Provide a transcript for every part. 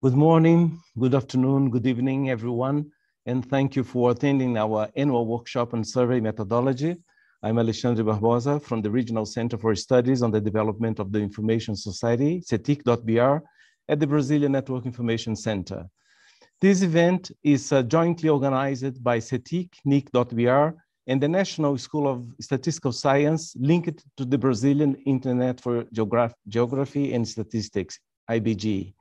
Good morning, good afternoon, good evening, everyone, and thank you for attending our annual workshop on survey methodology. I'm Alexandre Barbosa from the Regional Center for Studies on the Development of the Information Society, CETIC.br, at the Brazilian Network Information Center. This event is uh, jointly organized by CETIC, NIC.br, and the National School of Statistical Science linked to the Brazilian Internet for Geograph Geography and Statistics, IBG.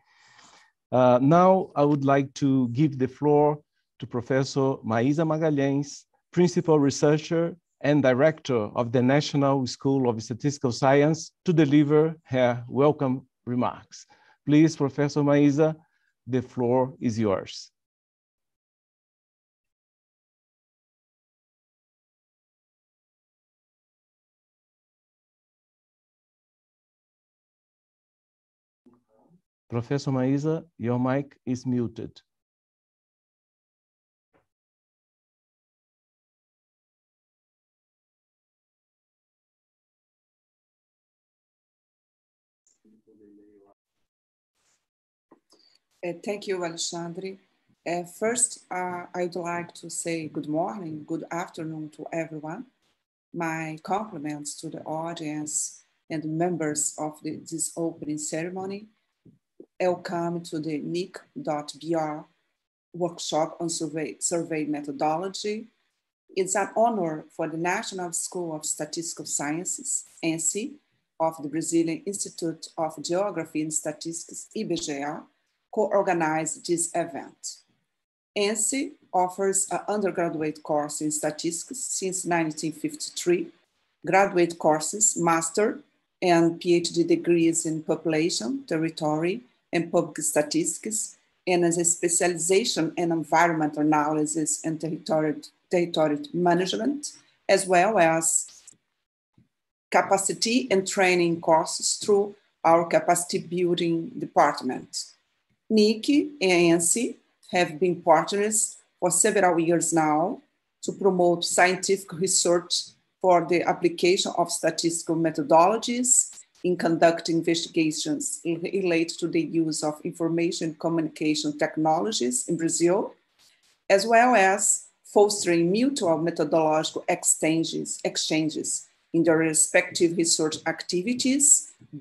Uh, now, I would like to give the floor to Professor Maísa Magalhães, Principal Researcher and Director of the National School of Statistical Science, to deliver her welcome remarks. Please, Professor Maísa, the floor is yours. Professor Maiza, your mic is muted. Uh, thank you, Alexandre. Uh, first, uh, I'd like to say good morning, good afternoon to everyone. My compliments to the audience and members of the, this opening ceremony. Welcome to the NIC.br workshop on survey, survey methodology. It's an honor for the National School of Statistical Sciences, ANSI, of the Brazilian Institute of Geography and Statistics, IBGE, co-organized this event. ANSI offers an undergraduate course in statistics since 1953, graduate courses, master and PhD degrees in population, territory, and public statistics, and as a specialization in environmental analysis and territorial territory management, as well as capacity and training courses through our capacity building department. NIC and ANSI have been partners for several years now to promote scientific research for the application of statistical methodologies in conducting investigations related to the use of information communication technologies in Brazil, as well as fostering mutual methodological exchanges, exchanges in their respective research activities,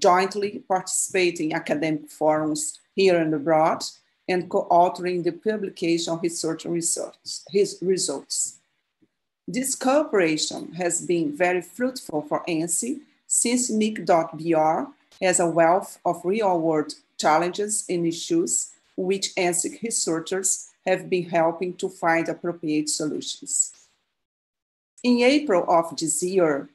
jointly participating in academic forums here and abroad, and co-authoring the publication of research results, his results. This cooperation has been very fruitful for ANSI Sismic.br has a wealth of real-world challenges and issues which ASIC researchers have been helping to find appropriate solutions. In April of this year,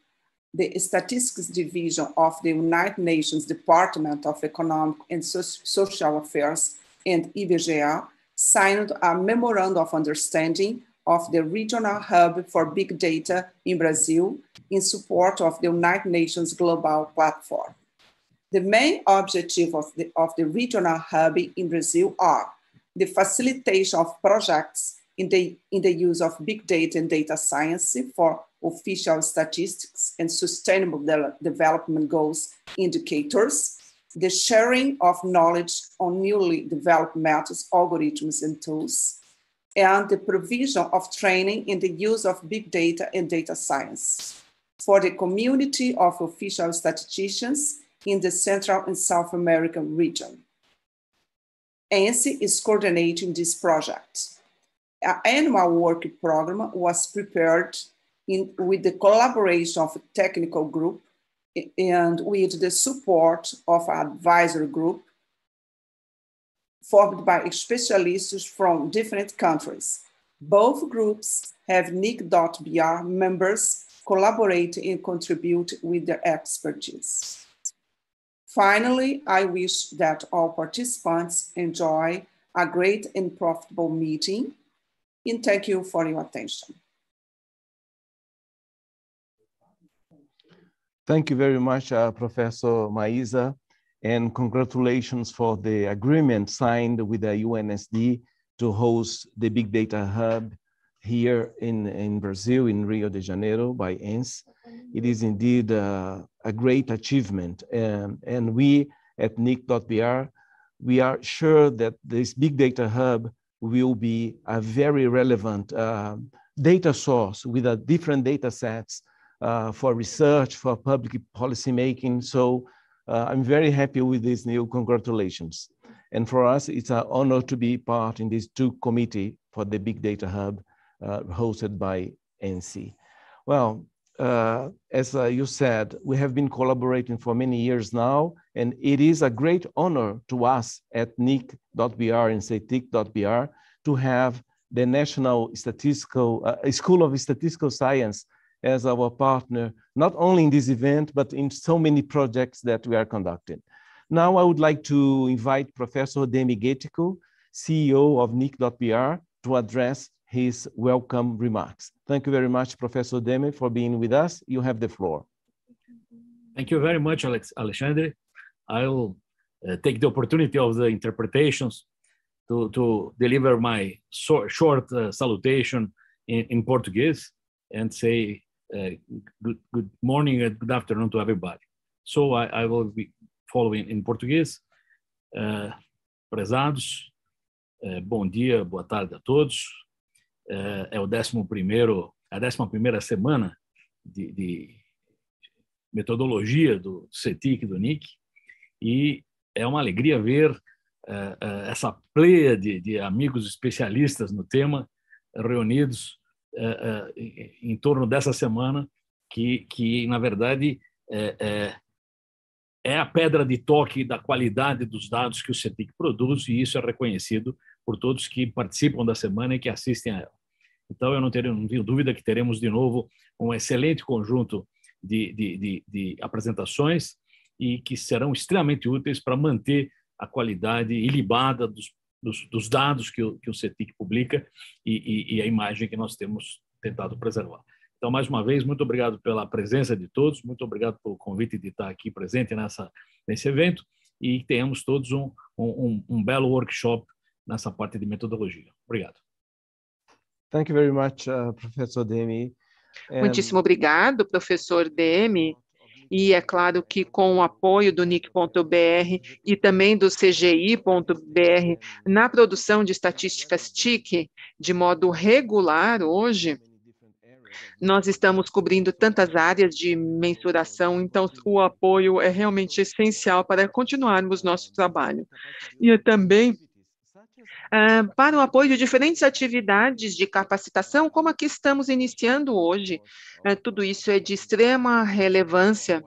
the Statistics Division of the United Nations Department of Economic and Social Affairs and IBGA signed a Memorandum of Understanding of the regional hub for big data in Brazil in support of the United Nations Global Platform. The main objective of the, of the regional hub in Brazil are the facilitation of projects in the, in the use of big data and data science for official statistics and sustainable de development goals indicators, the sharing of knowledge on newly developed methods, algorithms, and tools, and the provision of training in the use of big data and data science for the community of official statisticians in the Central and South American region. ANSI is coordinating this project. An annual work program was prepared in, with the collaboration of a technical group and with the support of an advisory group formed by specialists from different countries. Both groups have NIC.BR members collaborate and contribute with their expertise. Finally, I wish that all participants enjoy a great and profitable meeting and thank you for your attention. Thank you very much, uh, Professor Maiza and congratulations for the agreement signed with the UNSD to host the Big Data Hub here in, in Brazil, in Rio de Janeiro by ENS. It is indeed uh, a great achievement. Um, and we at NIC.br, we are sure that this Big Data Hub will be a very relevant uh, data source with a uh, different data sets uh, for research, for public policy making. So uh, I'm very happy with this new congratulations. And for us, it's an honor to be part in this two committee for the Big Data Hub uh, hosted by NC. Well, uh, as uh, you said, we have been collaborating for many years now, and it is a great honor to us at NIC.br and SATIC.br to have the National Statistical uh, School of Statistical Science as our partner, not only in this event, but in so many projects that we are conducting. Now I would like to invite Professor Demi Getico, CEO of NIC.br, to address his welcome remarks. Thank you very much, Professor Demi, for being with us. You have the floor. Thank you very much, Alex Alexandre. I'll uh, take the opportunity of the interpretations to, to deliver my so, short uh, salutation in, in Portuguese and say Uh, good, good, morning and good afternoon to everybody. So I, I will be following in português. Uh, prezados, uh, bom dia, boa tarde a todos. Uh, é o 11º, a 11ª semana de, de, metodologia do CETIC, do NIC, e é uma alegria ver uh, uh, essa pleia de, de amigos especialistas no tema reunidos é, é, em torno dessa semana, que, que na verdade, é, é, é, a pedra de toque da qualidade dos dados que o CETIC produz, e isso é reconhecido por todos que participam da semana e que assistem a ela. Então, eu não, terei, não tenho dúvida que teremos de novo um excelente conjunto de, de, de, de apresentações e que serão extremamente úteis para manter a qualidade ilibada dos dos, dos dados que o, que o CETIC publica e, e, e a imagem que nós temos tentado preservar. Então, mais uma vez, muito obrigado pela presença de todos, muito obrigado pelo convite de estar aqui presente nessa, nesse evento e tenhamos todos um, um, um belo workshop nessa parte de metodologia. Obrigado. Thank you very much, uh, Professor Demi. And... Muitíssimo obrigado, professor Demi e é claro que com o apoio do NIC.br e também do CGI.br na produção de estatísticas TIC de modo regular hoje, nós estamos cobrindo tantas áreas de mensuração, então o apoio é realmente essencial para continuarmos nosso trabalho. E também ah, para o apoio de diferentes atividades de capacitação, como a que estamos iniciando hoje. Uh, tudo isso é de extrema relevância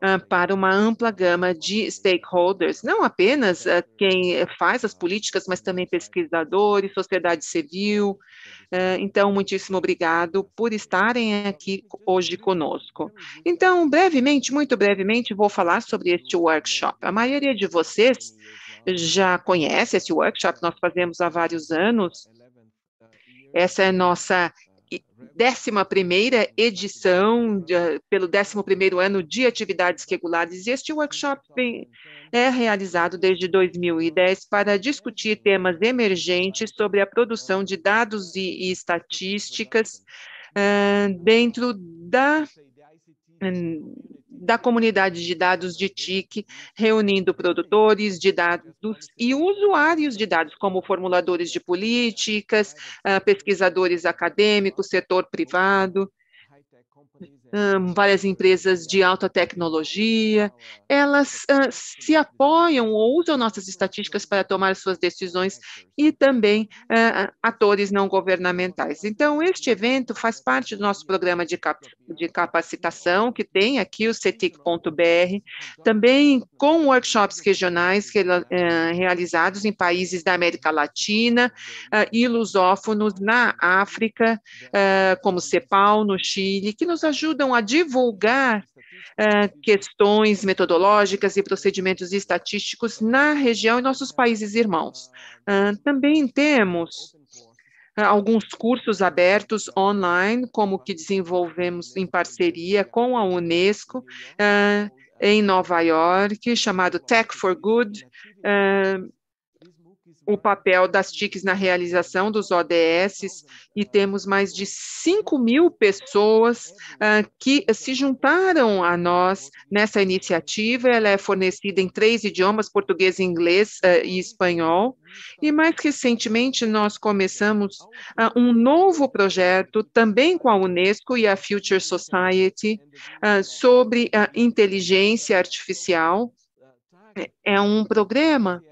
ah, para uma ampla gama de stakeholders, não apenas quem faz as políticas, mas também pesquisadores, sociedade civil. Então, muitíssimo obrigado por estarem aqui hoje conosco. Então, brevemente, muito brevemente, vou falar sobre este workshop. A maioria de vocês já conhece esse workshop, nós fazemos há vários anos. Essa é nossa 11 edição, de, pelo 11 ano de atividades regulares. E este workshop vem, é realizado desde 2010 para discutir temas emergentes sobre a produção de dados e, e estatísticas uh, dentro da. Uh, da comunidade de dados de TIC, reunindo produtores de dados e usuários de dados, como formuladores de políticas, ah, pesquisadores acadêmicos, setor privado, um, várias empresas de alta tecnologia, elas uh, se apoiam ou usam nossas estatísticas para tomar suas decisões e também uh, atores não governamentais. Então, este evento faz parte do nosso programa de, cap de capacitação, que tem aqui o CETIC.br, também com workshops regionais que, uh, realizados em países da América Latina e lusófonos na África, como CEPAL, no Chile, que nos ajudam ajudam a divulgar uh, questões metodológicas e procedimentos estatísticos na região e nossos países irmãos. Uh, também temos eh, alguns cursos abertos online, como que desenvolvemos em parceria com a Unesco eh, em Nova York, chamado Tech for Good, o papel das TICs na realização dos ODS e temos mais de 5 mil pessoas uh, que se juntaram a nós nessa iniciativa. Ela é fornecida em três idiomas, português, inglês uh, e espanhol. E mais recentemente nós começamos uh, um novo projeto também com a Unesco e a Future Society sobre inteligência artificial. É, é um programa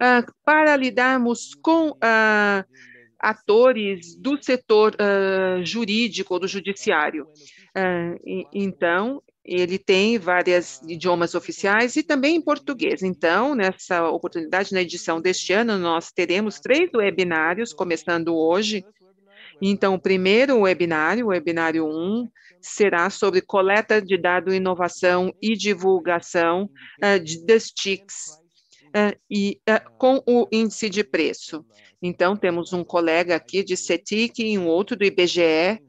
uh, para lidarmos com uh, atores do setor uh, jurídico do judiciário. E, então, ele tem vários idiomas oficiais e também em português. Então, nessa oportunidade, na edição deste ano, nós teremos três webinários, começando hoje, então, o primeiro webinário, o webinário 1, será sobre coleta de dados, inovação e divulgação uh, de, das TICs é, e é, com o índice de preço. Então, temos um colega aqui de CETIC e um outro do IBGE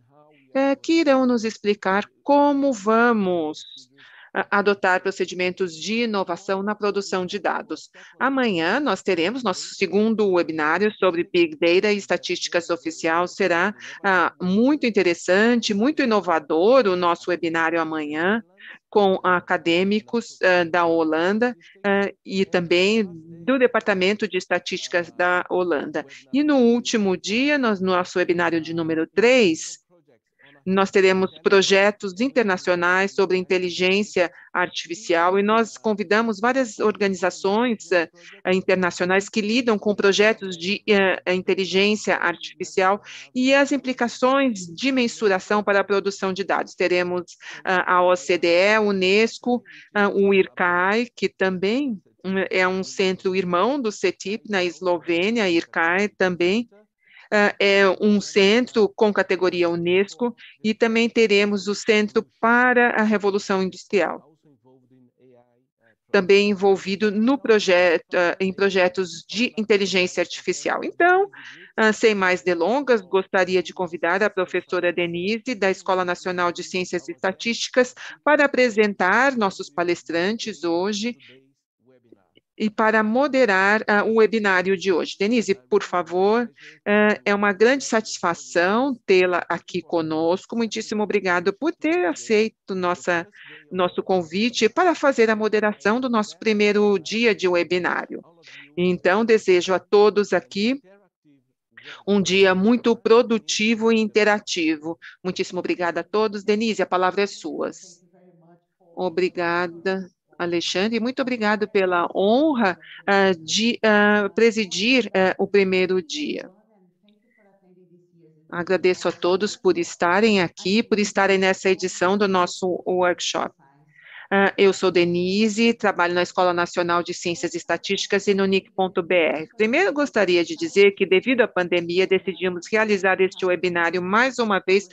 é, que irão nos explicar como vamos adotar procedimentos de inovação na produção de dados. Amanhã nós teremos nosso segundo webinário sobre Big Data e estatísticas oficial. Será ah, muito interessante, muito inovador o nosso webinário amanhã com acadêmicos uh, da Holanda uh, e também do Departamento de Estatísticas da Holanda. E no último dia, no nosso webinário de número 3, nós teremos projetos internacionais sobre inteligência artificial e nós convidamos várias organizações eh, internacionais que lidam com projetos de eh, inteligência artificial e as implicações de mensuração para a produção de dados. Teremos eh, a OCDE, Unesco, o IRCAI, que também hum, é um centro irmão do CETIP na Eslovênia, IRCAI também ah, é um centro com categoria Unesco e também teremos o Centro para a Revolução Industrial também envolvido no projeto, ah, em projetos de inteligência artificial. Então, ah, sem mais delongas, gostaria de convidar a professora Denise, da Escola Nacional de Ciências e Estatísticas, para apresentar nossos palestrantes hoje e para moderar uh, o webinário de hoje. Denise, por favor, uh, é uma grande satisfação tê-la aqui conosco. Muitíssimo obrigado por ter aceito nossa, nosso convite para fazer a moderação do nosso primeiro dia de webinário. Então, desejo a todos aqui um dia muito produtivo e interativo. Muitíssimo obrigada a todos. Denise, a palavra é sua. Obrigada. Alexandre, muito obrigado pela honra uh, de uh, presidir uh, o primeiro dia. Agradeço a todos por estarem aqui, por estarem nessa edição do nosso workshop. Ah, eu sou Denise, trabalho na Escola Nacional de Ciências Estatísticas e no NIC.br. Primeiro, gostaria de dizer que, devido à pandemia, decidimos realizar este webinário mais uma vez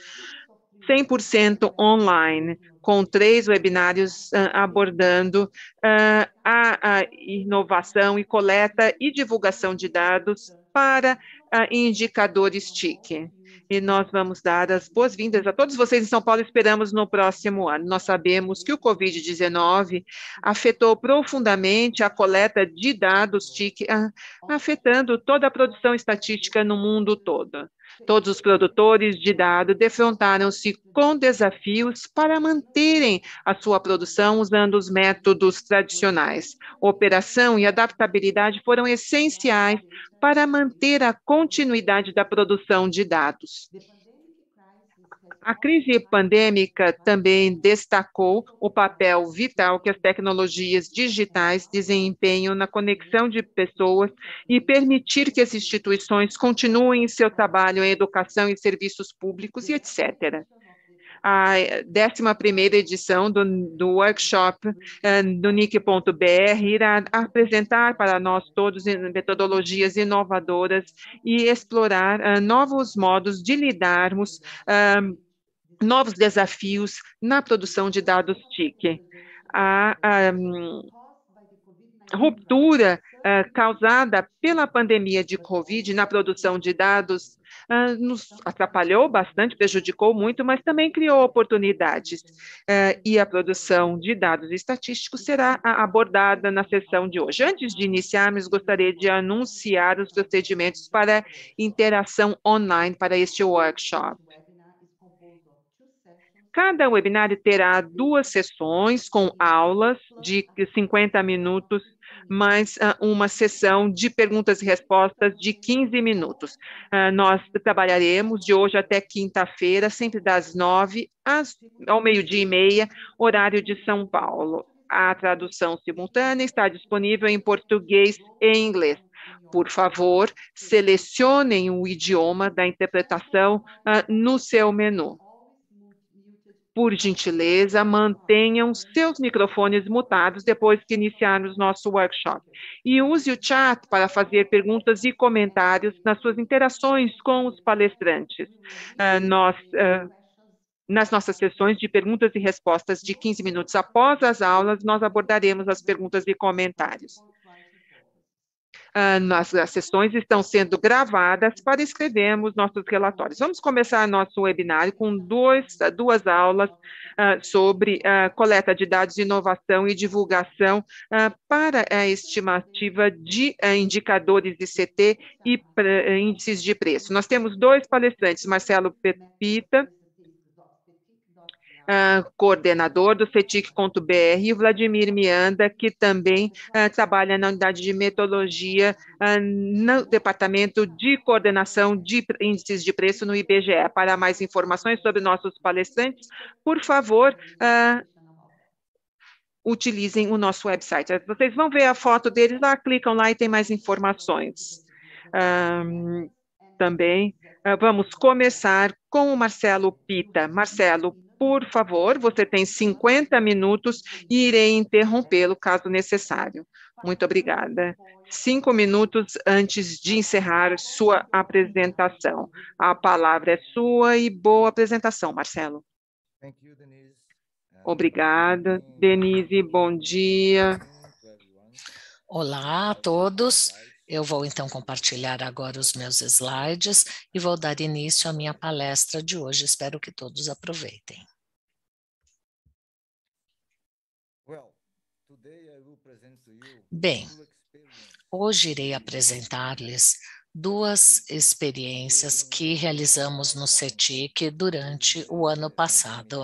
100% online, com três webinários uh, abordando uh, a, a, inovação e coleta e divulgação de dados para uh, indicadores TIC. E nós vamos dar as boas-vindas a todos vocês em São Paulo, esperamos no próximo ano. Nós sabemos que o Covid-19 afetou profundamente a coleta de dados TIC, afetando toda a produção estatística no mundo todo. Todos os produtores de dado defrontaram-se com desafios para manterem a sua produção usando os métodos tradicionais. Operação e adaptabilidade foram essenciais para manter a continuidade da produção de dados. A crise pandêmica também destacou o papel vital que as tecnologias digitais desempenham na conexão de pessoas e permitir que as instituições continuem seu trabalho em educação e serviços públicos e etc a 11 edição do, do workshop eh, do NIC.br irá apresentar para nós todos metodologias inovadoras e explorar eh, novos modos de lidarmos eh, novos desafios na produção de dados TIC. A, a um, ruptura uh, causada pela pandemia de Covid na produção de dados uh, nos atrapalhou bastante, prejudicou muito, mas também criou oportunidades. Uh, e a produção de dados estatísticos será abordada na sessão de hoje. Antes de iniciarmos, gostaria de anunciar os procedimentos para interação online para este workshop. Cada webinário terá duas sessões com aulas de 50 minutos, mais ah, uma sessão de perguntas e respostas de 15 minutos. Ah, nós trabalharemos de hoje até quinta-feira, sempre das nove às, ao meio-dia e meia, horário de São Paulo. A tradução simultânea está disponível em português e inglês por favor, selecionem o idioma da interpretação uh, no seu menu por gentileza, mantenham seus microfones mutados depois que iniciarmos nosso workshop. E use o chat para fazer perguntas e comentários nas suas interações com os palestrantes. Uh, nós uh, nas nossas sessões de perguntas e respostas de 15 minutos após as aulas, nós abordaremos as perguntas e comentários. Ah, as sessões estão sendo gravadas para escrevermos nossos relatórios. Vamos começar nosso webinar com dois, duas aulas uh, sobre uh, coleta de dados, inovação e divulgação uh, para a estimativa de indicadores de CT e índices de preço. Nós temos dois palestrantes, Marcelo Pepita uh, coordenador do FETIC.br, e o Vladimir Mianda, que também uh, trabalha na unidade de metodologia uh, no Departamento de Coordenação de Índices de Preço no IBGE. Para mais informações sobre nossos palestrantes, por favor, utilizem o nosso website. Vocês vão ver a foto deles lá, clicam lá e tem mais informações. Um, também vamos começar com o Marcelo Pita. Marcelo, por favor, você tem 50 minutos e irei interrompê-lo caso necessário. Muito obrigada. Cinco minutos antes de encerrar sua apresentação. A palavra é sua e boa apresentação, Marcelo. Uh, obrigada, Denise. Bom dia. Olá a todos. Eu vou então compartilhar agora os meus slides e vou dar início à minha palestra de hoje. Espero que todos aproveitem. Bem, hoje irei apresentar-lhes duas experiências que realizamos no CETIC durante o ano passado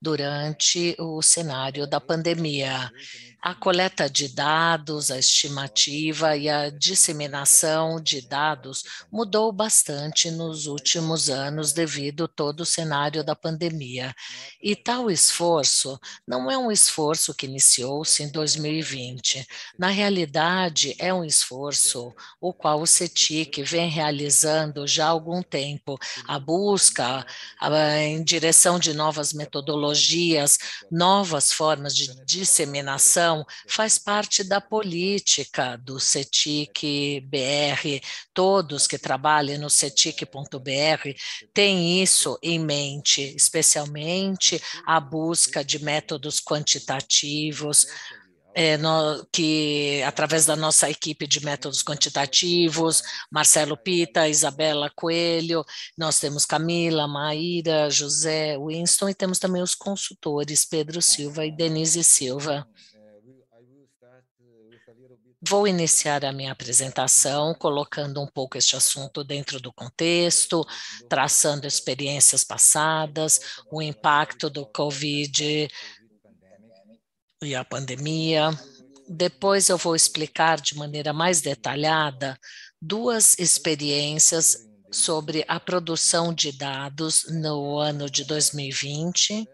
durante o cenário da pandemia. A coleta de dados, a estimativa e a disseminação de dados mudou bastante nos últimos anos devido todo o cenário da pandemia. E tal esforço não é um esforço que iniciou-se em 2020. Na realidade, é um esforço o qual o CETIC vem realizando já há algum tempo, a busca em direção de novas metodologias tecnologias, novas formas de disseminação, faz parte da política do CETIC BR. Todos que trabalham no CETIC.br têm isso em mente, especialmente a busca de métodos quantitativos é, no, que através da nossa equipe de métodos quantitativos, Marcelo Pita, Isabela Coelho, nós temos Camila, Maíra, José, Winston e temos também os consultores Pedro Silva e Denise Silva. Vou iniciar a minha apresentação colocando um pouco este assunto dentro do contexto, traçando experiências passadas, o impacto do COVID e a pandemia. Depois eu vou explicar de maneira mais detalhada duas experiências sobre a produção de dados no ano de 2020.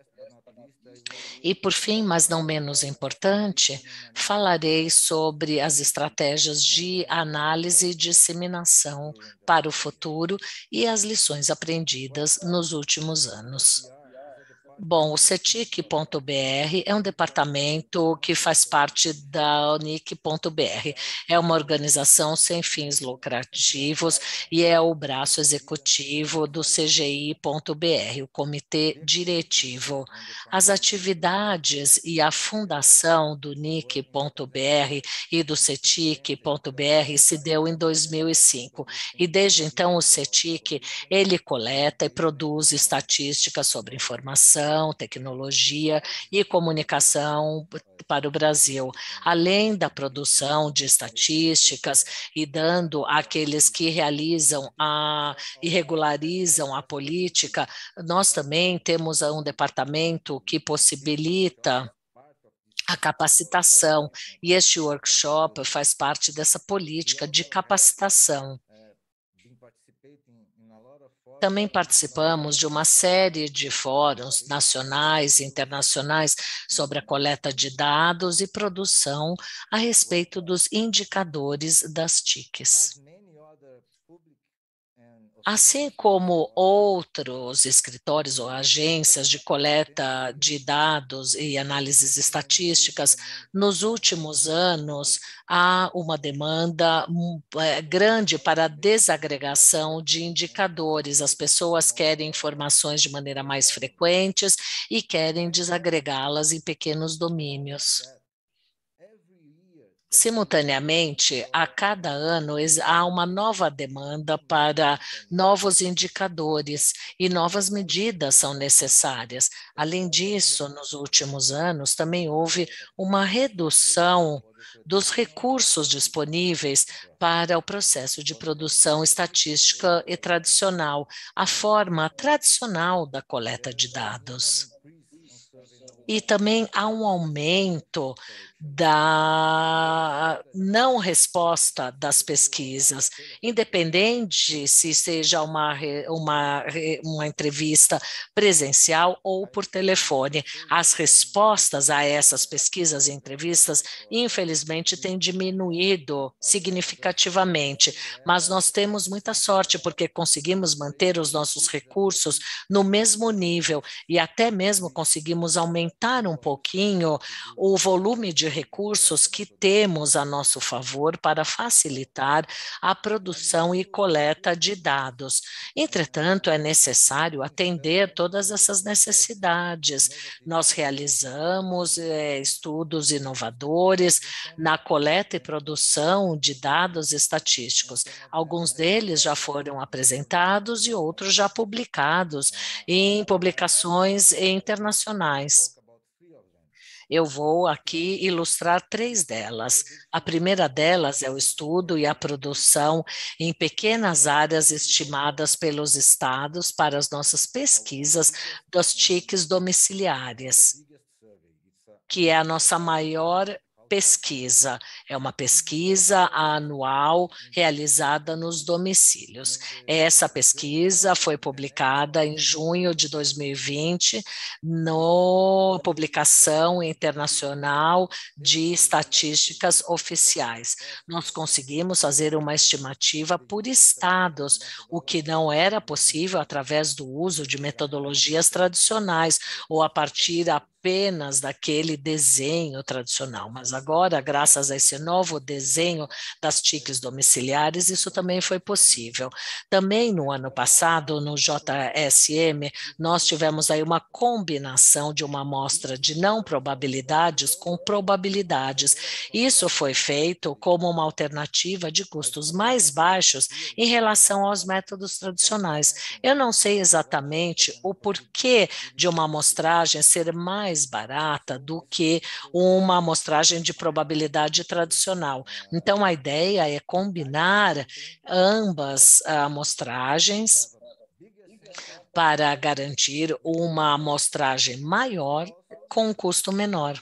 E por fim, mas não menos importante, falarei sobre as estratégias de análise e disseminação para o futuro e as lições aprendidas nos últimos anos. Bom, o CETIC.br é um departamento que faz parte da UNIC.br. É uma organização sem fins lucrativos e é o braço executivo do CGI.br, o Comitê Diretivo. As atividades e a fundação do NIC.br e do CETIC.br se deu em 2005 e desde então o CETIC ele coleta e produz estatísticas sobre informação inovação, tecnologia e comunicação para o Brasil, além da produção de estatísticas e dando àqueles que realizam a e regularizam a política, nós também temos um departamento que possibilita a capacitação, e este workshop faz parte dessa política de capacitação. Também participamos de uma série de fóruns nacionais e internacionais sobre a coleta de dados e produção a respeito dos indicadores das TICs. Assim como outros escritórios ou agências de coleta de dados e análises estatísticas, nos últimos anos há uma demanda hum, é, grande para a desagregação de indicadores. As pessoas querem informações de maneira mais frequentes e querem desagregá-las em pequenos domínios. Simultaneamente, a cada ano há uma nova demanda para novos indicadores e novas medidas são necessárias. Além disso, nos últimos anos também houve uma redução dos recursos disponíveis para o processo de produção estatística e tradicional, a forma tradicional da coleta de dados. E também há um aumento da não resposta das pesquisas, independente se seja uma, uma, uma entrevista presencial ou por telefone. As respostas a essas pesquisas e entrevistas, infelizmente, têm diminuído significativamente, mas nós temos muita sorte porque conseguimos manter os nossos recursos no mesmo nível e até mesmo conseguimos aumentar um pouquinho o volume de recursos que temos a nosso favor para facilitar a produção e coleta de dados. Entretanto, é necessário atender todas essas necessidades. Nós realizamos é, estudos inovadores na coleta e produção de dados estatísticos. Alguns deles já foram apresentados e outros já publicados em publicações internacionais. Eu vou aqui ilustrar três delas. A primeira delas é o estudo e a produção em pequenas áreas estimadas pelos estados para as nossas pesquisas dos TICs domiciliárias, que é a nossa maior pesquisa, é uma uhum. pesquisa anual realizada nos domicílios. Uhum. Essa pesquisa foi publicada em junho de 2020 na publicação internacional de estatísticas oficiais. Nós conseguimos fazer uma estimativa por estados, o que não era possível através do uso de metodologias tradicionais ou a partir apenas daquele desenho tradicional, mas agora, graças a esse novo desenho das TICs domiciliares, isso também foi possível. Também no ano passado, no JSM, nós tivemos aí uma combinação de uma amostra de não probabilidades com probabilidades. Isso foi feito como uma alternativa de custos mais baixos em relação aos métodos tradicionais. Eu não sei exatamente o porquê de uma amostragem ser mais mais barata do que uma amostragem de probabilidade tradicional. Então, a ideia é combinar ambas amostragens para garantir uma amostragem maior com um custo menor.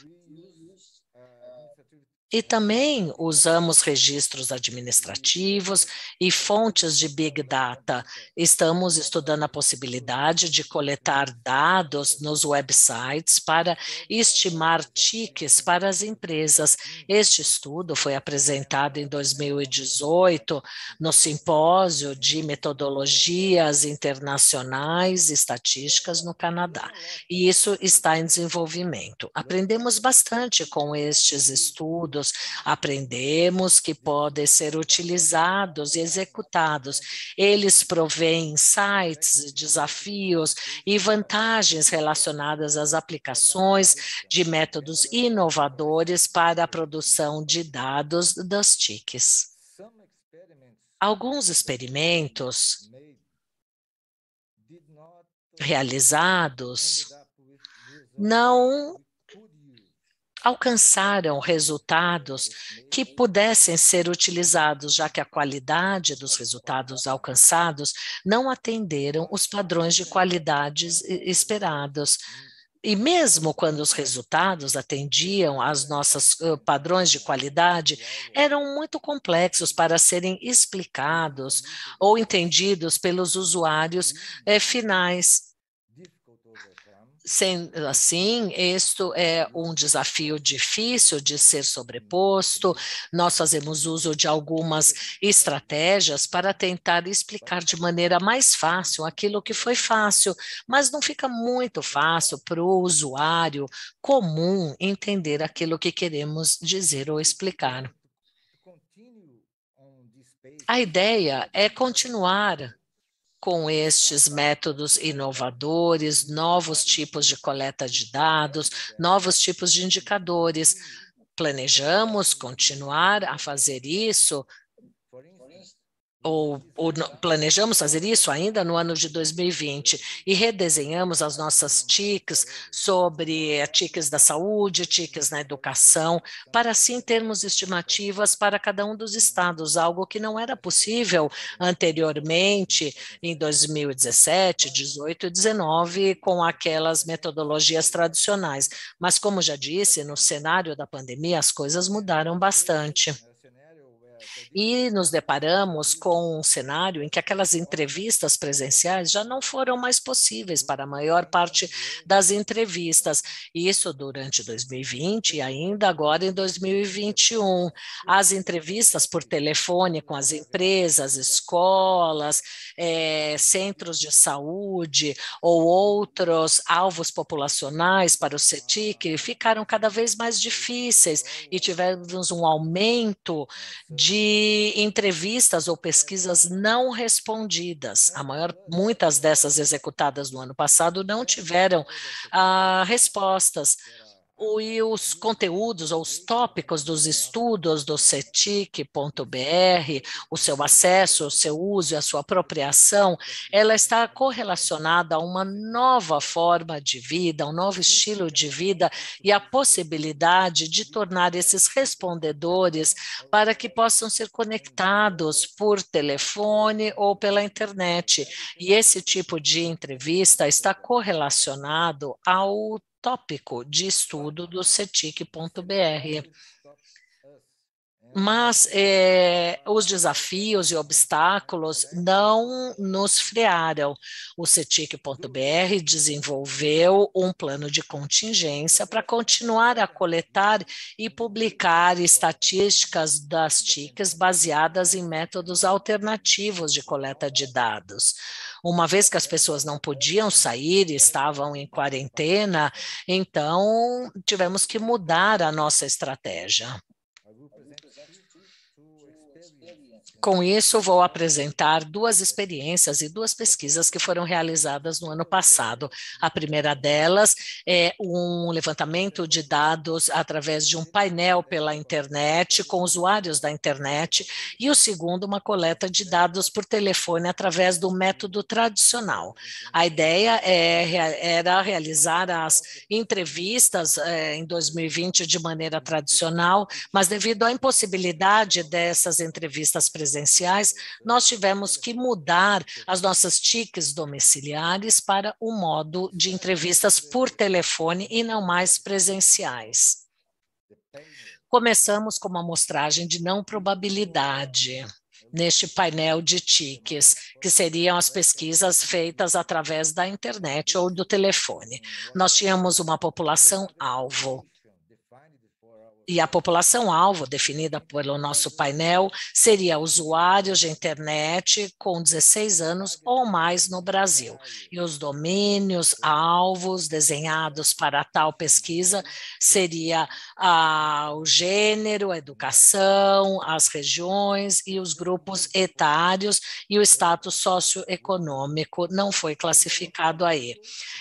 E também usamos registros administrativos e fontes de Big Data. Estamos estudando a possibilidade de coletar dados nos websites para estimar tickets para as empresas. Este estudo foi apresentado em 2018 no simpósio de metodologias internacionais e estatísticas no Canadá. E isso está em desenvolvimento. Aprendemos bastante com estes estudos livros aprendemos que podem ser utilizados e executados. Eles provêm insights, desafios e vantagens relacionadas às aplicações de métodos inovadores para a produção de dados das TICs. Alguns experimentos realizados não alcançaram resultados que pudessem ser utilizados, já que a qualidade dos resultados alcançados não atenderam os padrões de qualidades esperados. E mesmo quando os resultados atendiam aos nossos padrões de qualidade, eram muito complexos para serem explicados ou entendidos pelos usuários eh, finais Sendo assim, isto é um desafio difícil de ser sobreposto. Nós fazemos uso de algumas estratégias para tentar explicar de maneira mais fácil aquilo que foi fácil, mas não fica muito fácil para o usuário comum entender aquilo que queremos dizer ou explicar. A ideia é continuar com estes métodos inovadores, novos tipos de coleta de dados, novos tipos de indicadores. Planejamos continuar a fazer isso ou, ou planejamos fazer isso ainda no ano de 2020 e redesenhamos as nossas TICs sobre eh, TICs da saúde, TICs na educação, para assim termos estimativas para cada um dos estados, algo que não era possível anteriormente em 2017, 18 e 19 com aquelas metodologias tradicionais. Mas como já disse, no cenário da pandemia as coisas mudaram bastante. E nos deparamos com um cenário em que aquelas entrevistas presenciais já não foram mais possíveis para a maior parte das entrevistas. Isso durante 2020 e ainda agora em 2021. As entrevistas por telefone com as empresas, escolas é, centros de saúde ou outros alvos populacionais para o CETIC ficaram cada vez mais difíceis e tivemos um aumento de entrevistas ou pesquisas não respondidas. A maior, muitas dessas executadas no ano passado não tiveram ah, respostas e os conteúdos ou os tópicos dos estudos do cetic.br, o seu acesso, o seu uso e a sua apropriação, ela está correlacionada a uma nova forma de vida, um novo estilo de vida e a possibilidade de tornar esses respondedores para que possam ser conectados por telefone ou pela internet. E esse tipo de entrevista está correlacionado ao tópico de estudo do cetic.br mas é, os desafios e obstáculos não nos frearam. O CETIC.br desenvolveu um plano de contingência para continuar a coletar e publicar estatísticas das TICs baseadas em métodos alternativos de coleta de dados. Uma vez que as pessoas não podiam sair, e estavam em quarentena, então tivemos que mudar a nossa estratégia. Com isso, vou apresentar duas experiências e duas pesquisas que foram realizadas no ano passado. A primeira delas é um levantamento de dados através de um painel pela internet, com usuários da internet, e o segundo, uma coleta de dados por telefone através do método tradicional. A ideia é, era realizar as entrevistas é, em 2020 de maneira tradicional, mas devido à impossibilidade dessas entrevistas presenciais, presenciais, nós tivemos que mudar as nossas tiques domiciliares para o modo de entrevistas por telefone e não mais presenciais. Começamos com uma amostragem de não probabilidade neste painel de tiques, que seriam as pesquisas feitas através da internet ou do telefone. Nós tínhamos uma população alvo e a população-alvo, definida pelo nosso painel, seria usuários de internet com 16 anos ou mais no Brasil. E os domínios, alvos desenhados para tal pesquisa seria ah, o gênero, a educação, as regiões e os grupos etários e o status socioeconômico não foi classificado aí.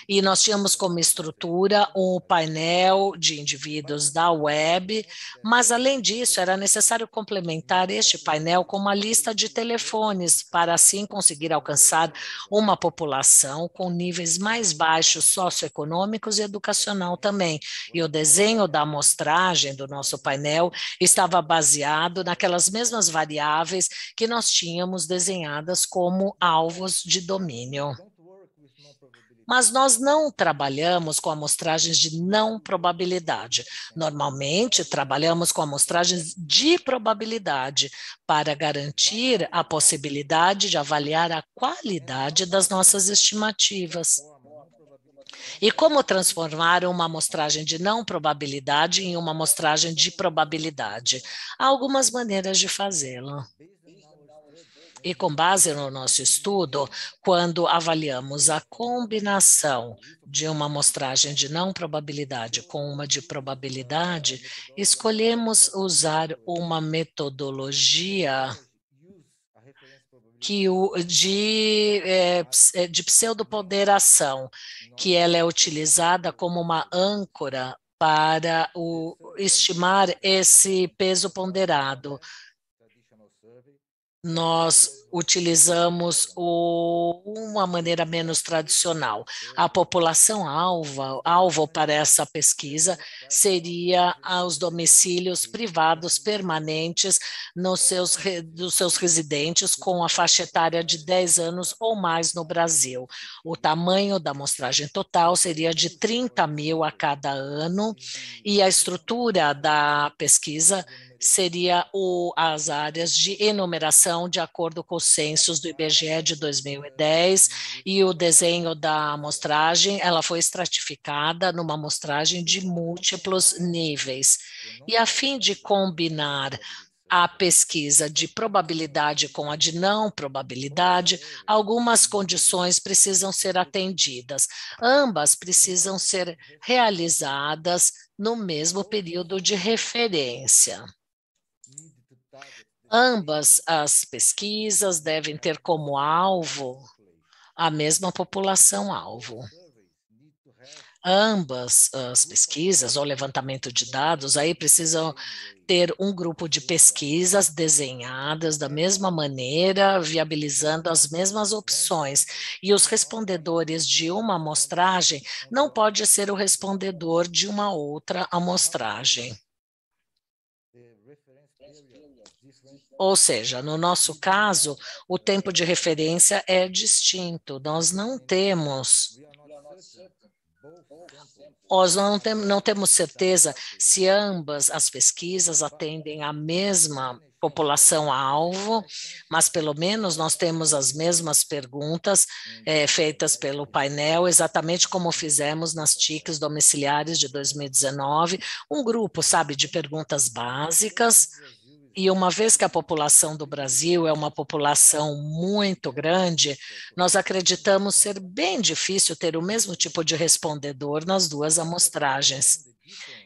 E nós tínhamos como estrutura o um painel de indivíduos da web mas, além disso, era necessário complementar este painel com uma lista de telefones para, assim, conseguir alcançar uma população com níveis mais baixos socioeconômicos e educacional também. E o desenho da amostragem do nosso painel estava baseado naquelas mesmas variáveis que nós tínhamos desenhadas como alvos de domínio mas nós não trabalhamos com amostragens de não probabilidade. Normalmente, trabalhamos com amostragens de probabilidade para garantir a possibilidade de avaliar a qualidade das nossas estimativas. E como transformar uma amostragem de não probabilidade em uma amostragem de probabilidade? Há algumas maneiras de fazê-lo. E com base no nosso estudo, quando avaliamos a combinação de uma amostragem de não probabilidade com uma de probabilidade, escolhemos usar uma metodologia que o, de, é, é, de pseudopoderação, que ela é utilizada como uma âncora para o, estimar esse peso ponderado nós utilizamos o, uma maneira menos tradicional. A população alvo alvo para essa pesquisa seria ah, os domicílios privados permanentes nos seus, dos seus residentes com a faixa etária de 10 anos ou mais no Brasil. O tamanho da amostragem total seria de 30 mil a cada ano e a estrutura da pesquisa seria o, as áreas de enumeração de acordo com os censos do IBGE de 2010 e o desenho da amostragem, ela foi estratificada numa amostragem de múltiplos níveis. E a fim de combinar a pesquisa de probabilidade com a de não probabilidade, algumas condições precisam ser atendidas. Ambas precisam ser realizadas no mesmo período de referência. Ambas as pesquisas devem ter como alvo a mesma população-alvo. Ambas as pesquisas ou levantamento de dados aí precisam ter um grupo de pesquisas desenhadas da mesma maneira, viabilizando as mesmas opções. E os respondedores de uma amostragem não pode ser o respondedor de uma outra amostragem. Ou seja, no nosso caso, o tempo de referência é distinto. Nós não temos nós não, tem, não temos certeza se ambas as pesquisas atendem à mesma população-alvo, mas pelo menos nós temos as mesmas perguntas é, feitas pelo painel, exatamente como fizemos nas TICs domiciliares de 2019, um grupo, sabe, de perguntas básicas, e uma vez que a população do Brasil é uma população muito grande, nós acreditamos ser bem difícil ter o mesmo tipo de respondedor nas duas amostragens.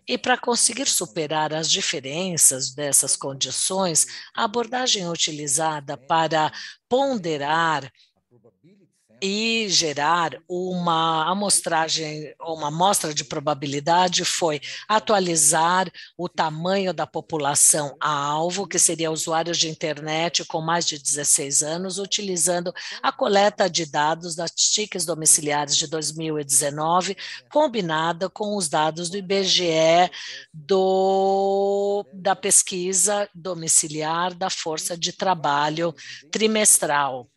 E para conseguir superar as diferenças dessas condições, a abordagem utilizada para ponderar e gerar uma amostragem, uma amostra de probabilidade foi atualizar o tamanho da população alvo, que seria usuários de internet com mais de 16 anos, utilizando a coleta de dados das TICs domiciliares de 2019, combinada com os dados do IBGE do, da pesquisa domiciliar da força de trabalho trimestral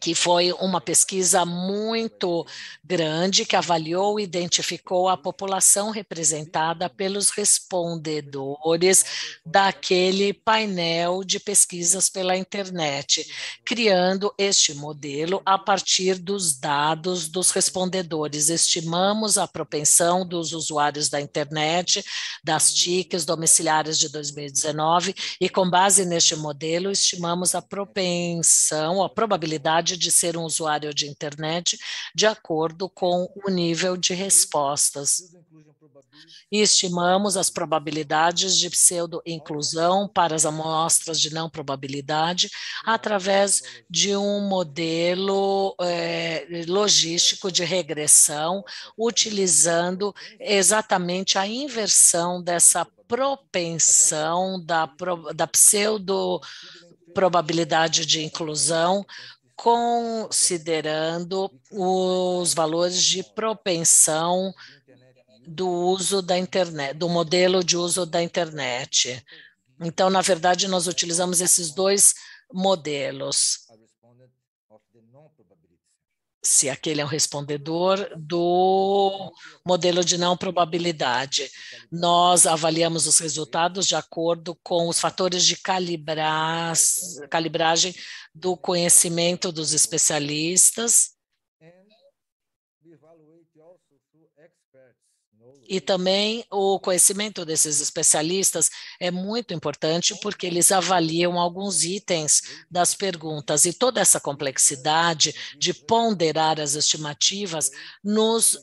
que foi uma pesquisa muito grande que avaliou e identificou a população representada pelos respondedores daquele painel de pesquisas pela internet, criando este modelo a partir dos dados dos respondedores. Estimamos a propensão dos usuários da internet, das TICs domiciliares de 2019 e com base neste modelo estimamos a propensão, a probabilidade de ser um usuário de internet de acordo com o nível de respostas. E estimamos as probabilidades de pseudo-inclusão para as amostras de não probabilidade através de um modelo é, logístico de regressão, utilizando exatamente a inversão dessa propensão da, da pseudo probabilidade de inclusão considerando os valores de propensão do uso da internet, do modelo de uso da internet. Então, na verdade, nós utilizamos esses dois modelos se aquele é o respondedor, do modelo de não probabilidade. Nós avaliamos os resultados de acordo com os fatores de calibrar, calibragem do conhecimento dos especialistas E também o conhecimento desses especialistas é muito importante porque eles avaliam alguns itens das perguntas e toda essa complexidade de ponderar as estimativas nos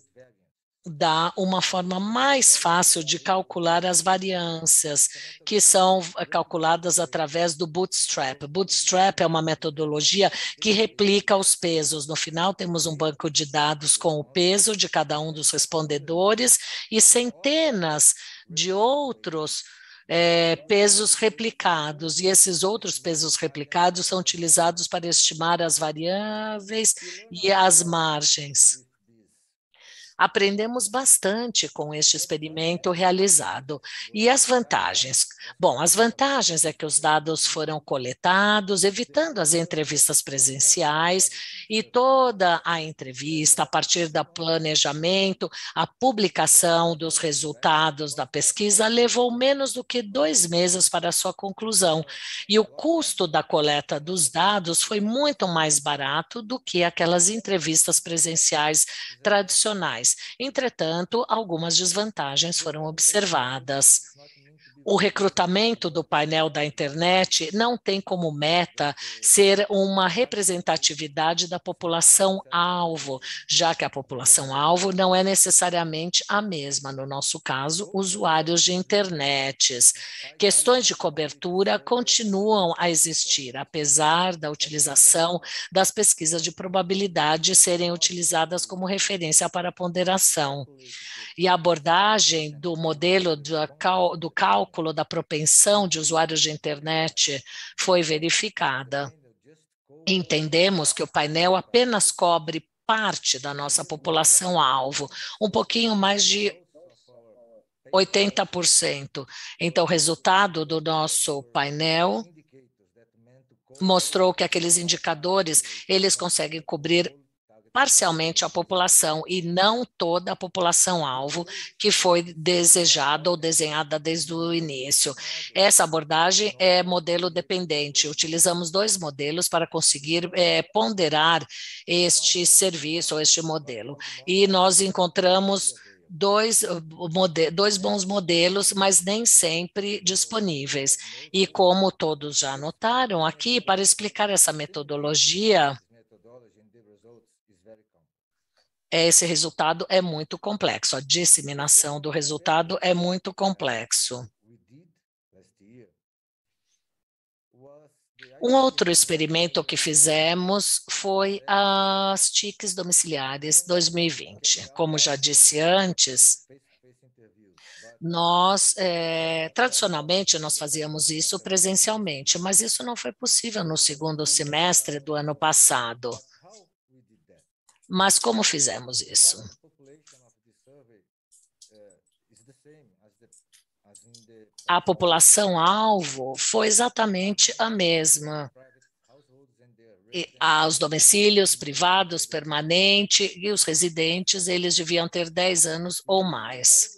dá uma forma mais fácil de calcular as variâncias, que são eh, calculadas através do Bootstrap. Bootstrap é uma metodologia que replica os pesos. No final, temos um banco de dados com o peso de cada um dos respondedores e centenas de outros. É, pesos replicados, e esses outros pesos replicados são utilizados para estimar as variáveis e as margens. Aprendemos bastante com este experimento realizado. E as vantagens? Bom, as vantagens é que os dados foram coletados, evitando as entrevistas presenciais e toda a entrevista a partir do planejamento, a publicação dos resultados da pesquisa levou menos do que dois meses para sua conclusão e o custo da coleta dos dados foi muito mais barato do que aquelas entrevistas presenciais tradicionais Entretanto, algumas desvantagens foram observadas o recrutamento do painel da internet não tem como meta ser uma representatividade da população alvo, já que a população alvo não é necessariamente a mesma, no nosso caso, usuários de internetes. Questões de cobertura continuam a existir, apesar da utilização das pesquisas de probabilidade serem utilizadas como referência para ponderação. E a abordagem do modelo do cálculo cálculo da propensão de usuários de internet foi verificada. Entendemos que o painel apenas cobre parte da nossa população-alvo, um pouquinho mais de 80%. Então, o resultado do nosso painel mostrou que aqueles indicadores, eles conseguem cobrir parcialmente a população e não toda a população-alvo que foi desejada ou desenhada desde o início. Essa abordagem é modelo dependente. Utilizamos dois modelos para conseguir é, ponderar este serviço ou este modelo. E nós encontramos dois, uh, dois bons modelos, mas nem sempre disponíveis. E como todos já notaram aqui, para explicar essa metodologia, esse resultado é muito complexo, a disseminação do resultado é muito complexo. Um outro experimento que fizemos foi as TICs domiciliares 2020. Como já disse antes, nós, é, tradicionalmente, nós fazíamos isso presencialmente, mas isso não foi possível no segundo semestre do ano passado. Mas como fizemos isso? A população-alvo foi exatamente a mesma. E aos domicílios privados, permanente, e os residentes, eles deviam ter 10 anos ou mais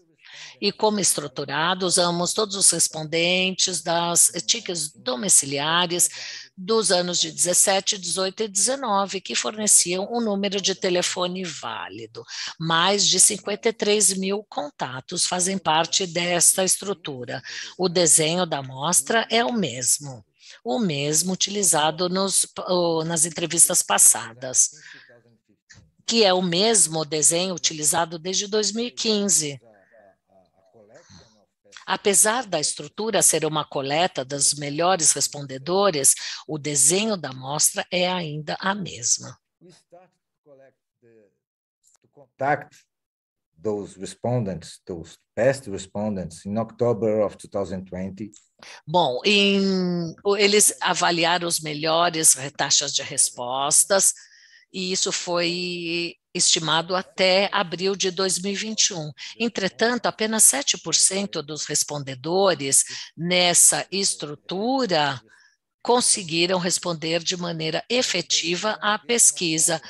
e como estruturado, usamos todos os respondentes das tickets domiciliares dos anos de 17, 18 e 19, que forneciam um número de telefone válido. Mais de 53 mil contatos fazem parte desta estrutura. O desenho da amostra é o mesmo, o mesmo utilizado nos, nas entrevistas passadas que é o mesmo desenho utilizado desde 2015. Apesar da estrutura ser uma coleta dos melhores respondedores, o desenho da amostra é ainda a mesma. contact those respondents, those respondents, in October of 2020. Bom, em, eles avaliaram os melhores taxas de respostas e isso foi estimado até abril de 2021. Entretanto, apenas 7% dos respondedores nessa estrutura conseguiram responder de maneira efetiva à pesquisa,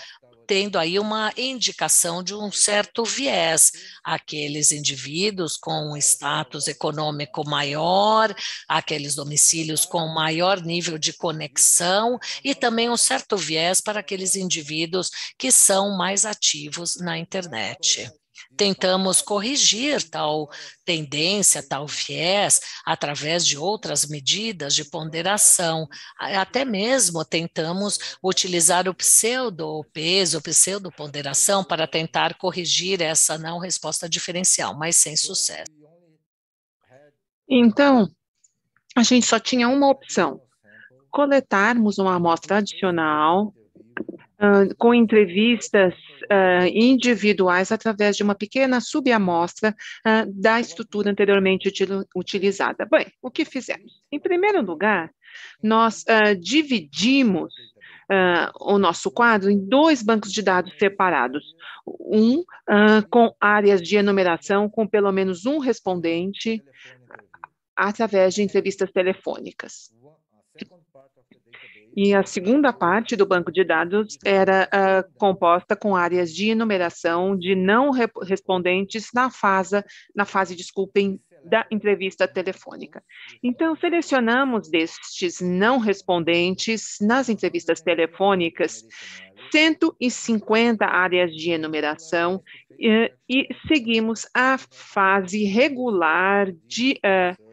tendo aí uma indicação de um certo viés. Aqueles indivíduos com um status econômico maior, aqueles domicílios com maior nível de conexão e também um certo viés para aqueles indivíduos que são mais ativos na internet tentamos corrigir tal tendência, tal viés, através de outras medidas de ponderação. Até mesmo tentamos utilizar o pseudo-peso, pseudo-ponderação, para tentar corrigir essa não resposta diferencial, mas sem sucesso. Então, a gente só tinha uma opção: coletarmos uma amostra adicional ah, com entrevistas uh, individuais através de uma pequena subamostra uh, da estrutura anteriormente util utilizada. Bem, o que fizemos? Em primeiro lugar, nós uh, dividimos Uh, o nosso quadro em dois bancos de dados separados. Um uh, com áreas de enumeração com pelo menos um respondente através de entrevistas telefônicas. E a segunda parte do banco de dados era uh, composta com áreas de enumeração de não respondentes na fase, na fase, desculpem, da entrevista telefônica. Então, selecionamos destes não respondentes nas entrevistas telefônicas 150 áreas de enumeração e, eh, e seguimos a fase regular de uh,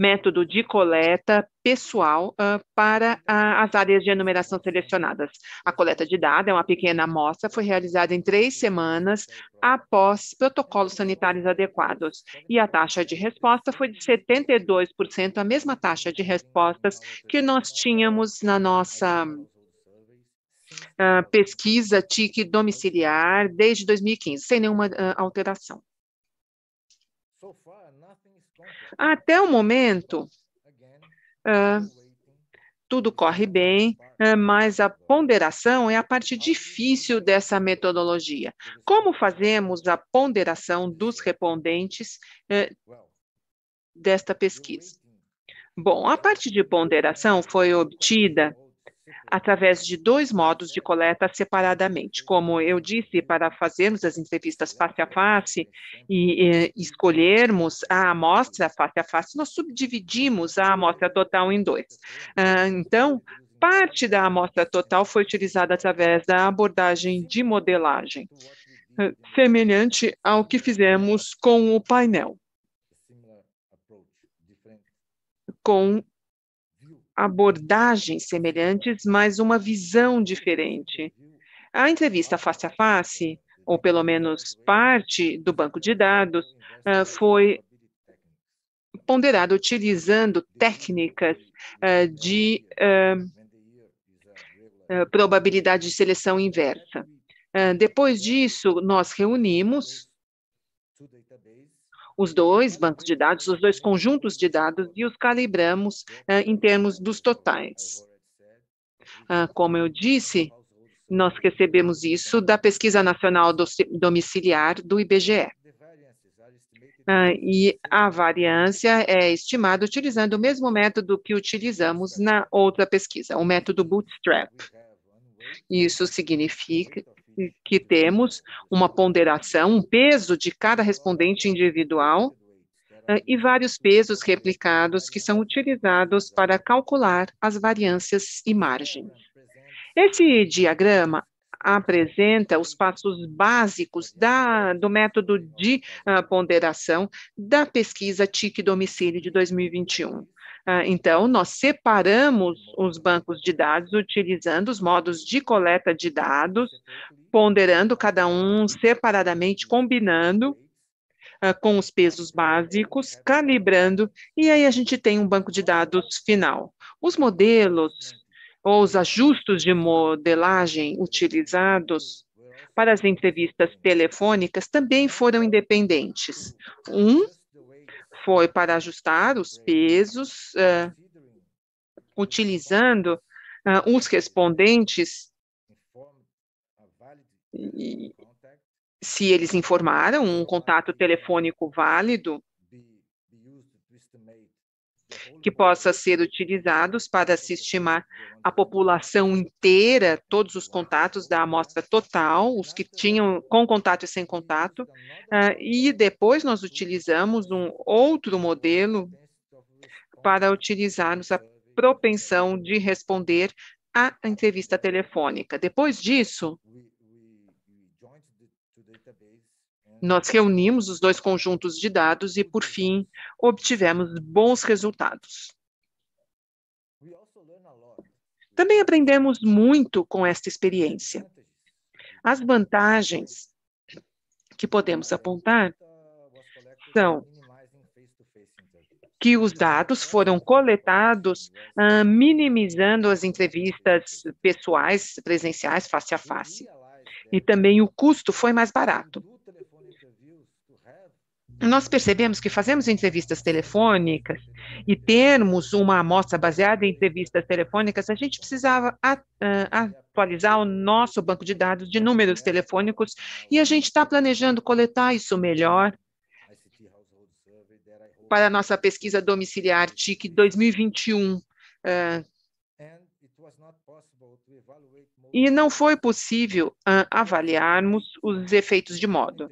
método de coleta pessoal uh, para uh, as áreas de enumeração selecionadas. A coleta de dados é uma pequena amostra, foi realizada em três semanas após protocolos sanitários adequados. E a taxa de resposta foi de 72%, a mesma taxa de respostas que nós tínhamos na nossa uh, pesquisa TIC domiciliar desde 2015, sem nenhuma ah, alteração. Até o momento, uh, tudo corre bem, uh, mas a ponderação é a parte difícil dessa metodologia. Como fazemos a ponderação dos respondentes uh, desta pesquisa? Bom, a parte de ponderação foi obtida através de dois modos de coleta separadamente. Como eu disse, para fazermos as entrevistas face a face e, e escolhermos a amostra face a face, nós subdividimos a amostra total em dois. Ah, então, parte da amostra total foi utilizada através da abordagem de modelagem, semelhante ao que fizemos com o painel. Com abordagens semelhantes, mas uma visão diferente. A entrevista face a face, ou pelo menos parte do banco de dados, ah, foi ponderada utilizando técnicas ah, de ah, probabilidade de seleção inversa. Depois disso, nós reunimos os dois bancos de dados, os dois conjuntos de dados e os calibramos uh, em termos dos totais. Uh, como eu disse, nós recebemos isso da Pesquisa Nacional Domiciliar do IBGE. Uh, ah, e a variância é estimada utilizando o mesmo método que utilizamos na outra pesquisa, o método Bootstrap. Isso significa que temos uma ponderação, um peso de cada respondente individual eh, e vários pesos replicados que são utilizados para calcular as variâncias e margem. Esse diagrama apresenta os passos básicos da, do método de uh, ponderação da pesquisa TIC domicílio de 2021. Ah, então, nós separamos os bancos de dados utilizando os modos de coleta de dados, ponderando cada um separadamente, combinando ah, com os pesos básicos, calibrando, e aí a gente tem um banco de dados final. Os modelos ou os ajustes de modelagem utilizados para as entrevistas telefônicas também foram independentes. Um foi para ajustar os pesos, uh, utilizando uh, eh, os respondentes, se eles informaram um contato telefônico válido que possa ser utilizados para se estimar a população inteira, todos os contatos da amostra total, os que tinham com contato e sem contato, ah, e depois nós utilizamos um outro modelo para utilizarmos a propensão de responder à entrevista telefônica. Depois disso, Nós reunimos os dois conjuntos de dados e, por fim, obtivemos bons resultados. Também aprendemos muito com esta experiência. As vantagens que podemos apontar são que os dados foram coletados ah, minimizando as entrevistas pessoais, presenciais, face a face. E também o custo foi mais barato nós percebemos que fazemos entrevistas telefônicas e termos uma amostra baseada em entrevistas telefônicas, a gente precisava atualizar o nosso banco de dados de números telefônicos e a gente está planejando coletar isso melhor para a nossa pesquisa domiciliar TIC 2021. Eh, e não foi possível ah, avaliarmos os efeitos de modo.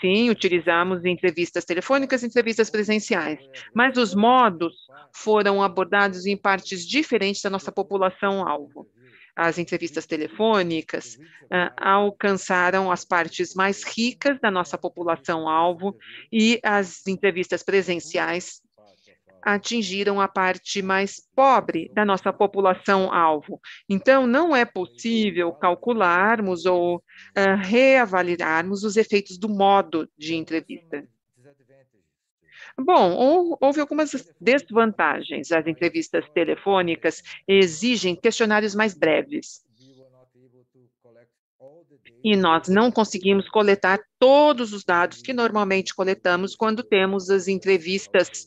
Sim, utilizamos entrevistas telefônicas e entrevistas presenciais, mas os modos foram abordados em partes diferentes da nossa população-alvo. As entrevistas telefônicas uh, alcançaram as partes mais ricas da nossa população-alvo e as entrevistas presenciais atingiram a parte mais pobre da nossa população-alvo. Então, não é possível calcularmos ou uh, reavaliarmos os efeitos do modo de entrevista. Bom, houve algumas desvantagens. As entrevistas telefônicas exigem questionários mais breves e nós não conseguimos coletar todos os dados que normalmente coletamos quando temos as entrevistas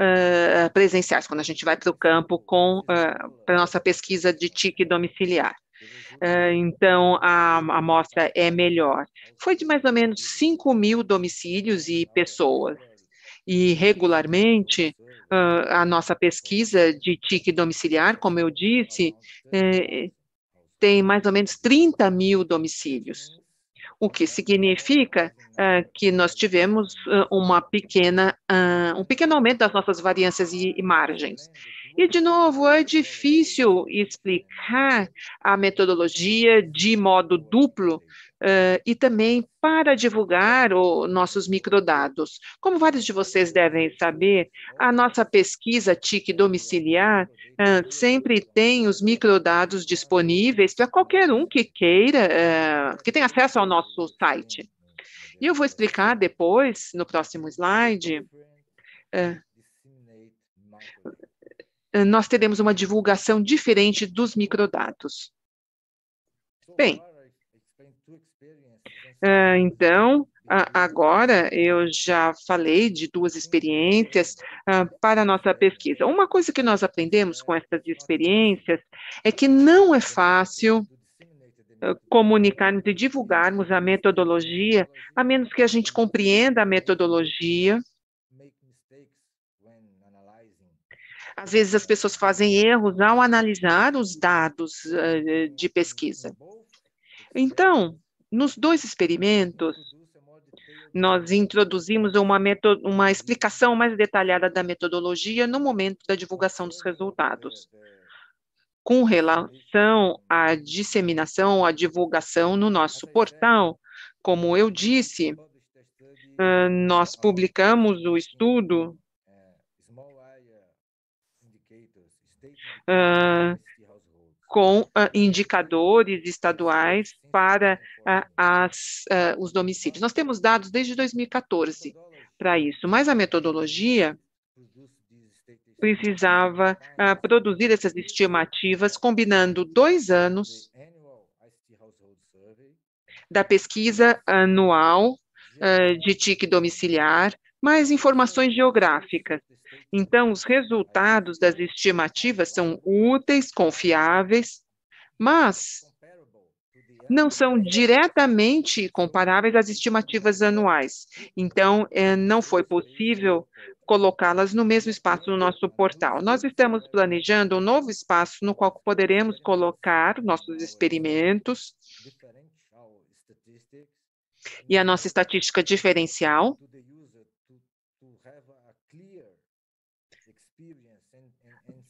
uh, presenciais, quando a gente vai para o campo com uh, nossa pesquisa de TIC domiciliar. Uh, então, a amostra é melhor. Foi de mais ou menos 5 mil domicílios e pessoas. E regularmente, a nossa pesquisa de TIC domiciliar, como eu disse, eh, tem mais ou menos 30 mil domicílios, o que significa uh, que nós tivemos uh, uma pequena, uh, um pequeno aumento das nossas variâncias e, e margens. E, de novo, é difícil explicar a metodologia de modo duplo, Uh, e também para divulgar os nossos microdados. Como vários de vocês devem saber, a nossa pesquisa TIC domiciliar uh, sempre tem os microdados disponíveis para qualquer um que queira, uh, que tenha acesso ao nosso site. E eu vou explicar depois, no próximo slide, nós teremos uma divulgação diferente dos microdados. Bem, ah, então, agora eu já falei de duas experiências ah, para a nossa pesquisa. Uma coisa que nós aprendemos com essas experiências é que não é fácil ah, comunicarmos e divulgarmos a metodologia, a menos que a gente compreenda a metodologia. Às vezes as pessoas fazem erros ao analisar os dados de pesquisa. Então, nos dois experimentos, nós introduzimos uma, uma explicação mais detalhada da metodologia no momento da divulgação dos resultados. Com relação à disseminação, à divulgação no nosso portal, como eu disse, nós publicamos o estudo Uh, com ah, indicadores estaduais para ah, as, ah, os domicílios. Nós temos dados desde 2014 para isso, mas a metodologia precisava produzir essas estimativas combinando dois anos da pesquisa anual de TIC domiciliar, mais informações geográficas então, os resultados das estimativas são úteis, confiáveis, mas não são diretamente comparáveis às estimativas anuais. Então, é, não foi possível colocá-las no mesmo espaço no nosso portal. Nós estamos planejando um novo espaço no qual poderemos colocar nossos experimentos e a nossa estatística diferencial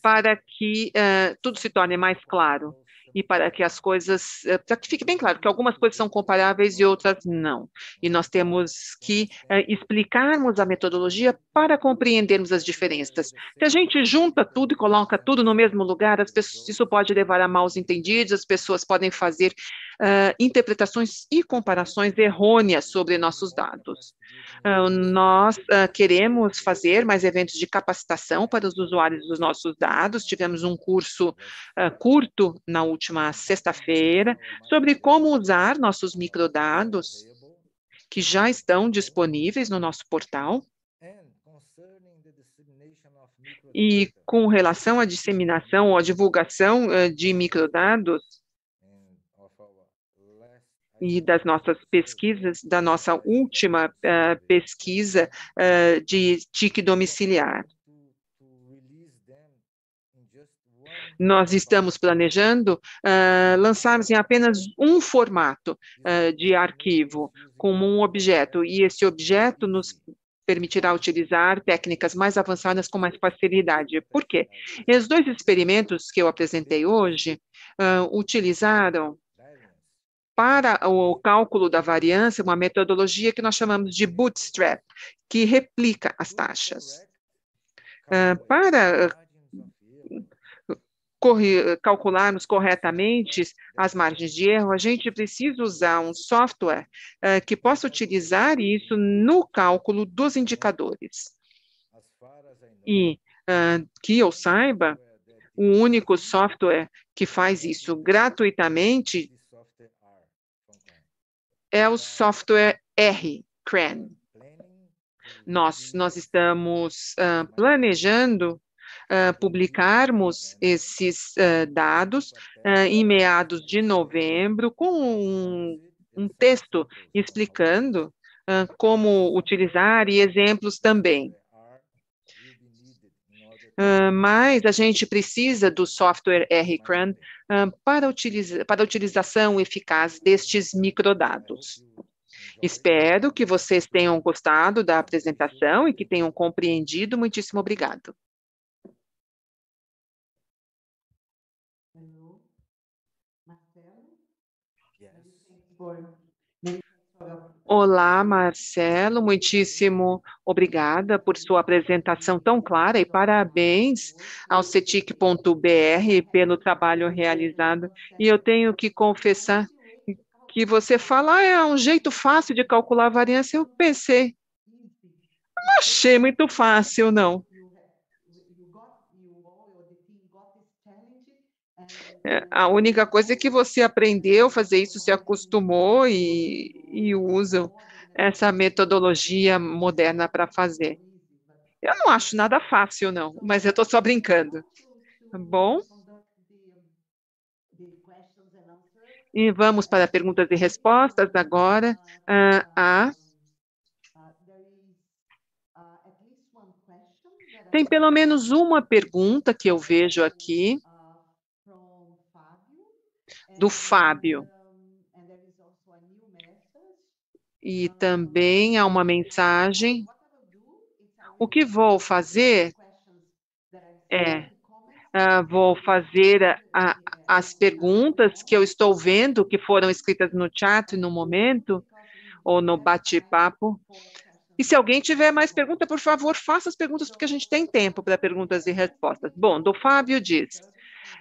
para que uh, tudo se torne mais claro e para que as coisas, eh, para que fique bem claro que algumas coisas são comparáveis e outras não. E nós temos que uh, explicarmos a metodologia para compreendermos as diferenças. Se a gente junta tudo e coloca tudo no mesmo lugar, pessoas, isso pode levar a maus entendidos, as pessoas podem fazer uh, interpretações e comparações errôneas sobre nossos dados. Uh, nós uh, queremos fazer mais eventos de capacitação para os usuários dos nossos dados. Tivemos um curso curto na última sexta-feira sobre como usar nossos microdados que já estão disponíveis no nosso portal. E com relação à disseminação ou à divulgação de microdados, e das nossas pesquisas, da nossa última uh, pesquisa uh, de TIC domiciliar. Nós estamos planejando uh, lançarmos em apenas um formato de arquivo, como um objeto, e esse objeto nos permitirá utilizar técnicas mais avançadas com mais facilidade. Por quê? os dois experimentos que eu apresentei hoje utilizaram para o cálculo da variância uma metodologia que nós chamamos de bootstrap, que replica as taxas. Ah, para ah, calcularmos corretamente as margens de erro, a gente precisa usar um software ah, que possa utilizar isso no cálculo dos indicadores. E que eu saiba, o único software que faz isso gratuitamente é o software R, CRAN. Nós, nós estamos uh, planejando uh, publicarmos esses uh, dados em meados de novembro com um, um texto explicando como utilizar e exemplos também. Ah, mas a gente precisa do software R uh, para, utiliza para a utilização eficaz destes microdados. Espero que vocês tenham gostado da apresentação e que tenham compreendido. Muitíssimo obrigado. Marcelo? Yes. Olá, Marcelo, muitíssimo obrigada por sua apresentação tão clara e parabéns ao cetic.br pelo trabalho realizado. E eu tenho que confessar que você fala ah, é um jeito fácil de calcular a variância. Eu pensei, não achei muito fácil, não. É, a única coisa é que você aprendeu a fazer isso, se acostumou e, e usa essa metodologia moderna para fazer. Eu não acho nada fácil, não, mas eu estou só brincando. Tá bom? E vamos para perguntas e respostas agora. Uh, Tem pelo menos uma pergunta que eu vejo aqui do Fábio. E também há uma mensagem. O que vou fazer é, uh, vou fazer a, a, as perguntas que eu estou vendo, que foram escritas no chat no momento, ou no bate-papo. E se alguém tiver mais pergunta, por favor, faça as perguntas, porque a gente tem tempo para perguntas e respostas. Bom, do Fábio diz: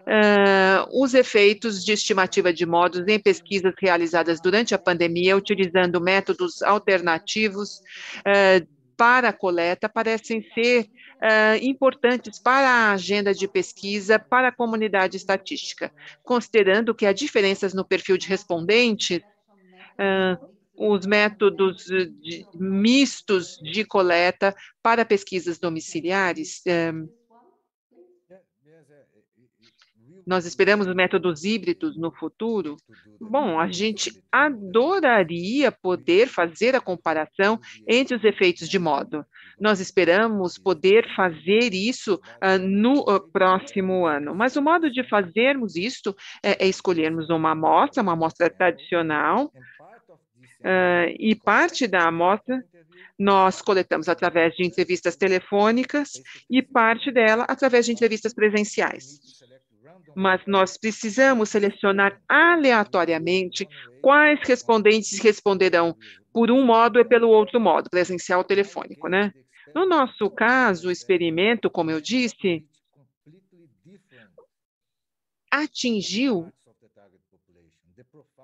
uh, os efeitos de estimativa de modos em pesquisas realizadas durante a pandemia, utilizando métodos alternativos uh, para a coleta, parecem ser Uh, importantes para a agenda de pesquisa para a comunidade estatística, considerando que há diferenças no perfil de respondentes, uh, os métodos de, mistos de coleta para pesquisas domiciliares. Eh, nós esperamos métodos híbridos no futuro? Bom, a gente adoraria poder fazer a comparação entre os efeitos de modo. Nós esperamos poder fazer isso uh, no uh, próximo ano, mas o modo de fazermos isto é, é escolhermos uma amostra, uma amostra tradicional, uh, e parte da amostra nós coletamos através de entrevistas telefônicas e parte dela através de entrevistas presenciais mas nós precisamos selecionar aleatoriamente quais respondentes responderão por um modo e pelo outro modo, presencial ou telefônico, né? No nosso caso, o experimento, como eu disse, atingiu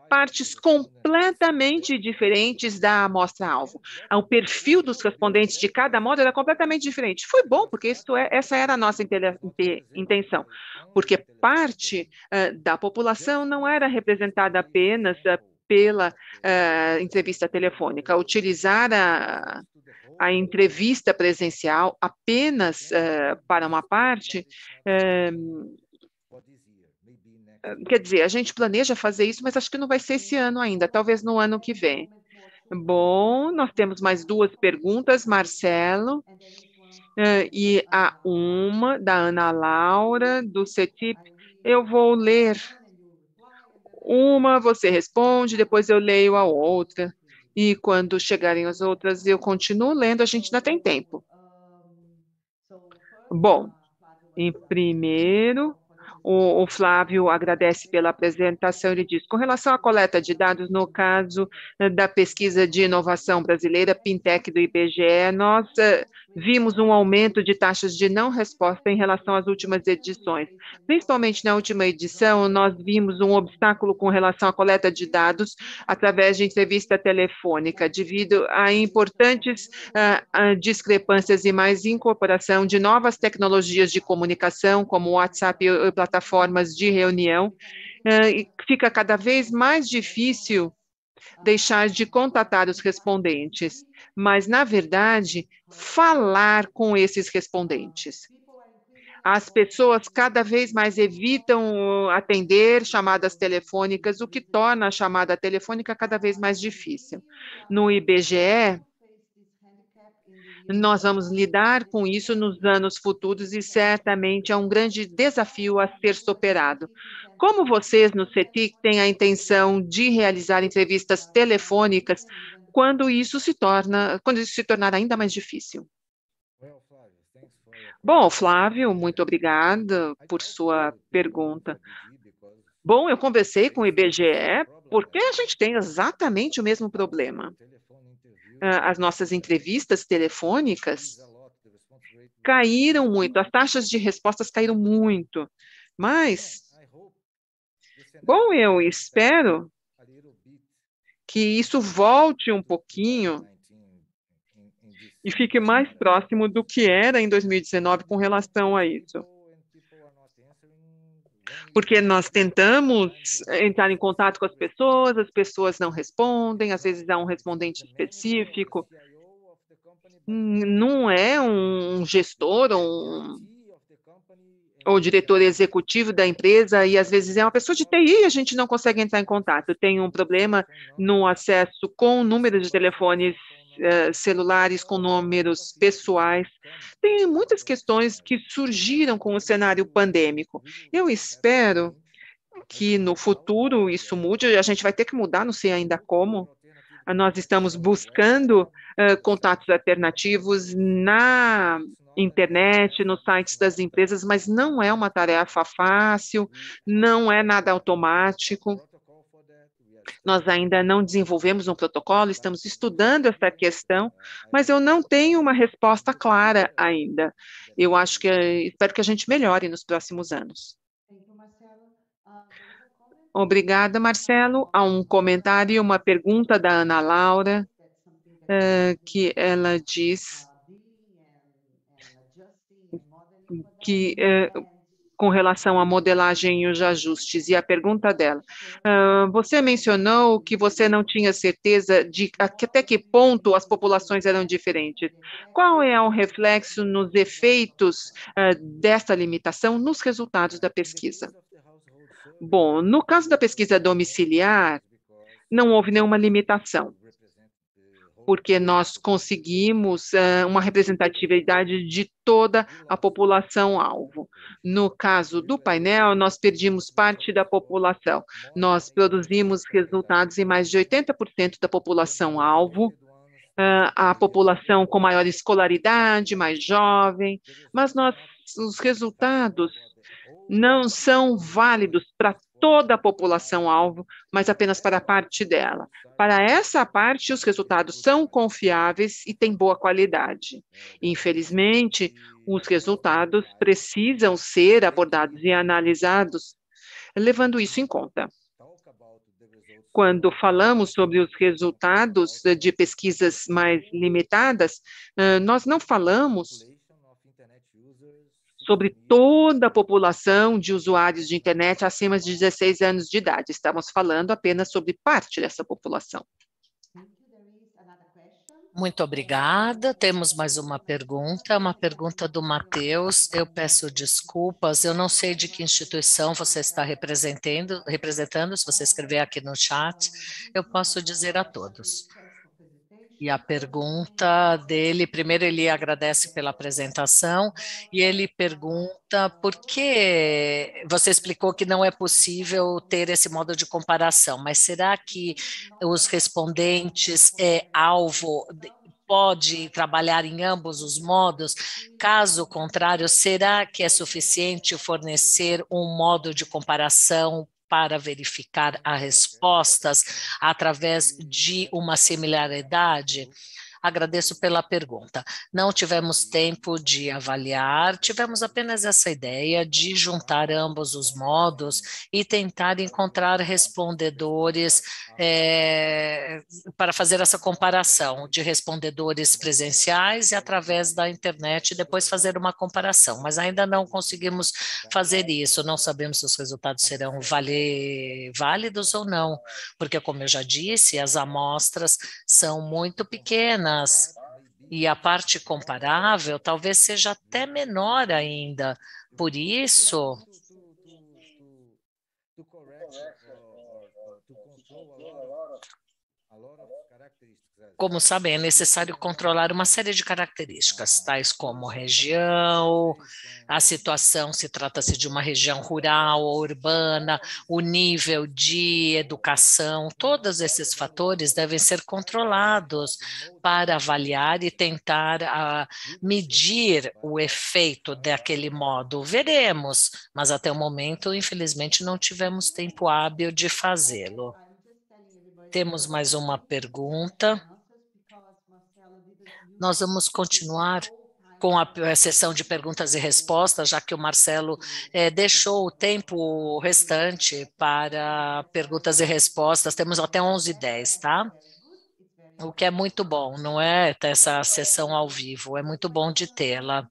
partes completamente diferentes da amostra-alvo. Ah, o perfil dos respondentes de cada amostra era completamente diferente. Foi bom, porque isso é, essa era a nossa intenção, porque parte uh, da população não era representada apenas uh, pela uh, entrevista telefônica. Utilizar a, a entrevista presencial apenas para uma parte eh, quer dizer, a gente planeja fazer isso, mas acho que não vai ser esse ano ainda, talvez no ano que vem. Bom, nós temos mais duas perguntas, Marcelo. Uh, e a uma da Ana Laura, do CETIP. Eu vou ler uma, você responde, depois eu leio a outra. E quando chegarem as outras, eu continuo lendo, a gente ainda tem tempo. Bom, em primeiro, o, o, Flávio agradece pela apresentação. Ele diz: com relação à coleta de dados, no caso eh, da pesquisa de inovação brasileira, Pintec do IBGE, nós eh, Vimos um aumento de taxas de não resposta em relação às últimas edições. Principalmente na última edição, nós vimos um obstáculo com relação à coleta de dados através de entrevista telefônica, devido a importantes uh, discrepâncias e mais incorporação de novas tecnologias de comunicação, como WhatsApp e plataformas de reunião. Uh, fica cada vez mais difícil deixar de contatar os respondentes, mas, na verdade, falar com esses respondentes. As pessoas cada vez mais evitam atender chamadas telefônicas, o que torna a chamada telefônica cada vez mais difícil. No IBGE, nós vamos lidar com isso nos anos futuros e certamente é um grande desafio a ser superado. Como vocês no CETIC têm a intenção de realizar entrevistas telefônicas quando isso se torna, quando isso se tornar ainda mais difícil? Bom, Flávio, muito obrigada por sua pergunta. Bom, eu conversei com o IBGE porque a gente tem exatamente o mesmo problema. Ah, as nossas entrevistas telefônicas caíram muito, as taxas de respostas caíram muito. Mas, bom, eu espero que isso volte um pouquinho e fique mais próximo do que era em 2019 com relação a isso porque nós tentamos eh, entrar em contato com as pessoas, as pessoas não respondem, às vezes há um respondente específico. Hum, não é um gestor ou um ou diretor executivo da empresa e às vezes é uma pessoa de TI e a gente não consegue entrar em contato. Tem um problema no acesso com o número de telefones eh, celulares com números pessoais. Tem muitas questões que surgiram com o cenário pandêmico. Eu espero que no futuro isso mude, a gente vai ter que mudar, não sei ainda como. Nós estamos buscando uh, contatos alternativos na internet, nos sites das empresas, mas não é uma tarefa fácil, não é nada automático. Nós ainda não desenvolvemos um protocolo, estamos estudando essa questão, mas eu não tenho uma resposta clara ainda. Eu acho que espero que a gente melhore nos próximos anos. Obrigada, Marcelo. Há um comentário e uma pergunta da Ana Laura, eh, que ela diz que eh, com relação à modelagem e os ajustes. E a pergunta dela: uh, você mencionou que você não tinha certeza de até que ponto as populações eram diferentes. Qual é o reflexo nos efeitos uh, desta limitação nos resultados da pesquisa? Bom, no caso da pesquisa domiciliar, não houve nenhuma limitação porque nós conseguimos uh, uma representatividade de toda a população alvo. No caso do painel, nós perdemos parte da população. Nós produzimos resultados em mais de 80% da população alvo. Uh, a população com maior escolaridade, mais jovem, mas nós, os resultados não são válidos para toda a população-alvo, mas apenas para parte dela. Para essa parte, os resultados são confiáveis e têm boa qualidade. Infelizmente, os resultados precisam ser abordados e analisados, levando isso em conta. Quando falamos sobre os resultados de pesquisas mais limitadas, nós não falamos sobre toda a população de usuários de internet acima de 16 anos de idade. Estamos falando apenas sobre parte dessa população. Muito obrigada. Temos mais uma pergunta, uma pergunta do Matheus. Eu peço desculpas, eu não sei de que instituição você está representando, representando, se você escrever aqui no chat, eu posso dizer a todos. E a pergunta dele, primeiro ele agradece pela apresentação e ele pergunta por que você explicou que não é possível ter esse modo de comparação, mas será que os respondentes é alvo pode trabalhar em ambos os modos? Caso contrário, será que é suficiente fornecer um modo de comparação para verificar as respostas através de uma similaridade? Agradeço pela pergunta. Não tivemos tempo de avaliar, tivemos apenas essa ideia de juntar ambos os modos e tentar encontrar respondedores é, para fazer essa comparação de respondedores presenciais e através da internet, depois fazer uma comparação. Mas ainda não conseguimos fazer isso, não sabemos se os resultados serão vale, válidos ou não, porque, como eu já disse, as amostras são muito pequenas mas e a parte comparável talvez seja até menor ainda. Por isso, Como sabem, é necessário controlar uma série de características, tais como região, a situação, se trata-se de uma região rural ou urbana, o nível de educação, todos esses fatores devem ser controlados para avaliar e tentar a, ah, medir o efeito daquele modo. Veremos, mas até o momento, infelizmente, não tivemos tempo hábil de fazê-lo. Temos mais uma pergunta nós vamos continuar com a sessão de perguntas e respostas, já que o Marcelo é, deixou o tempo restante para perguntas e respostas. Temos até 11h10, tá? O que é muito bom, não é? Essa sessão ao vivo, é muito bom de tê-la.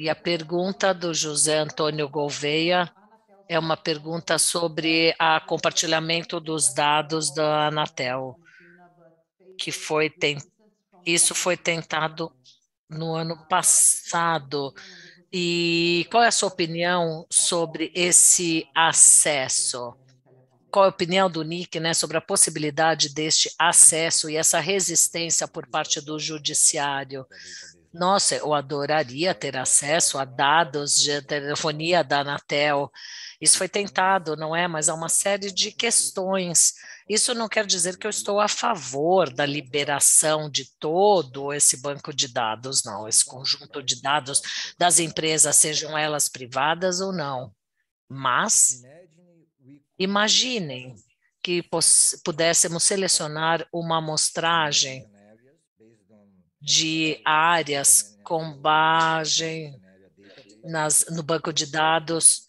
E a pergunta do José Antônio Gouveia é uma pergunta sobre o compartilhamento dos dados da Anatel que foi tem, isso foi tentado no ano passado. E qual é a sua opinião sobre esse acesso? Qual é a opinião do Nick né, sobre a possibilidade deste acesso e essa resistência por parte do judiciário? Nossa, eu adoraria ter acesso a dados de telefonia da Anatel. Isso foi tentado, não é? Mas há uma série de questões isso não quer dizer que eu estou a favor da liberação de todo esse banco de dados, não, esse conjunto de dados das empresas, sejam elas privadas ou não. Mas imaginem que pudéssemos selecionar uma amostragem de áreas com base nas, no banco de dados.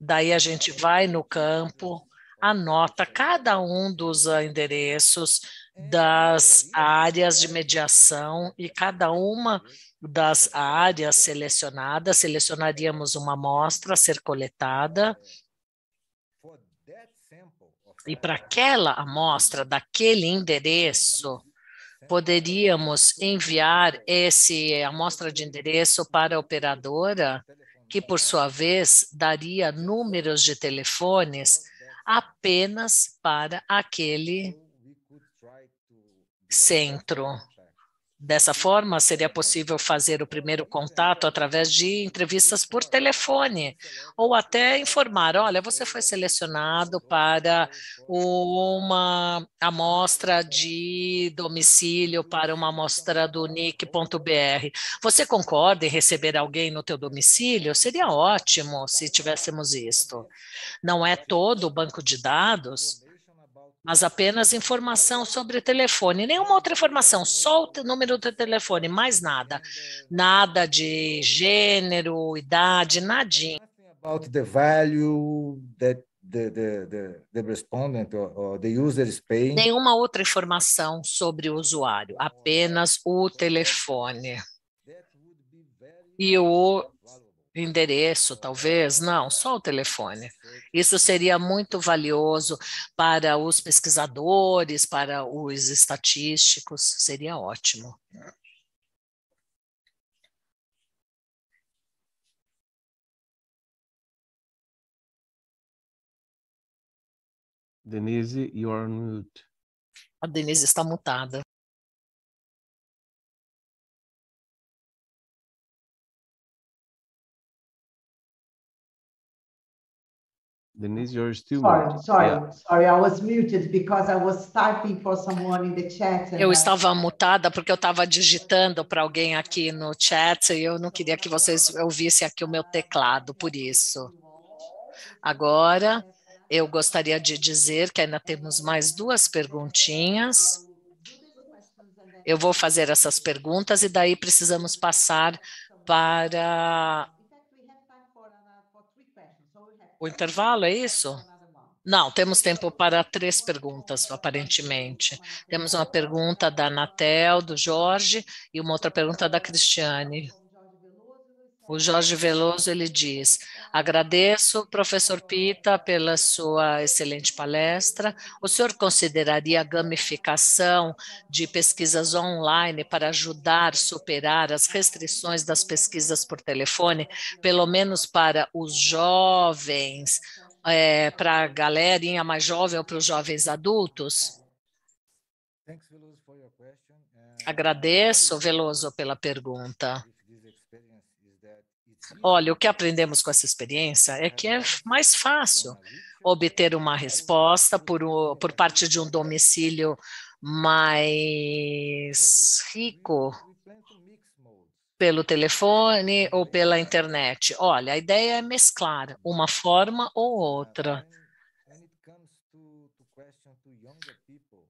Daí a gente vai no campo anota cada um dos endereços das áreas de mediação e cada uma das áreas selecionadas, selecionaríamos uma amostra a ser coletada. E para aquela amostra, daquele endereço, poderíamos enviar essa amostra de endereço para a operadora, que, por sua vez, daria números de telefones apenas para aquele então, centro. Dessa forma, seria possível fazer o primeiro contato através de entrevistas por telefone ou até informar: olha, você foi selecionado para uma amostra de domicílio para uma amostra do NIC.br. Você concorda em receber alguém no teu domicílio? Seria ótimo se tivéssemos isto. Não é todo o banco de dados mas apenas informação sobre o telefone, nenhuma outra informação, só o número do telefone, mais nada. Nada de gênero, idade, nadinha. About the value that the, the, the, the respondent or, the user is paying. Nenhuma outra informação sobre o usuário, apenas o telefone. E o endereço, talvez, não, só o telefone. Isso seria muito valioso para os pesquisadores, para os estatísticos, seria ótimo. Denise, you are mute. A Denise está mutada. Denise, you're still sorry, muted. sorry, yeah. sorry. I was muted because I was typing for someone in the chat. eu I... estava mutada porque eu estava digitando para alguém aqui no chat e eu não queria que vocês ouvissem aqui o meu teclado, por isso. Agora, eu gostaria de dizer que ainda temos mais duas perguntinhas. Eu vou fazer essas perguntas e daí precisamos passar para o intervalo é isso? Não, temos tempo para três perguntas, aparentemente. Temos uma pergunta da Natel, do Jorge, e uma outra pergunta da Cristiane. O Jorge Veloso ele diz: Agradeço, professor Pita, pela sua excelente palestra. O senhor consideraria a gamificação de pesquisas online para ajudar a superar as restrições das pesquisas por telefone, pelo menos para os jovens, é, para a galerinha mais jovem ou para os jovens adultos? É, Agradeço, Veloso, pela pergunta. Olha, o que aprendemos com essa experiência é que é mais fácil obter uma é, resposta por, por parte de um domicílio mais rico pelo telefone ou pela internet. Olha, a ideia é mesclar uma forma ou outra.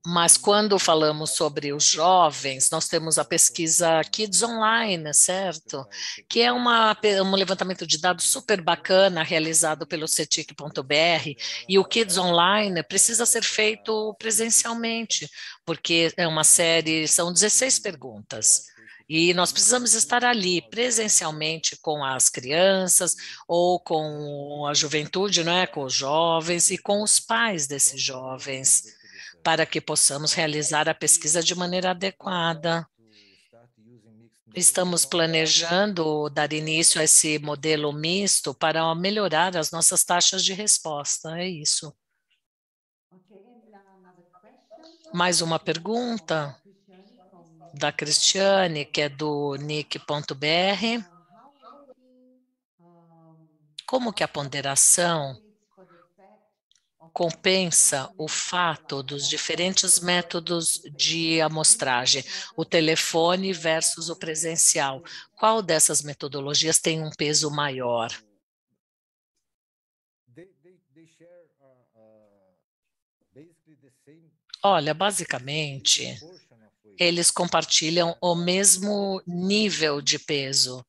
Mas quando falamos sobre os jovens, nós temos a pesquisa Kids Online, certo? Que é uma, um levantamento de dados super bacana realizado pelo CETIC.br. E o Kids Online precisa ser feito presencialmente, porque é uma série, são 16 perguntas. E nós precisamos estar ali presencialmente com as crianças ou com a juventude, não é? com os jovens e com os pais desses jovens para que possamos realizar a pesquisa de maneira adequada. Estamos planejando dar início a esse modelo misto para melhorar as nossas taxas de resposta. É isso. Mais uma pergunta da Cristiane, que é do nick.br. Como que a ponderação compensa o fato dos diferentes métodos de amostragem, o telefone versus o presencial? Qual dessas metodologias tem um peso maior? Uh, uh, Olha, basicamente, eles compartilham o mesmo nível de peso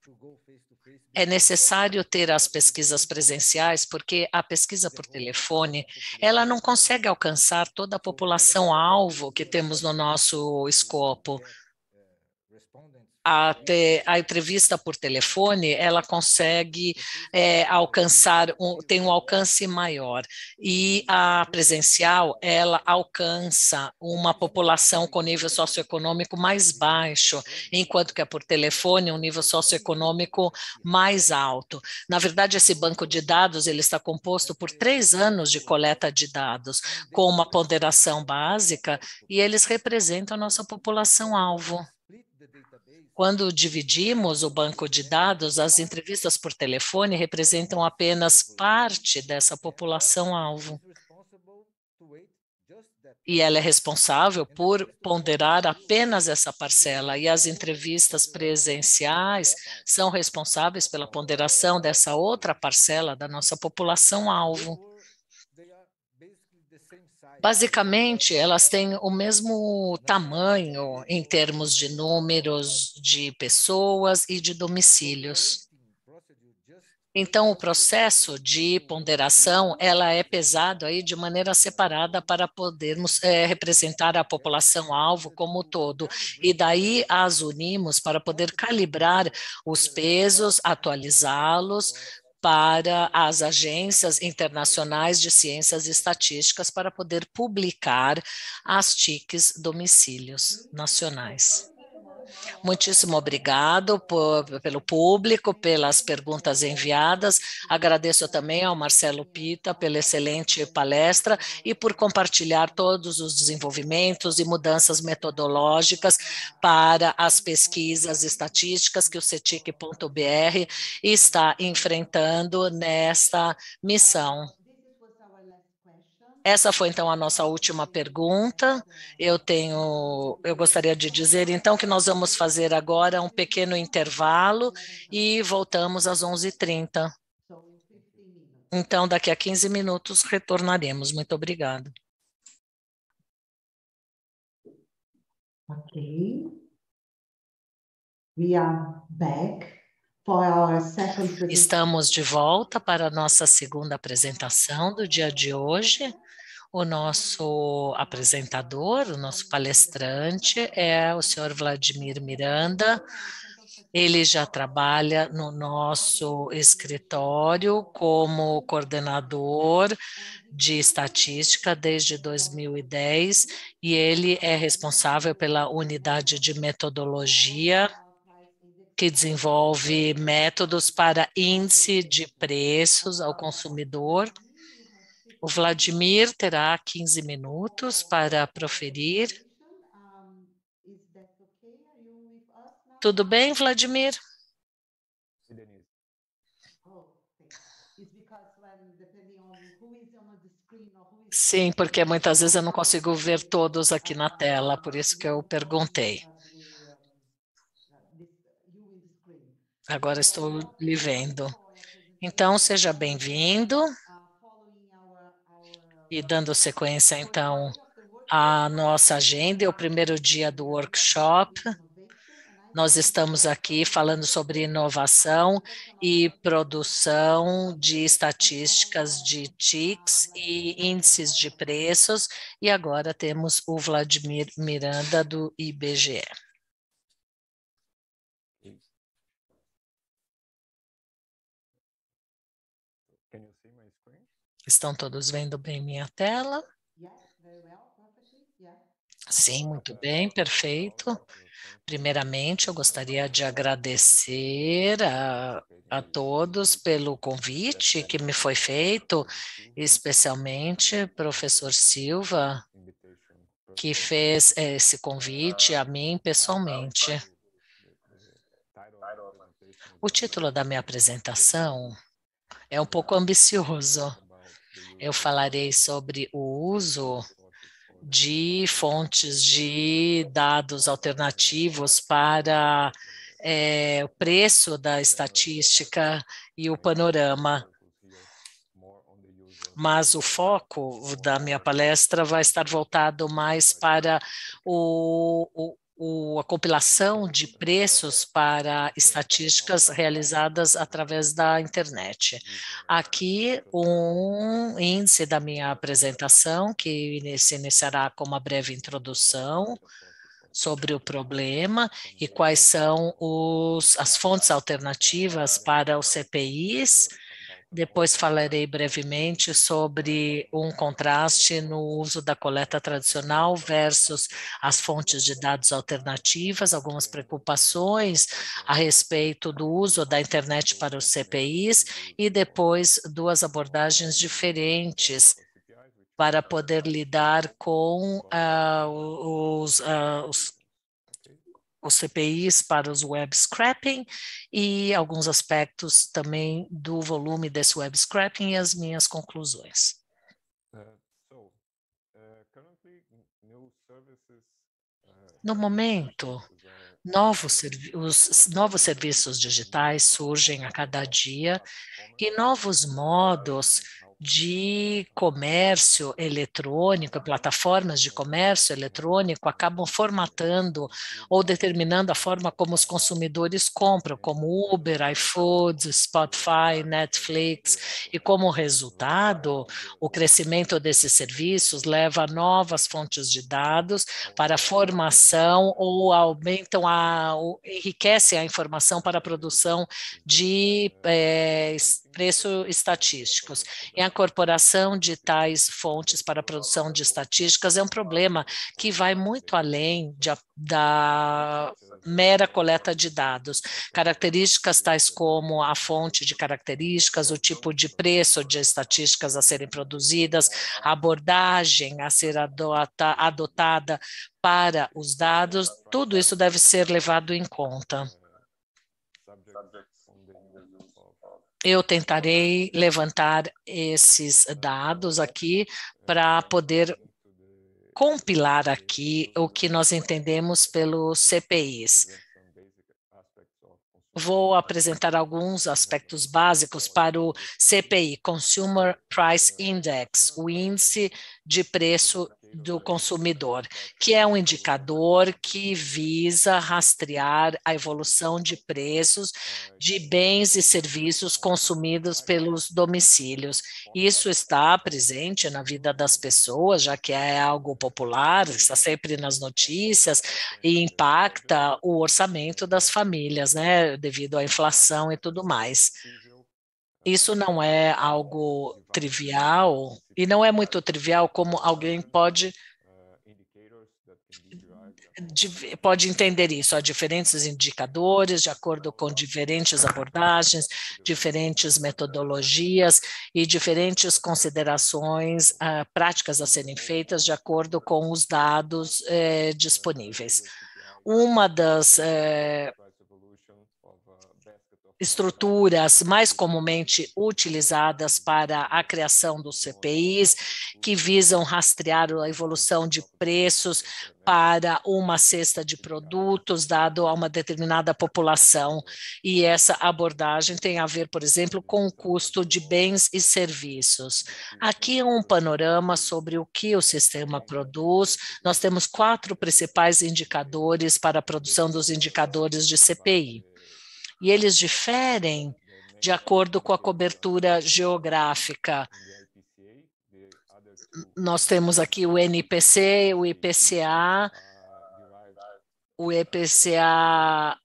é necessário ter as pesquisas presenciais, porque a pesquisa por telefone, ela não consegue alcançar toda a população alvo que temos no nosso escopo. É a, te, a entrevista por telefone, ela consegue é, alcançar, um, tem um alcance maior. E a presencial, ela alcança uma população com nível socioeconômico mais baixo, enquanto que é por telefone, um nível socioeconômico mais alto. Na verdade, esse banco de dados, ele está composto por três anos de coleta de dados, com uma ponderação básica, e eles representam a nossa população-alvo. Quando dividimos o banco de dados, as entrevistas por telefone representam apenas parte dessa população-alvo. E ela é responsável por ponderar apenas essa parcela, e as entrevistas presenciais são responsáveis pela ponderação dessa outra parcela da nossa população-alvo. Basicamente, elas têm o mesmo tamanho em termos de números de pessoas e de domicílios. Então, o processo de ponderação ela é pesado aí de maneira separada para podermos é, representar a população alvo como um todo. E daí as unimos para poder calibrar os pesos, atualizá-los para as agências internacionais de ciências e estatísticas para poder publicar as TICs domicílios nacionais. Muitíssimo obrigado por, pelo público, pelas perguntas enviadas. Agradeço também ao Marcelo Pita pela excelente palestra e por compartilhar todos os desenvolvimentos e mudanças metodológicas para as pesquisas estatísticas que o CETIC.br está enfrentando nesta missão. Essa foi então a nossa última pergunta. Eu tenho, eu gostaria de dizer então que nós vamos fazer agora um pequeno intervalo e voltamos às 11h30. Então, daqui a 15 minutos retornaremos. Muito obrigada. Ok, We are back. for our second Estamos de volta para a nossa segunda apresentação do dia de hoje. O nosso apresentador, o nosso palestrante é o senhor Vladimir Miranda. Ele já trabalha no nosso escritório como coordenador de estatística desde 2010 e ele é responsável pela unidade de metodologia que desenvolve métodos para índice de preços ao consumidor o Vladimir terá 15 minutos para proferir. Tudo bem, Vladimir? Sim, porque muitas vezes eu não consigo ver todos aqui na tela, por isso que eu perguntei. Agora estou lhe vendo. Então, seja bem-vindo. E dando sequência, então, à nossa agenda, é o primeiro dia do workshop. Nós estamos aqui falando sobre inovação e produção de estatísticas de TICs e índices de preços. E agora temos o Vladimir Miranda, do IBGE. Estão todos vendo bem minha tela? Sim, muito bem, perfeito. Primeiramente, eu gostaria de agradecer a, a todos pelo convite que me foi feito, especialmente professor Silva, que fez eh, esse convite a mim pessoalmente. O título da minha apresentação é um pouco ambicioso, eu falarei sobre o uso de fontes de dados alternativos para é, o preço da estatística e o panorama. Mas o foco da minha palestra vai estar voltado mais para o, o o, a compilação de preços para estatísticas realizadas através da internet. Uhum. Aqui um índice da minha apresentação, que se iniciará com uma breve introdução sobre o problema e quais são os, as fontes alternativas para os CPIs, depois falarei brevemente sobre um contraste no uso da coleta tradicional versus as fontes de dados alternativas, algumas preocupações a respeito do uso da internet para os CPIs e depois duas abordagens diferentes para poder lidar com uh, os, uh, os os CPIs para os web scrapping e alguns aspectos também do volume desse web scrapping e as minhas conclusões. É, é, é, no momento, novos, servi os, novos serviços digitais surgem a cada dia e novos modos de comércio eletrônico, plataformas de comércio eletrônico acabam formatando ou determinando a forma como os consumidores compram, como Uber, iFood, Spotify, Netflix, e como resultado, o crescimento desses serviços leva a novas fontes de dados para a formação ou aumentam a ou enriquecem a informação para a produção de é, preços estatísticos. É e a incorporação de tais fontes para a produção de estatísticas é um problema que vai muito além de, da mera coleta de dados. Características tais como a fonte de características, o tipo de preço de estatísticas a serem produzidas, a abordagem a ser adota, adotada para os dados, tudo isso deve ser levado em conta eu tentarei levantar esses dados aqui para poder compilar aqui o que nós entendemos pelos CPIs. Vou apresentar alguns aspectos básicos para o CPI, Consumer Price Index, o índice de preço do consumidor, que é um indicador que visa rastrear a evolução de preços de bens e serviços consumidos pelos domicílios. Isso está presente na vida das pessoas, já que é algo popular, está sempre nas notícias e impacta o orçamento das famílias, né, devido à inflação e tudo mais. Isso não é algo trivial e não é muito trivial como alguém pode pode entender isso, há diferentes indicadores de acordo com diferentes abordagens, diferentes metodologias e diferentes considerações uh, práticas a serem feitas de acordo com os dados uh, disponíveis. Uma das uh, estruturas mais comumente utilizadas para a criação dos CPIs, que visam rastrear a evolução de preços para uma cesta de produtos dado a uma determinada população. E essa abordagem tem a ver, por exemplo, com o custo de bens e serviços. Aqui é um panorama sobre o que o sistema produz. Nós temos quatro principais indicadores para a produção dos indicadores de CPI e eles diferem de acordo com a cobertura geográfica. Nós temos aqui o NPC, o IPCA, o EPCA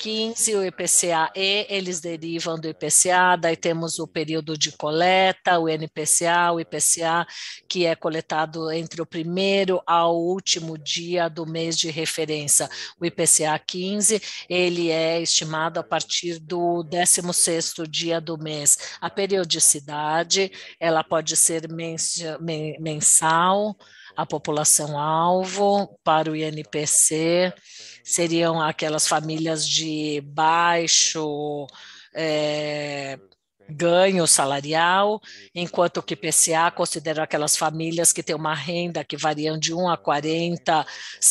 15, o IPCA-E, eles derivam do IPCA, daí temos o período de coleta, o NPCA, o IPCA, que é coletado entre o primeiro ao último dia do mês de referência. O IPCA 15, ele é estimado a partir do 16º dia do mês. A periodicidade, ela pode ser mensal, a população-alvo, para o INPC, seriam aquelas famílias de baixo. É, ganho salarial, uhum. enquanto que PCA considera aquelas famílias que têm uma renda que variam de 1 a 40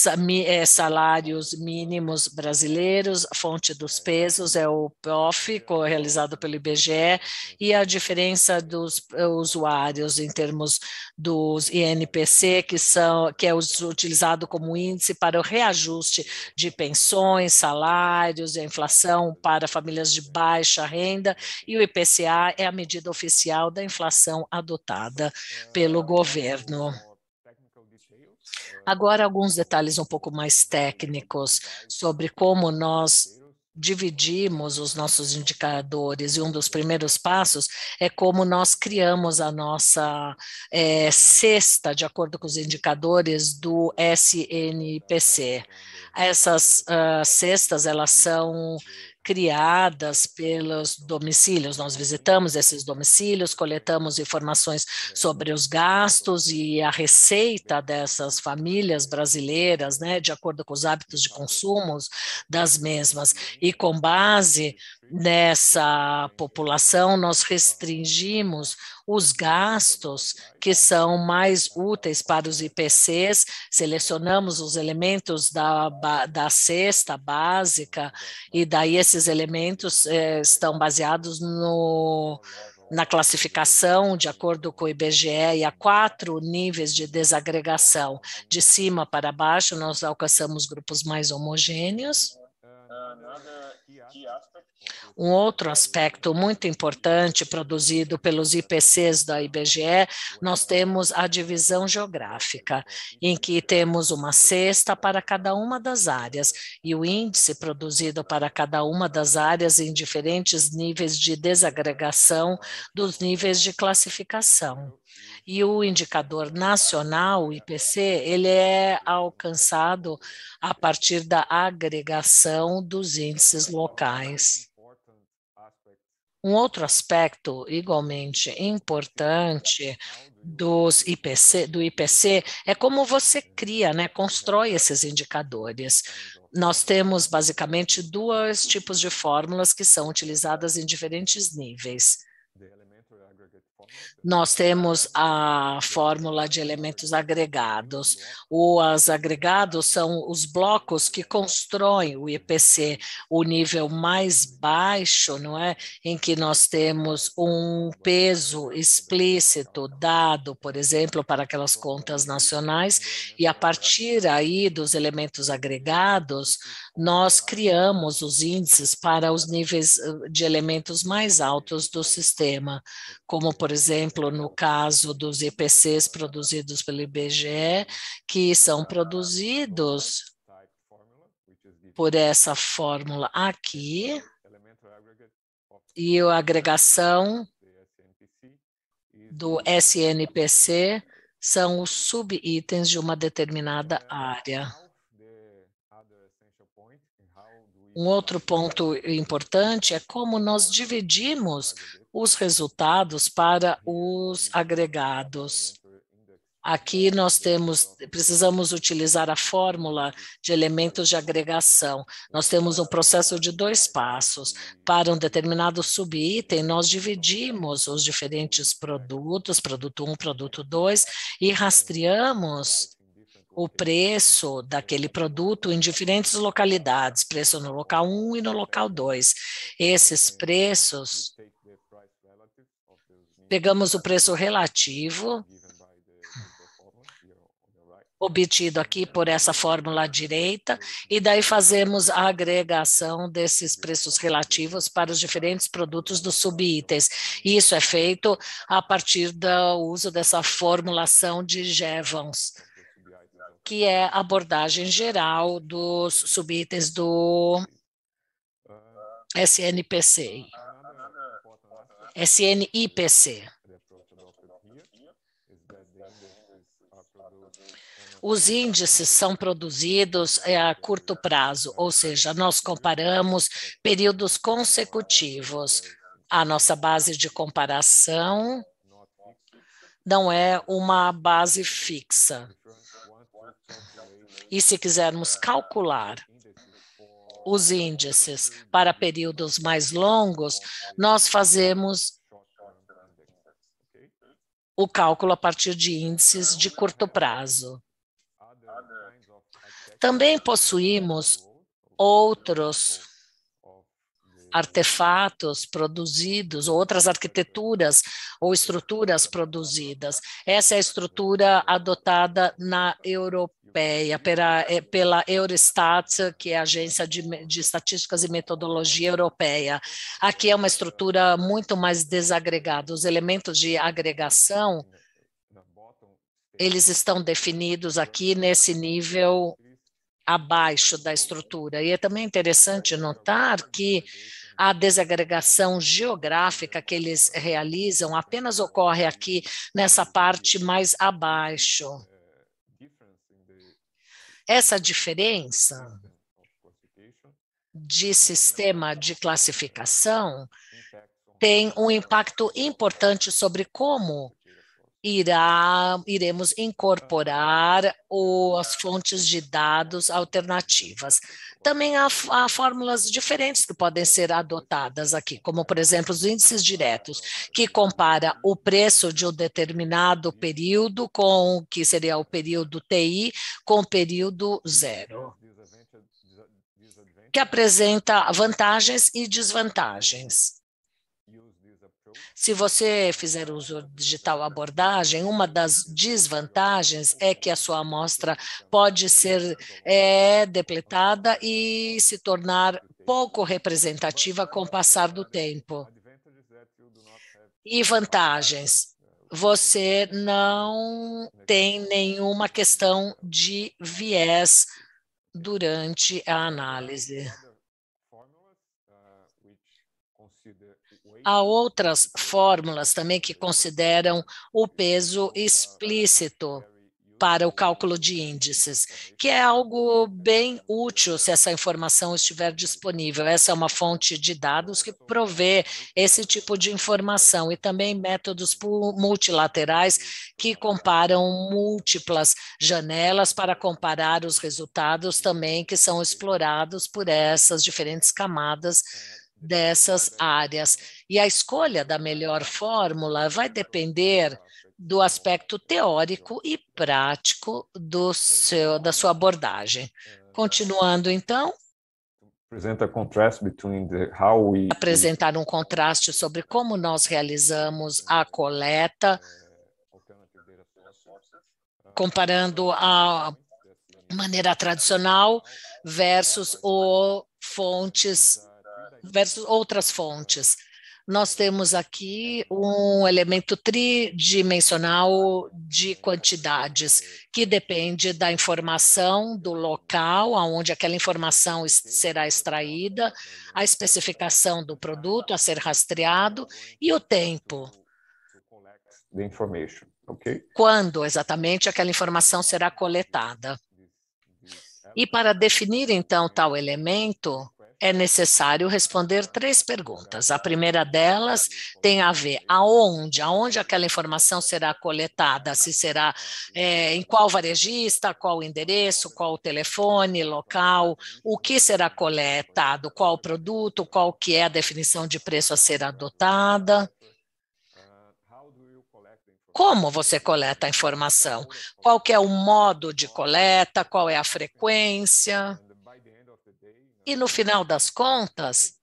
uhum. uhum. eh, salários mínimos brasileiros, fonte dos é. pesos é o POF, é. realizado pelo IBGE, e a diferença dos usuários em termos dos INPC, que, são, que é utilizado como índice para o reajuste de pensões, salários, inflação para famílias de baixa renda, e o IPCA IPCA é a medida oficial da inflação adotada pelo governo. Agora, alguns detalhes um pouco mais técnicos sobre como nós dividimos os nossos indicadores e um dos primeiros passos é como nós criamos a nossa é, cesta de acordo com os indicadores do SNPC. Essas uh, cestas elas são criadas pelos domicílios. Nós visitamos esses domicílios, coletamos informações sobre os gastos e a receita dessas famílias brasileiras, né, de acordo com os hábitos de consumo das mesmas. Uhum. E com base uhum. nessa população, nós restringimos os gastos que são mais úteis para os IPCs, selecionamos os elementos da, da cesta básica, e daí esses elementos eh, estão baseados no na classificação, de acordo com o IBGE, e há quatro níveis de desagregação. De cima para baixo, nós alcançamos grupos mais homogêneos, um outro aspecto muito importante produzido pelos IPCs da IBGE, nós temos a divisão geográfica, em que temos uma cesta para cada uma das áreas e o índice produzido para cada uma das áreas em diferentes níveis de desagregação dos níveis de classificação. E o indicador nacional, o IPC, ele é alcançado a partir da agregação dos índices locais. Um outro aspecto igualmente importante dos IPC, do IPC é como você cria, né, constrói esses indicadores. Nós temos basicamente dois tipos de fórmulas que são utilizadas em diferentes níveis. Nós temos a fórmula de elementos agregados. Os agregados são os blocos que constroem o IPC, o nível mais baixo, não é? Em que nós temos um peso explícito dado, por exemplo, para aquelas contas nacionais, e a partir aí dos elementos agregados, nós criamos os índices para os níveis eh, de elementos mais altos do sistema, como, por exemplo, no caso dos IPCs produzidos pelo IBGE, que são produzidos por essa fórmula aqui, e a agregação do SNPC são os subitens de uma determinada área. Um outro ponto importante é como nós dividimos os resultados para os agregados. Aqui nós temos, precisamos utilizar a fórmula de elementos de agregação. Nós temos um processo de dois passos. Para um determinado subitem, nós dividimos os diferentes produtos, produto 1, um, produto 2, e rastreamos o preço daquele produto em diferentes localidades, preço no local 1 um e no local 2. Esses preços, pegamos o preço relativo obtido aqui por essa fórmula à direita, e daí fazemos a agregação desses preços relativos para os diferentes produtos dos subitens. Isso é feito a partir do uso dessa formulação de Jevons que é a abordagem geral dos subitens do SNPC, SNIPC. Os índices são produzidos é, a curto prazo, ou seja, nós comparamos períodos consecutivos. A nossa base de comparação não é uma base fixa. E se quisermos calcular os índices para períodos mais longos, nós fazemos o cálculo a partir de índices de curto prazo. Também possuímos outros artefatos produzidos, ou outras arquiteturas ou estruturas produzidas. Essa é a estrutura adotada na europeia, pela, é, pela Eurostat, que é a Agência de, de Estatísticas e Metodologia Europeia. Aqui é uma estrutura muito mais desagregada, os elementos de agregação eles estão definidos aqui nesse nível abaixo da estrutura. E é também interessante notar que a desagregação geográfica que eles realizam apenas ocorre aqui nessa parte mais abaixo. Essa diferença de sistema de classificação tem um impacto importante sobre como irá, iremos incorporar o, as fontes de dados alternativas. Também há, há, fórmulas diferentes que podem ser adotadas aqui, como, por exemplo, os índices diretos, que compara o preço de um determinado período com o que seria o período TI com o período zero, que apresenta vantagens e desvantagens se você fizer uso digital abordagem, uma das desvantagens é que a sua amostra pode ser é, depletada e se tornar pouco representativa com o passar do tempo. E vantagens? Você não tem nenhuma questão de viés durante a análise. Há outras fórmulas também que consideram o peso explícito para o cálculo de índices, que é algo bem útil se essa informação estiver disponível. Essa é uma fonte de dados que provê esse tipo de informação e também métodos multilaterais que comparam múltiplas janelas para comparar os resultados também que são explorados por essas diferentes camadas dessas áreas. E a escolha da melhor fórmula vai depender do aspecto teórico e prático do seu, da sua abordagem. Continuando, então. Apresentar um contraste sobre como nós realizamos a coleta, comparando a maneira tradicional versus o fontes versus outras fontes. Nós temos aqui um elemento tridimensional de quantidades, que depende da informação, do local onde aquela informação será extraída, a especificação do produto a ser rastreado e o tempo. Quando exatamente aquela informação será coletada. E para definir, então, tal elemento, é necessário responder três perguntas. A primeira delas tem a ver aonde, aonde aquela informação será coletada, se será é, em qual varejista, qual endereço, qual telefone, local, o que será coletado, qual produto, qual que é a definição de preço a ser adotada como você coleta a informação, qual é o modo de coleta, qual é a frequência. E no final das contas,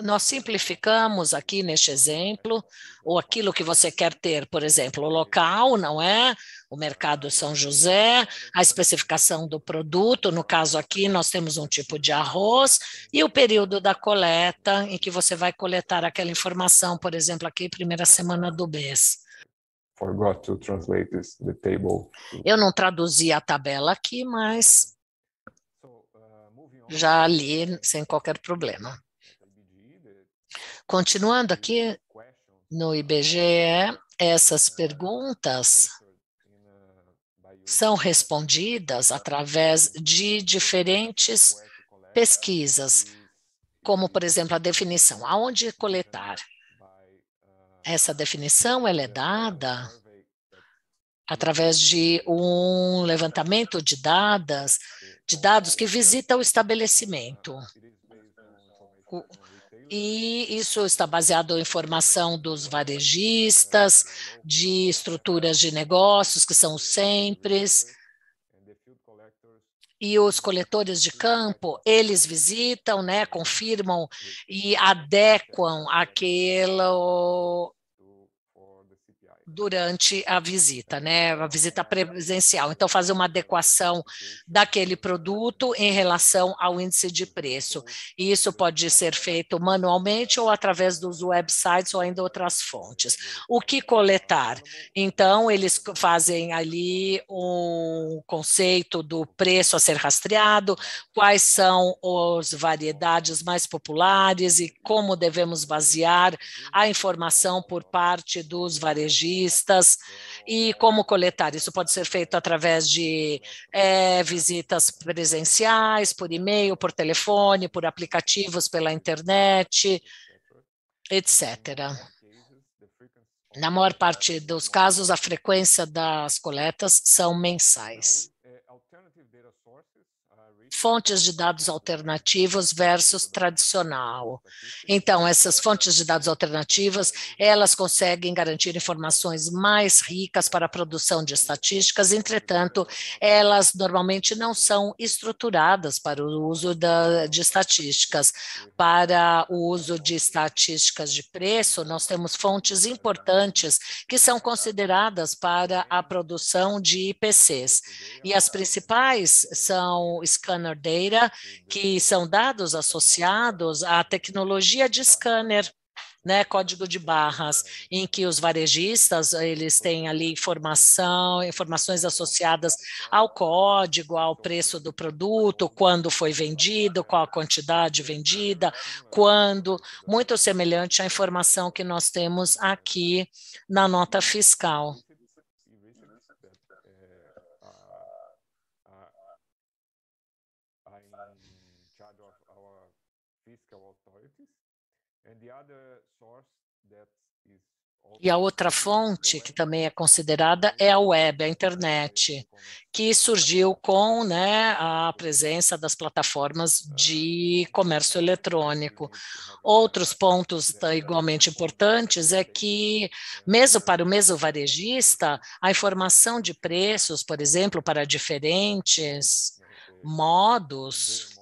nós simplificamos aqui neste exemplo, ou aquilo que você quer ter, por exemplo, o local, não é? O mercado São José, a especificação do produto, no caso aqui nós temos um tipo de arroz, e o período da coleta, em que você vai coletar aquela informação, por exemplo, aqui, primeira semana do mês. Forgot to translate this, the table. Eu não traduzi a tabela aqui, mas já ali sem qualquer problema. Continuando aqui no IBGE, essas perguntas são respondidas através de diferentes pesquisas, como, por exemplo, a definição, aonde coletar. Essa definição ela é dada através de um levantamento de dadas de dados que visita o estabelecimento. e isso está baseado em informação dos varejistas, de estruturas de negócios, que são sempre. E os coletores de campo, eles visitam, né, confirmam e adequam aquilo durante a visita, né? A visita presencial. Então, fazer uma adequação daquele produto em relação ao índice de preço. E isso pode ser feito manualmente ou através dos websites ou ainda outras fontes. O que coletar? Então, eles fazem ali um conceito do preço a ser rastreado, quais são as variedades mais populares e como devemos basear a informação por parte dos varejistas turistas e como coletar. Isso pode ser feito através de é, visitas presenciais, por e-mail, por telefone, por aplicativos, pela internet, etc. Na maior parte dos casos, a frequência das coletas são mensais fontes de dados alternativas versus tradicional. Então, essas fontes de dados alternativas, elas conseguem garantir informações mais ricas para a produção de estatísticas, entretanto, elas normalmente não são estruturadas para o uso da, de estatísticas. Para o uso de estatísticas de preço, nós temos fontes importantes que são consideradas para a produção de IPCs. E as principais são Scana Scanner Data, que uhum. são dados associados à tecnologia de scanner. Né, código de barras, em que os varejistas eles têm ali informação, informações associadas ao código, ao preço do produto, quando foi vendido, qual a quantidade vendida, quando, muito semelhante à informação que nós temos aqui na nota fiscal. E a outra fonte, que também é considerada, é a web, a internet, que surgiu com né, a presença das plataformas de comércio eletrônico. Outros pontos tá, igualmente importantes é que, mesmo para o mesmo varejista, a informação de preços, por exemplo, para diferentes modos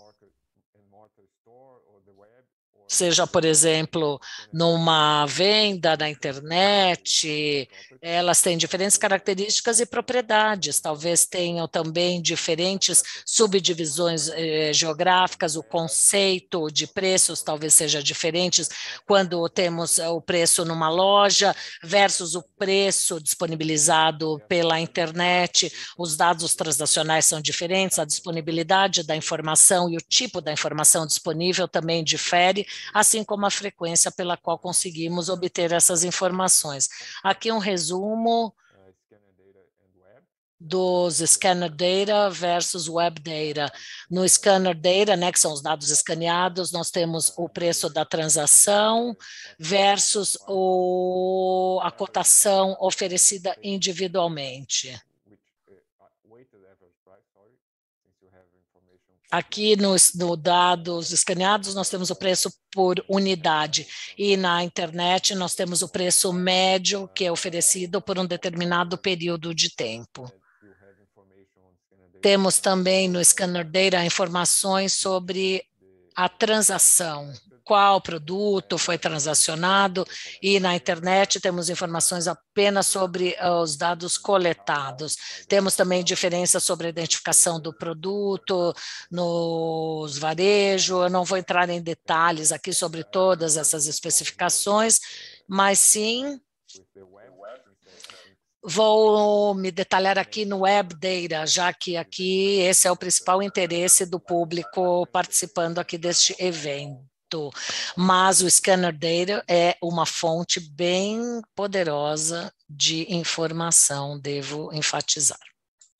seja, por exemplo, numa venda na internet, elas têm diferentes características e propriedades, talvez tenham também diferentes subdivisões eh, geográficas, o conceito de preços talvez seja diferente quando temos eh, o preço numa loja versus o preço disponibilizado pela internet, os dados transacionais são diferentes, a disponibilidade da informação e o tipo da informação disponível também difere, assim como a frequência pela qual conseguimos obter essas informações. Aqui um resumo dos scanner data versus web data. No scanner data, né, que são os dados escaneados, nós temos o preço da transação versus o, a cotação oferecida individualmente. Aqui nos no dados escaneados, nós temos o preço por unidade, e na internet nós temos o preço médio que é oferecido por um determinado período de tempo. Temos também no Scanner Data informações sobre a transação qual produto foi transacionado e na internet temos informações apenas sobre eh, os dados coletados. Temos também diferenças sobre a identificação do produto nos varejo. Eu não vou entrar em detalhes aqui sobre todas essas especificações, mas sim Vou me detalhar aqui no Web Data, já que aqui esse é o principal interesse do público participando aqui deste evento. Mas o Scanner Data é uma fonte bem poderosa de informação, devo enfatizar.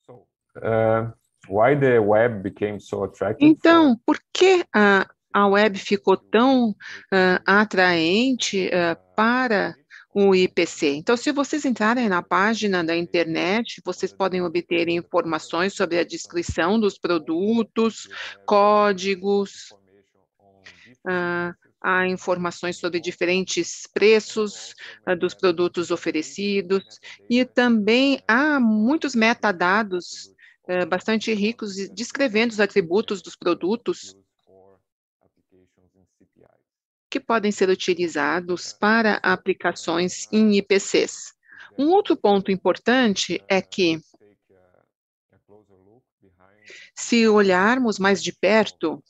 Uh, why the web became so attractive? Então, por que a, a web ficou tão uh, atraente uh, para o IPC. Então, se vocês entrarem na página da internet, vocês podem obter informações sobre a descrição dos produtos, códigos, Uh, há informações sobre diferentes preços uh, dos produtos oferecidos e também há muitos metadados uh, bastante ricos descrevendo os atributos dos produtos que podem ser utilizados para aplicações em IPCs. Um outro ponto importante é que, se olharmos mais de perto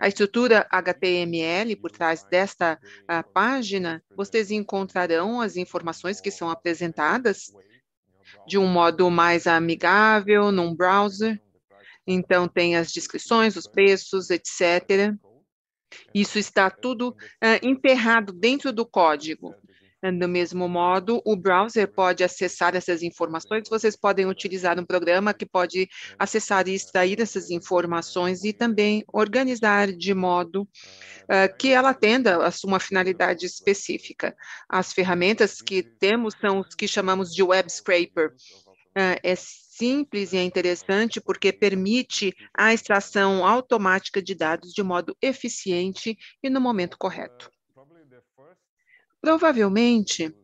A estrutura HTML por trás desta ah, página, vocês encontrarão as informações que são apresentadas de um modo mais amigável num browser. Então, tem as descrições, os preços, etc. Isso está tudo uh, enterrado dentro do código. Do mesmo modo, o browser pode acessar essas informações, vocês podem utilizar um programa que pode acessar e extrair essas informações e também organizar de modo uh, que ela atenda a uma finalidade específica. As ferramentas que temos são os que chamamos de web scraper. Uh, é simples e é interessante porque permite a extração automática de dados de modo eficiente e no momento correto. Provavelmente,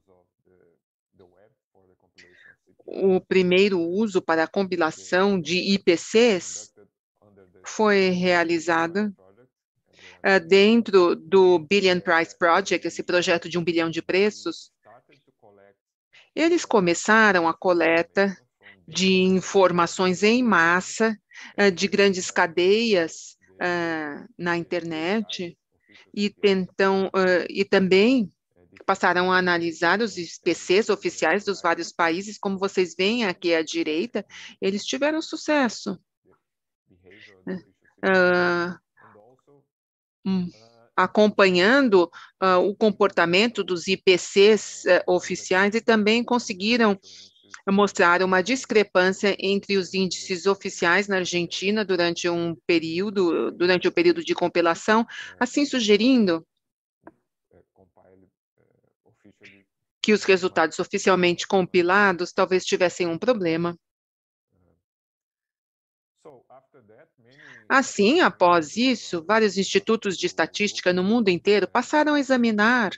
o primeiro uso para a compilação de IPCs foi realizado eh, dentro do Billion Price Project, esse projeto de um bilhão de preços. Eles começaram a coleta de informações em massa eh, de grandes cadeias eh, na internet e tentam e também passaram a analisar os IPCs oficiais dos vários países, como vocês veem aqui à direita, eles tiveram sucesso. Né? É ah, hum, uh, acompanhando uh, o comportamento dos IPCs uh, eh, oficiais e também conseguiram é mostrar uma discrepância entre os índices oficiais na Argentina durante um período, durante o período de compilação, é. assim sugerindo que os resultados oficialmente compilados talvez tivessem um problema. Uhum. Assim, após isso, vários institutos de estatística no mundo inteiro passaram a examinar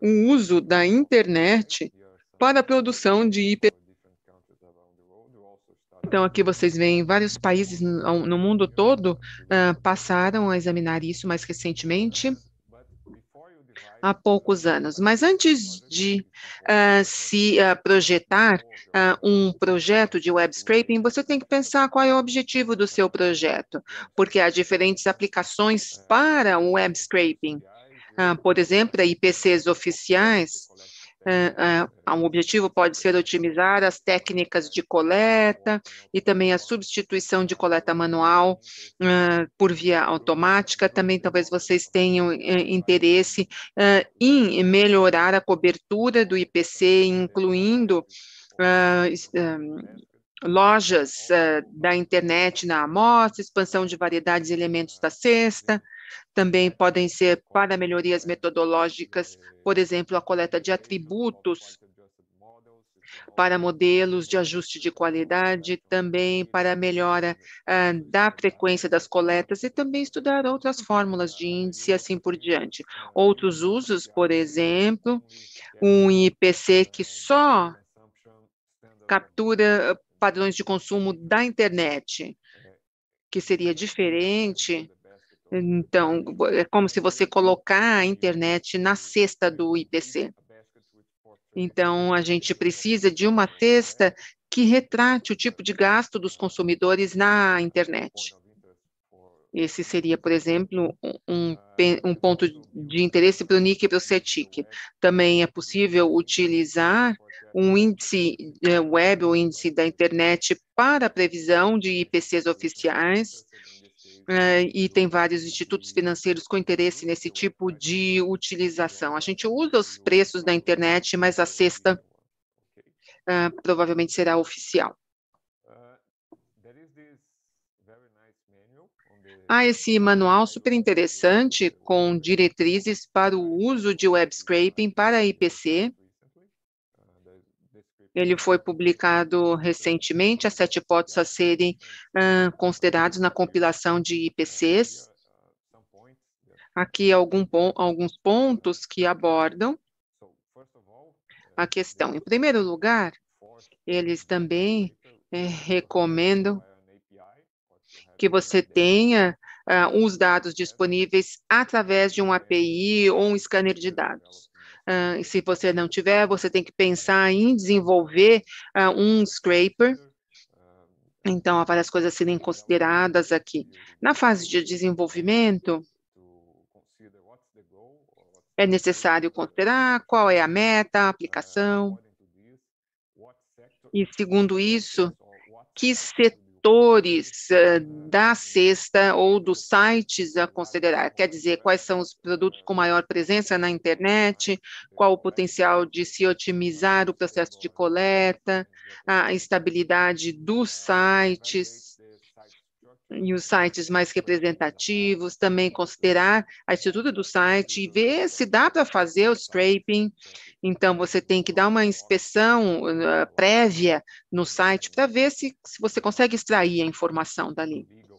o uso da internet para a produção de hiper. Então, aqui vocês veem vários países no mundo todo uh, passaram a examinar isso mais recentemente há poucos anos. Mas antes de uh, se uh, projetar uh, um projeto de web scraping, você tem que pensar qual é o objetivo do seu projeto, porque há diferentes aplicações para o web scraping. por exemplo, IPCs oficiais ah, ah, um objetivo pode ser otimizar as técnicas de coleta e também a substituição de coleta manual ah, por via automática. Também talvez vocês tenham eh, interesse em melhorar a cobertura do IPC, incluindo lojas da internet na amostra, expansão de variedades e elementos da cesta. Também podem ser para melhorias metodológicas, por exemplo, a coleta de atributos para modelos de ajuste de qualidade, também para a melhora uh, da frequência das coletas e também estudar outras fórmulas de índice e assim por diante. Outros usos, por exemplo, um IPC que só captura padrões de consumo da internet, que seria diferente então, é como se você colocar a internet na cesta do IPC. Então, a gente precisa de uma cesta que retrate o tipo de gasto dos consumidores na internet. Esse seria, por exemplo, um, um ponto de interesse para o NIC e para o CETIC. Também é possível utilizar um índice é, web, o índice da internet, para a previsão de IPCs oficiais, é, e tem vários institutos financeiros com interesse nesse tipo de utilização. A gente usa os preços da internet, mas a cesta uh, provavelmente será oficial. Há ah, ah, esse manual super interessante com diretrizes para o uso de web scraping para IPC ele foi publicado recentemente, as sete hipóteses a serem uh, consideradas na compilação de IPCs. Aqui algum, alguns pontos que abordam a questão. Em primeiro lugar, eles também é, recomendam que você tenha uh, os dados disponíveis através de um API ou um scanner de dados. Uh, se você não tiver, você tem que pensar em desenvolver uh, um scraper. Então, há várias coisas a serem consideradas aqui. Na fase de desenvolvimento, é necessário considerar qual é a meta, a aplicação, e segundo isso, que setor produtores eh, da cesta ou dos sites a considerar? Quer dizer, quais são os produtos com maior presença na internet, qual o potencial de se otimizar o processo de coleta, a estabilidade dos sites, e os sites mais representativos, também considerar a estrutura do site e ver se dá para fazer o scraping. Então, você tem que dar uma inspeção uh, prévia no site para ver se, se você consegue extrair a informação dali. Uh,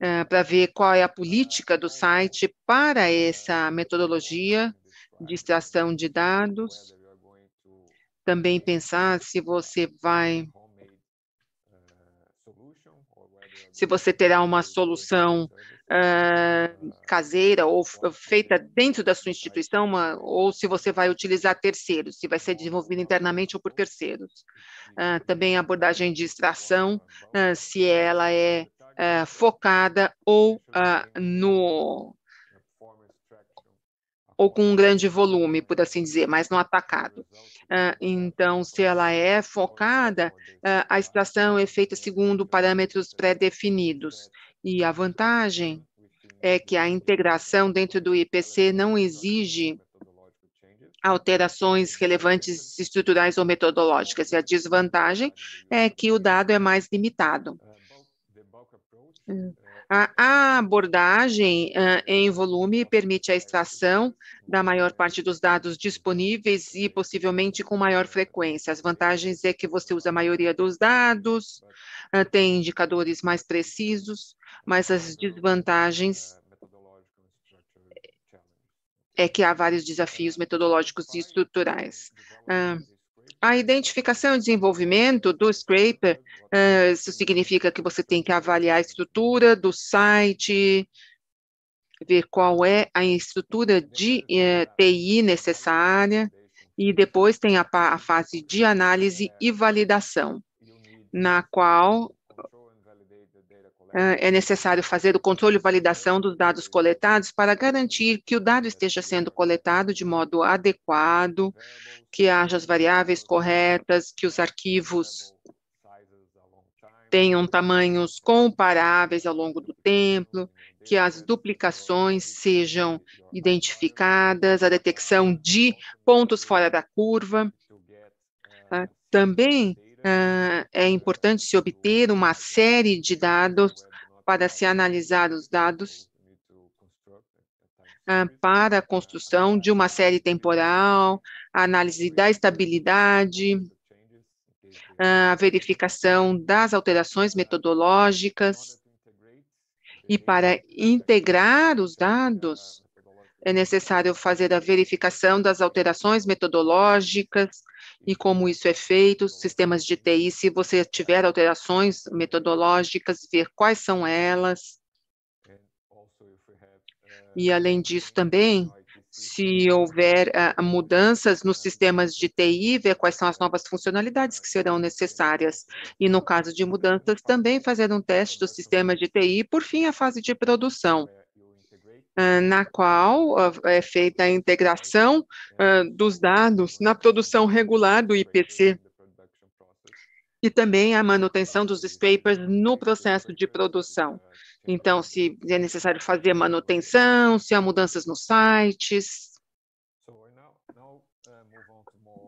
eh, para ver qual é a política do site para essa metodologia de extração de dados. Também pensar se você vai se você terá uma solução uh, caseira ou feita dentro da sua instituição, uma, ou se você vai utilizar terceiros, se vai ser desenvolvido internamente ou por terceiros. Uh, também a abordagem de extração, uh, se ela é focada ou no ou com um grande volume, por assim dizer, mas não atacado. Ah, então, se ela é focada, ah, a extração é feita segundo parâmetros pré-definidos. E a vantagem é que a integração dentro do IPC não exige alterações relevantes estruturais ou metodológicas, e a desvantagem é que o dado é mais limitado. É, a abordagem uh, em volume permite a extração da maior parte dos dados disponíveis e possivelmente com maior frequência. As vantagens é que você usa a maioria dos dados, uh, tem indicadores mais precisos, mas as desvantagens é que há vários desafios metodológicos e estruturais. Uh, a identificação e desenvolvimento do scraper, uh, isso significa que você tem que avaliar a estrutura do site, ver qual é a estrutura de uh, eh, TI necessária, e depois tem a, a fase de análise e validação, na qual é necessário fazer o controle e validação dos dados coletados para garantir que o dado esteja sendo coletado de modo adequado, que haja as variáveis corretas, que os arquivos tenham tamanhos comparáveis ao longo do tempo, que as duplicações sejam identificadas, a detecção de pontos fora da curva. Tá? Também ah, é importante se obter uma série de dados para se analisar os dados ah, para a construção de uma série temporal, análise da estabilidade, ah, a verificação das alterações metodológicas, e para integrar os dados, é necessário fazer a verificação das alterações metodológicas, e como isso é feito, sistemas de TI, se você tiver alterações metodológicas, ver quais são elas. É, eh, e, além disso, também, se houver uh, mudanças nos sistemas de TI, ver quais são as novas funcionalidades que serão necessárias. E, no caso de mudanças, também fazer um teste do sistema de TI, por fim, a fase de produção é, na qual é feita a integração dos dados na produção regular do IPC e também a manutenção dos scrapers no processo de produção. Então, se é necessário fazer manutenção, se há mudanças nos sites.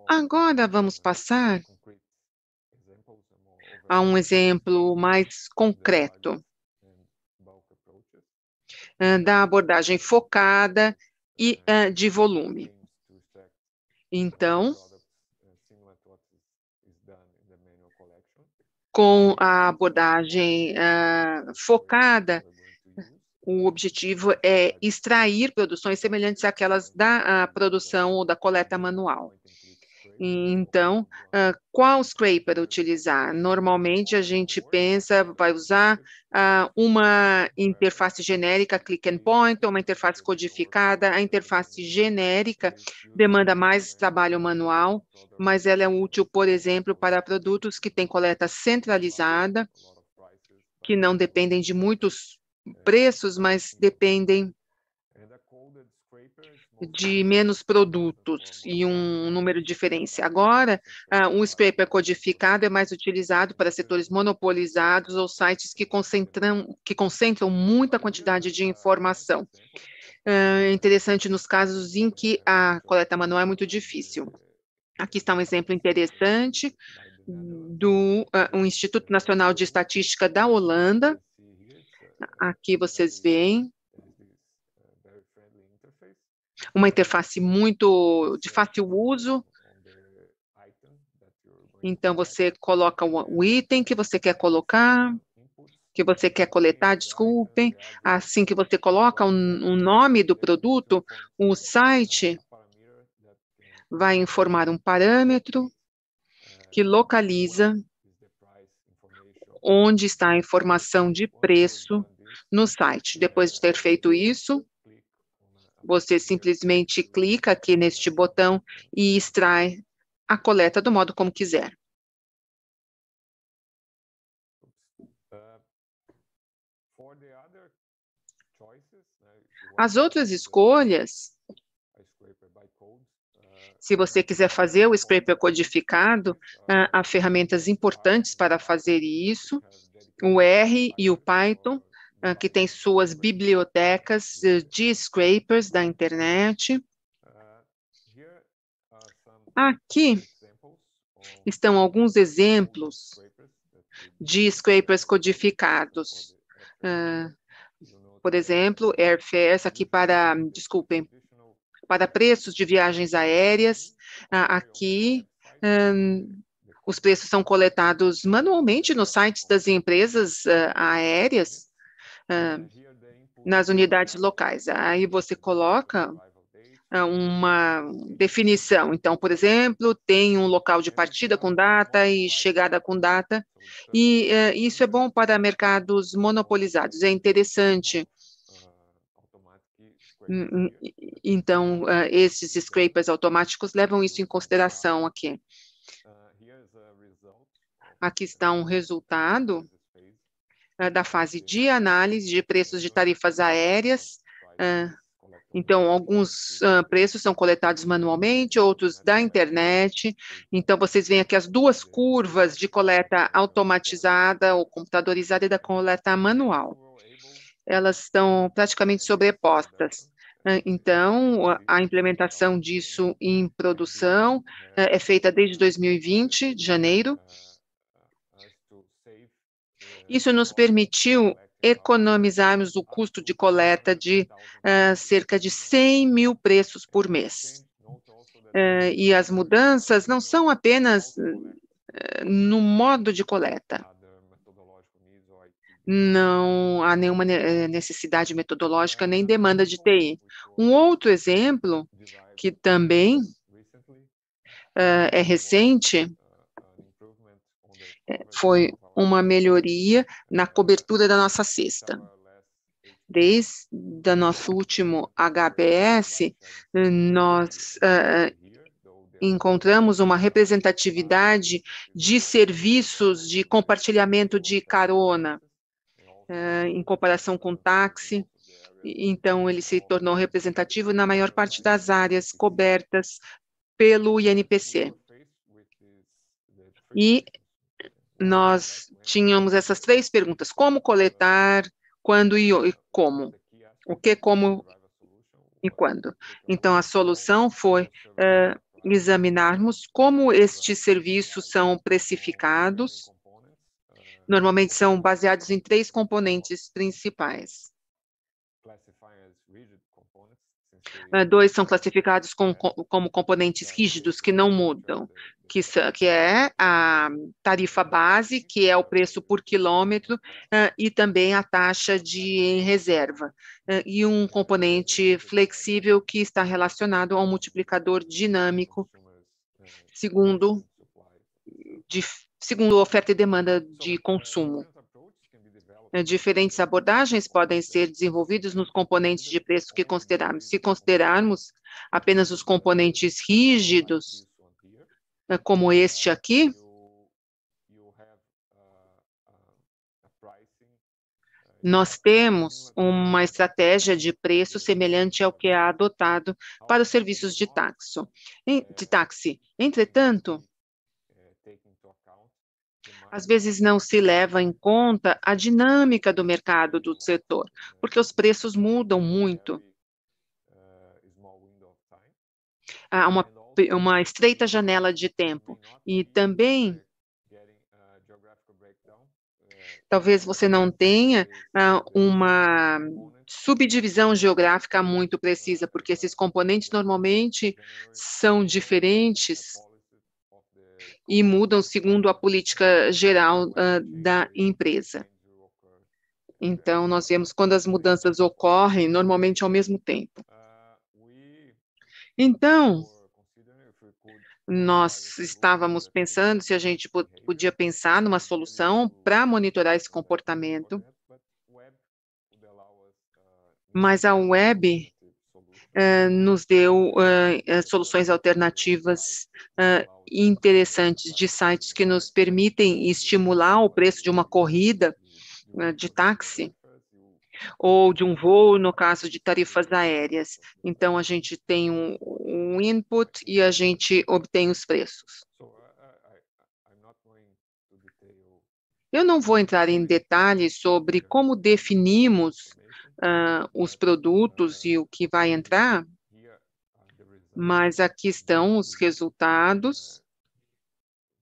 Agora vamos passar a um exemplo mais concreto da abordagem focada e de volume. Então, com a abordagem focada, o objetivo é extrair produções semelhantes àquelas da produção ou da coleta manual. Então, qual scraper utilizar? Normalmente a gente pensa, vai usar uma interface genérica click and point, ou uma interface codificada. A interface genérica demanda mais trabalho manual, mas ela é útil, por exemplo, para produtos que têm coleta centralizada, que não dependem de muitos preços, mas dependem de menos produtos uhum. e um número de diferença. Agora, o ah, um scraper codificado é mais utilizado para setores monopolizados ou sites que concentram, que concentram muita quantidade de informação. Ah, é interessante nos casos em que a coleta manual é muito difícil. Aqui está um exemplo interessante do uh, um Instituto Nacional de Estatística da Holanda. Aqui vocês veem uma interface muito de fácil uso. Então, você coloca o item que você quer colocar, que você quer coletar, desculpem. Assim que você coloca o um, um nome do produto, o site vai informar um parâmetro que localiza onde está a informação de preço no site. Depois de ter feito isso, você simplesmente clica aqui neste botão e extrai a coleta do modo como quiser. Uh, né, As outras escolhas, uh, se você quiser fazer o scraper codificado, uh, há ferramentas importantes para fazer isso, o R e o Python ah, que tem suas bibliotecas eh, de scrapers da internet. Ah, aqui estão alguns exemplos de scrapers codificados. Ah, por exemplo, airfares aqui para, desculpem, para preços de viagens aéreas. Aqui os preços são coletados manualmente nos sites das empresas aéreas ah, nas unidades locais. Aí você coloca ah, uma definição. Então, por exemplo, tem um local de partida com data e chegada com data, e uh, isso é bom para mercados monopolizados, é interessante. Hum, hum, então, uh, esses scrapers automáticos levam isso em consideração aqui. Aqui está um resultado ah, da fase de análise de preços de tarifas aéreas. Ah, então, alguns ah, preços são coletados manualmente, outros da internet. Então, vocês veem aqui as duas curvas de coleta automatizada ou computadorizada e da coleta manual. Elas estão praticamente sobrepostas. Então, a implementação disso em produção é feita desde 2020, de janeiro. Isso nos permitiu economizarmos o custo de coleta de uh, cerca de 100 mil preços por mês. Uh, e as mudanças não são apenas ah, no modo de coleta. Não há nenhuma eh, necessidade metodológica nem demanda de TI. Um outro exemplo, que também uh, é recente, eh, foi uma melhoria na cobertura da nossa cesta. Desde o nosso último HBS, nós uh, encontramos uma representatividade de serviços de compartilhamento de carona, uh, em comparação com táxi. Então, ele se tornou representativo na maior parte das áreas cobertas pelo INPC. E nós tínhamos essas três perguntas: como coletar, quando e, e como? O que, como e quando? Então, a solução foi uh, examinarmos como estes serviços são precificados. Normalmente são baseados em três componentes principais. Eh, dois são classificados como componentes rígidos que não mudam que, que é a tarifa base, que é o preço por quilômetro, e também a taxa de reserva, e um componente flexível que está relacionado ao multiplicador dinâmico, segundo, de, segundo oferta e demanda de consumo. Diferentes abordagens podem ser desenvolvidas nos componentes de preço que considerarmos. Se considerarmos apenas os componentes rígidos, é, como este aqui, ah, ah, eh, nós é temos uma estratégia de preço semelhante ao que é adotado para os serviços de, táxi. É, de táxi. Entretanto, às vezes não se leva em conta a dinâmica do mercado do setor, porque os preços mudam muito. Há uma uma estreita janela de tempo. E também, talvez você não tenha ah, uma subdivisão geográfica muito precisa, porque esses componentes normalmente são diferentes e mudam segundo a política geral uh, da empresa. Então, nós vemos quando as mudanças ocorrem, normalmente ao mesmo tempo. Então, nós estávamos pensando se a gente podia pensar numa solução para monitorar esse comportamento, mas a web eh, nos deu eh, soluções alternativas eh, interessantes de sites que nos permitem estimular o preço de uma corrida de táxi ou de um voo, no caso de tarifas aéreas. Então, a gente tem um, um input e a gente obtém os preços. Eu não vou entrar em detalhes sobre como definimos uh, os produtos e o que vai entrar, mas aqui estão os resultados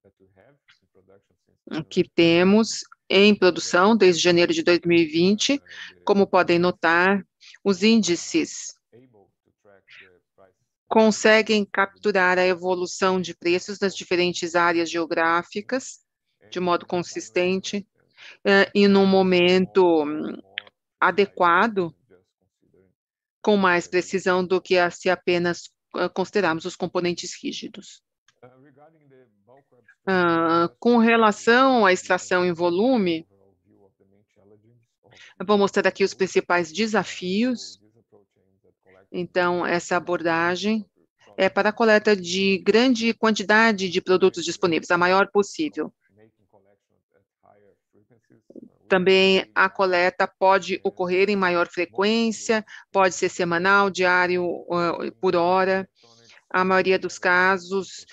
uh, que temos em produção desde janeiro de 2020. Como podem notar, os índices conseguem capturar a evolução de preços nas diferentes áreas geográficas de modo consistente eh, e num momento hum, adequado, com mais precisão do que se apenas considerarmos os componentes rígidos. Ah, com relação à extração em volume, vou mostrar aqui os principais desafios. Então, essa abordagem é para a coleta de grande quantidade de produtos disponíveis, a maior possível. Também a coleta pode ocorrer em maior frequência, pode ser semanal, diário, ah, por hora a maioria dos casos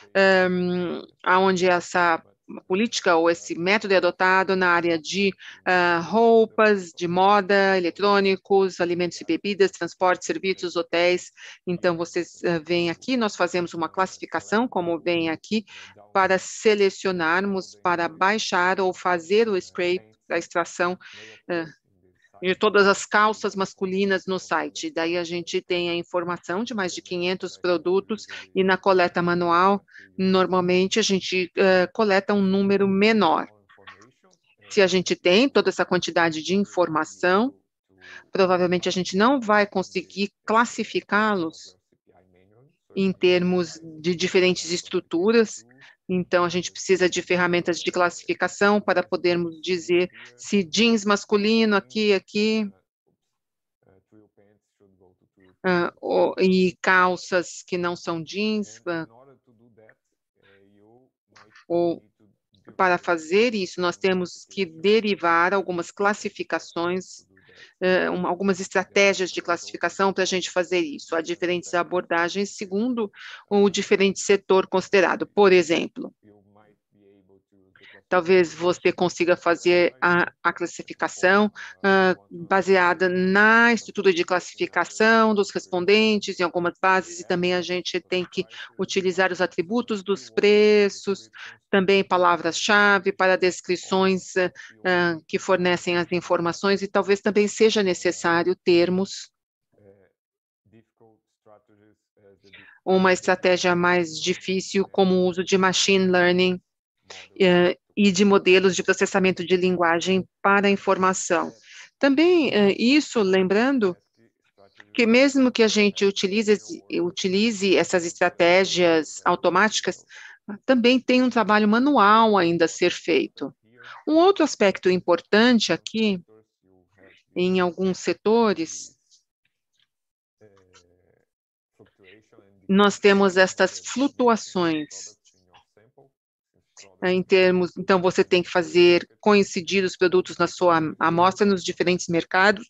um, onde essa política ou esse método é adotado na área de uh, roupas, de moda, eletrônicos, alimentos e bebidas, transportes, serviços, hotéis. Então, vocês uh, vêm aqui, nós fazemos uma classificação, como vem aqui, para selecionarmos, para baixar ou fazer o scrape, a extração uh, de todas as calças masculinas no site. Daí a gente tem a informação de mais de 500 produtos e na coleta manual, normalmente a gente uh, coleta um número menor. Se a gente tem toda essa quantidade de informação, provavelmente a gente não vai conseguir classificá-los em termos de diferentes estruturas então, a gente precisa de ferramentas de classificação para podermos dizer se jeans masculino aqui, aqui, uh, e calças que não são jeans. Ah, ou para fazer isso, nós temos que derivar algumas classificações uh, uma, algumas estratégias de classificação para a gente fazer isso. Há diferentes abordagens segundo o diferente setor considerado. Por exemplo, Talvez você consiga fazer a, a classificação uh, baseada na estrutura de classificação dos respondentes em algumas bases e também a gente tem que utilizar os atributos dos preços, também palavras-chave para descrições uh, que fornecem as informações e talvez também seja necessário termos uma estratégia mais difícil como o uso de machine learning e de modelos de processamento de linguagem para a informação. Também eh, isso, lembrando que mesmo que a gente utilize, utilize essas estratégias automáticas, também tem um trabalho manual ainda a ser feito. Um outro aspecto importante aqui, em alguns setores, nós temos estas flutuações né, em termos, então você tem que fazer coincidir os produtos na sua amostra nos diferentes mercados.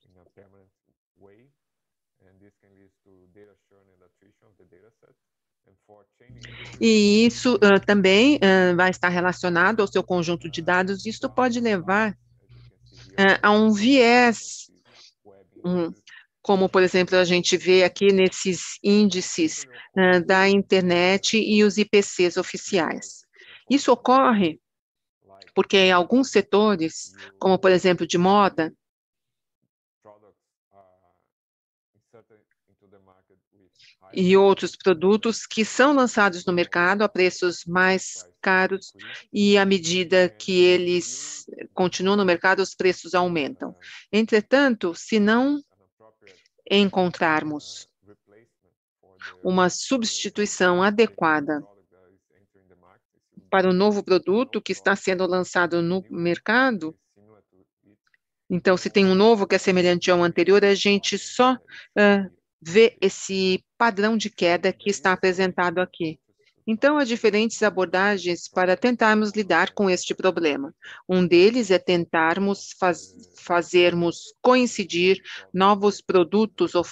E isso uh, também uh, vai estar relacionado ao seu conjunto de dados. Isso pode levar uh, a um viés, um, como, por exemplo, a gente vê aqui nesses índices da internet e os IPCs oficiais. Isso ocorre porque em alguns setores, como por exemplo de moda, e outros produtos que são lançados no mercado a preços mais caros e à medida que eles continuam no mercado, os preços aumentam. Entretanto, se não encontrarmos uma substituição adequada para o novo produto que está sendo lançado no mercado, então, se tem um novo que é semelhante ao anterior, a gente só uh, vê esse padrão de queda que está apresentado aqui. Então, há diferentes abordagens para tentarmos lidar com este problema. Um deles é tentarmos faz, fazermos coincidir novos produtos ou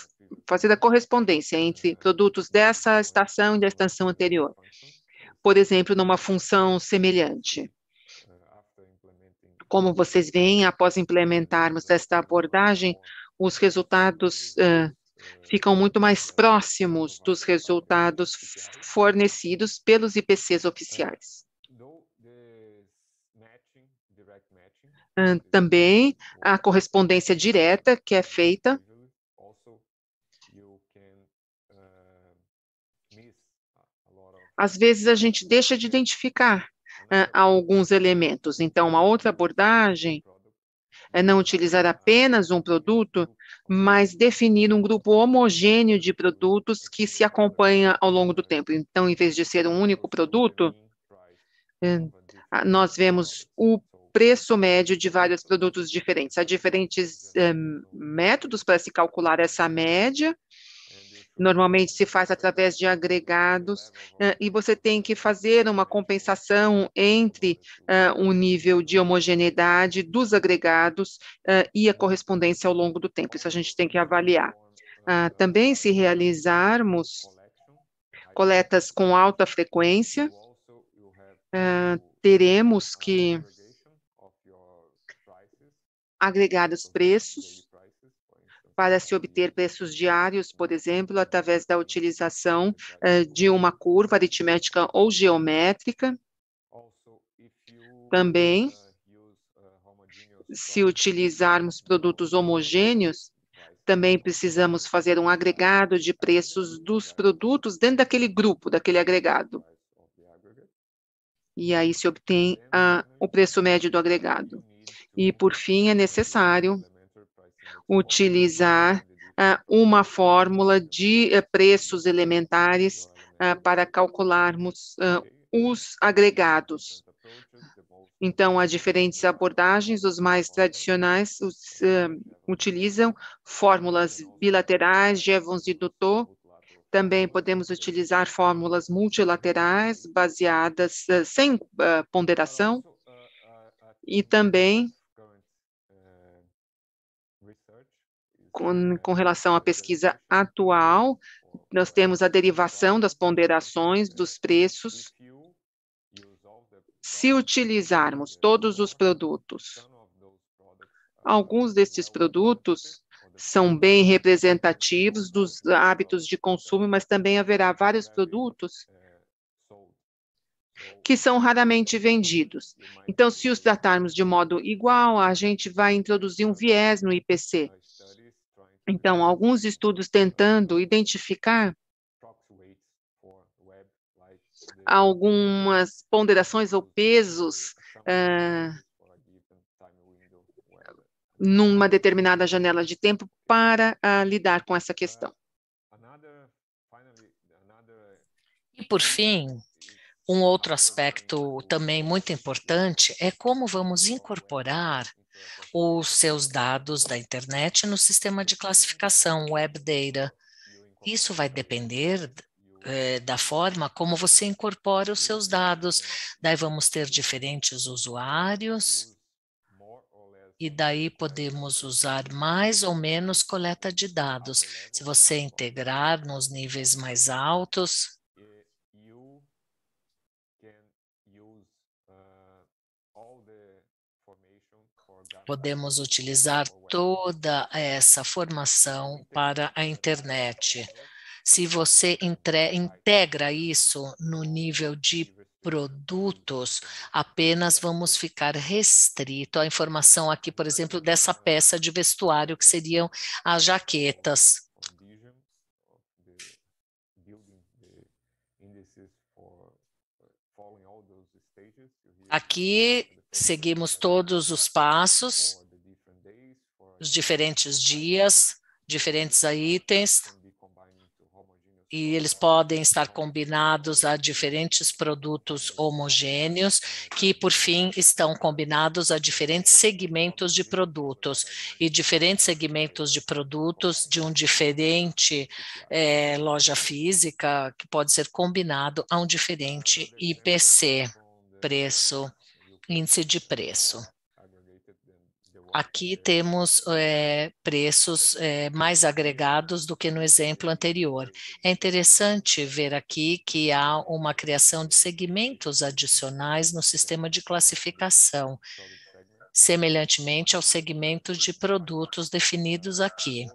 fazer a correspondência entre produtos dessa estação e da estação anterior por exemplo, numa função semelhante. Como vocês veem, após implementarmos esta abordagem, os resultados uh, ficam muito mais próximos dos resultados fornecidos pelos IPCs oficiais. Uh, também a correspondência direta que é feita às vezes a gente deixa de identificar uh, alguns elementos. Então, uma outra abordagem é não utilizar apenas um produto, mas definir um grupo homogêneo de produtos que se acompanha ao longo do tempo. Então, em vez de ser um único produto, nós vemos o preço médio de vários produtos diferentes. Há diferentes um, métodos para se calcular essa média, normalmente se faz através de agregados, é, e você tem que fazer uma compensação entre o um nível de homogeneidade dos agregados e a correspondência ao longo do tempo. Isso a gente tem que avaliar. Ah, também, se realizarmos coletas com alta frequência, teremos que agregar os preços para se obter preços diários, por exemplo, através da utilização eh, de uma curva aritmética ou geométrica. Também, uh, uh, se utilizarmos produtos homogêneos, também precisamos fazer um agregado de preços dos produtos dentro daquele grupo, daquele agregado. E aí se obtém a, o preço médio do agregado. E, por fim, é necessário utilizar ah, uma fórmula de eh, preços elementares ah, para calcularmos ah, os agregados. Então, há diferentes abordagens, os mais tradicionais os, uh, utilizam fórmulas bilaterais de Evans e Dutô. Também podemos utilizar fórmulas multilaterais baseadas uh, sem uh, ponderação. E também com, com relação à pesquisa atual, nós temos a derivação das ponderações dos preços. Se utilizarmos todos os produtos, alguns destes produtos são bem representativos dos hábitos de consumo, mas também haverá vários produtos que são raramente vendidos. Então, se os tratarmos de modo igual, a gente vai introduzir um viés no IPC. Então, alguns estudos tentando identificar algumas ponderações ou pesos uh, numa determinada janela de tempo para uh, lidar com essa questão. E, por fim, um outro aspecto também muito importante é como vamos incorporar os seus dados da internet no sistema de classificação Web Data. Isso vai depender é, da forma como você incorpora os seus dados. Daí vamos ter diferentes usuários e daí podemos usar mais ou menos coleta de dados. Se você integrar nos níveis mais altos, podemos utilizar toda essa formação para a internet. Se você entre, integra isso no nível de produtos, apenas vamos ficar restrito à informação aqui, por exemplo, dessa peça de vestuário, que seriam as jaquetas. Aqui Seguimos todos os passos, os diferentes dias, diferentes itens, e eles podem estar combinados a diferentes produtos homogêneos, que por fim estão combinados a diferentes segmentos de produtos, e diferentes segmentos de produtos de um diferente é, loja física, que pode ser combinado a um diferente IPC, preço índice de preço. Aqui temos é, preços é, mais agregados do que no exemplo anterior. É interessante ver aqui que há uma criação de segmentos adicionais no sistema de classificação, semelhantemente ao segmento de produtos definidos aqui,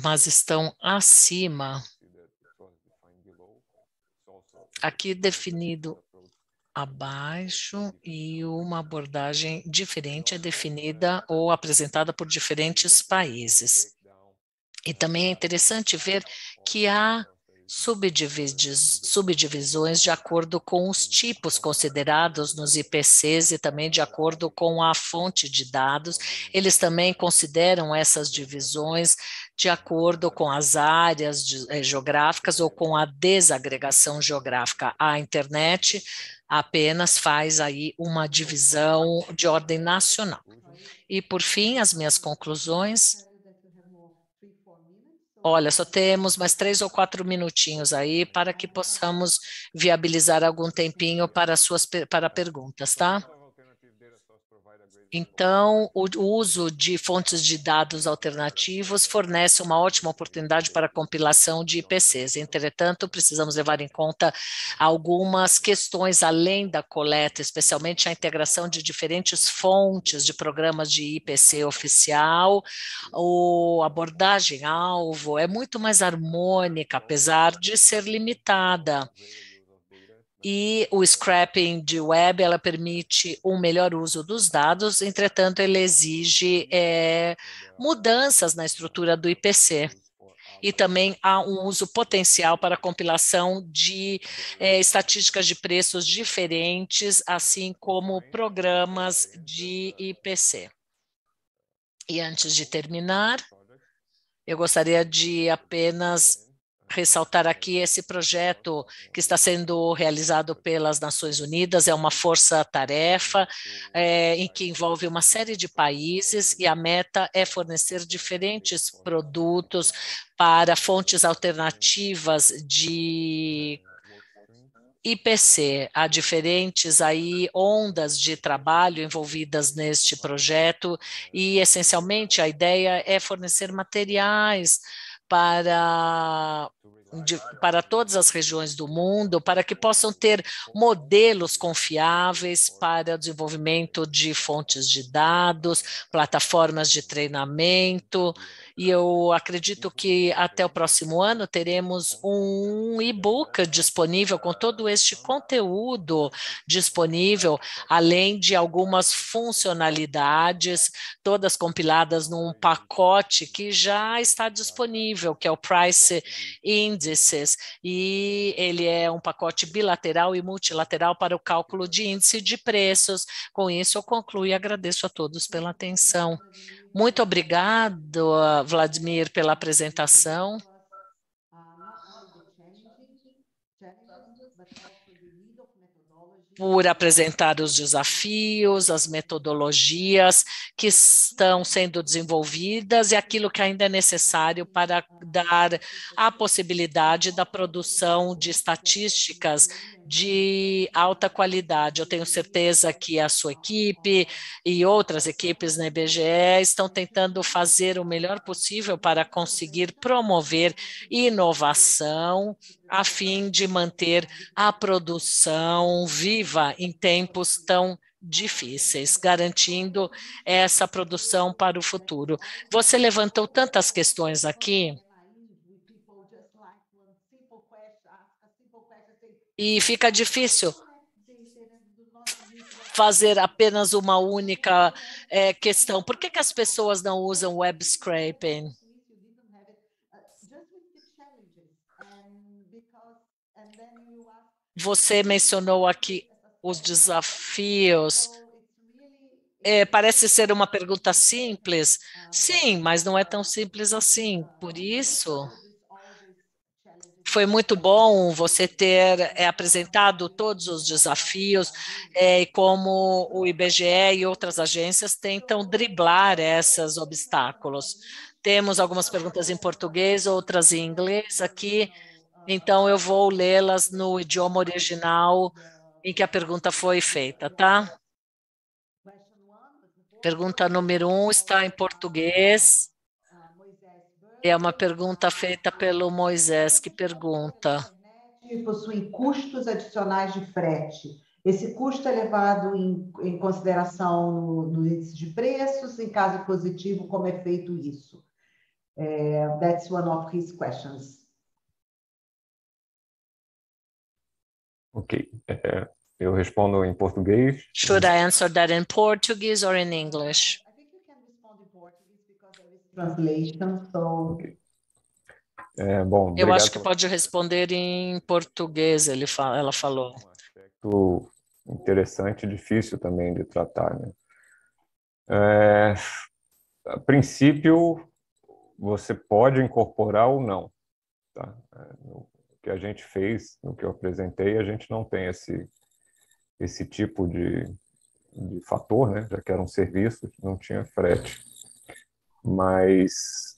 mas estão acima aqui definido abaixo e uma abordagem diferente é então, definida ou apresentada por diferentes países. E também é interessante ver que há subdivisões de acordo com os tipos considerados nos IPCs e também de acordo com a fonte de dados. Eles também consideram essas divisões de acordo com as áreas eh, geográficas ou com a desagregação geográfica. A internet apenas faz aí uma divisão de ordem nacional. E, por fim, as minhas conclusões. Olha, só temos mais três ou quatro minutinhos aí para que possamos viabilizar algum tempinho para suas para perguntas, tá? Então, o uso de fontes de dados alternativos fornece uma ótima oportunidade para a compilação de IPCs. Entretanto, precisamos levar em conta algumas questões além da coleta, especialmente a integração de diferentes fontes de programas de IPC oficial. A abordagem alvo é muito mais harmônica, apesar de ser limitada e o scrapping de web ela permite um melhor uso dos dados, entretanto, ele exige é, mudanças na estrutura do IPC. E também há um uso potencial para compilação de é, estatísticas de preços diferentes, assim como programas de IPC. E antes de terminar, eu gostaria de apenas ressaltar aqui esse projeto que está sendo realizado pelas Nações Unidas, é uma força-tarefa é, em que envolve uma série de países e a meta é fornecer diferentes produtos para fontes alternativas de IPC. Há diferentes aí ondas de trabalho envolvidas neste projeto e essencialmente a ideia é fornecer materiais para, de, para todas as regiões do mundo, para que possam ter modelos confiáveis para o desenvolvimento de fontes de dados, plataformas de treinamento e eu acredito que até o próximo ano teremos um e-book disponível com todo este conteúdo disponível, além de algumas funcionalidades, todas compiladas num pacote que já está disponível, que é o Price Indices, e ele é um pacote bilateral e multilateral para o cálculo de índice de preços. Com isso, eu concluo e agradeço a todos pela atenção. Muito obrigado, ah, Vladimir, pela apresentação. por apresentar os desafios, as metodologias que estão sendo desenvolvidas e aquilo que ainda é necessário para dar a possibilidade da produção de estatísticas de alta qualidade. Eu tenho certeza que a sua equipe e outras equipes na né, IBGE estão tentando fazer o melhor possível para conseguir promover inovação a fim de manter a produção viva em tempos tão difíceis, garantindo essa produção para o futuro. Você levantou tantas questões aqui e fica difícil fazer apenas uma única é, questão. Por que, que as pessoas não usam web scraping? Você mencionou aqui os desafios. É, parece ser uma pergunta simples. Sim, mas não é tão simples assim. Por isso, foi muito bom você ter é, apresentado todos os desafios é, e como o IBGE e outras agências tentam driblar esses obstáculos. Temos algumas perguntas em português, outras em inglês aqui, então eu vou lê-las no idioma original em que a pergunta foi feita, tá? Pergunta número um está em português. É uma pergunta feita pelo Moisés, que pergunta. Tipo, possuem custos adicionais de frete. Esse custo é levado em, em consideração no, no, índice de preços, em caso positivo, como é feito isso? É, that's one of his questions. Ok. É, é eu respondo em português. Should I answer that in Portuguese or in English? translation. So... É, bom, Eu acho que pode responder em português, ele fala, ela falou. Um aspecto interessante e difícil também de tratar. Né? É, a princípio, você pode incorporar ou não. Tá? É, o que a gente fez, no que eu apresentei, a gente não tem esse, esse tipo de, de fator, né? já que era um serviço, não tinha frete mas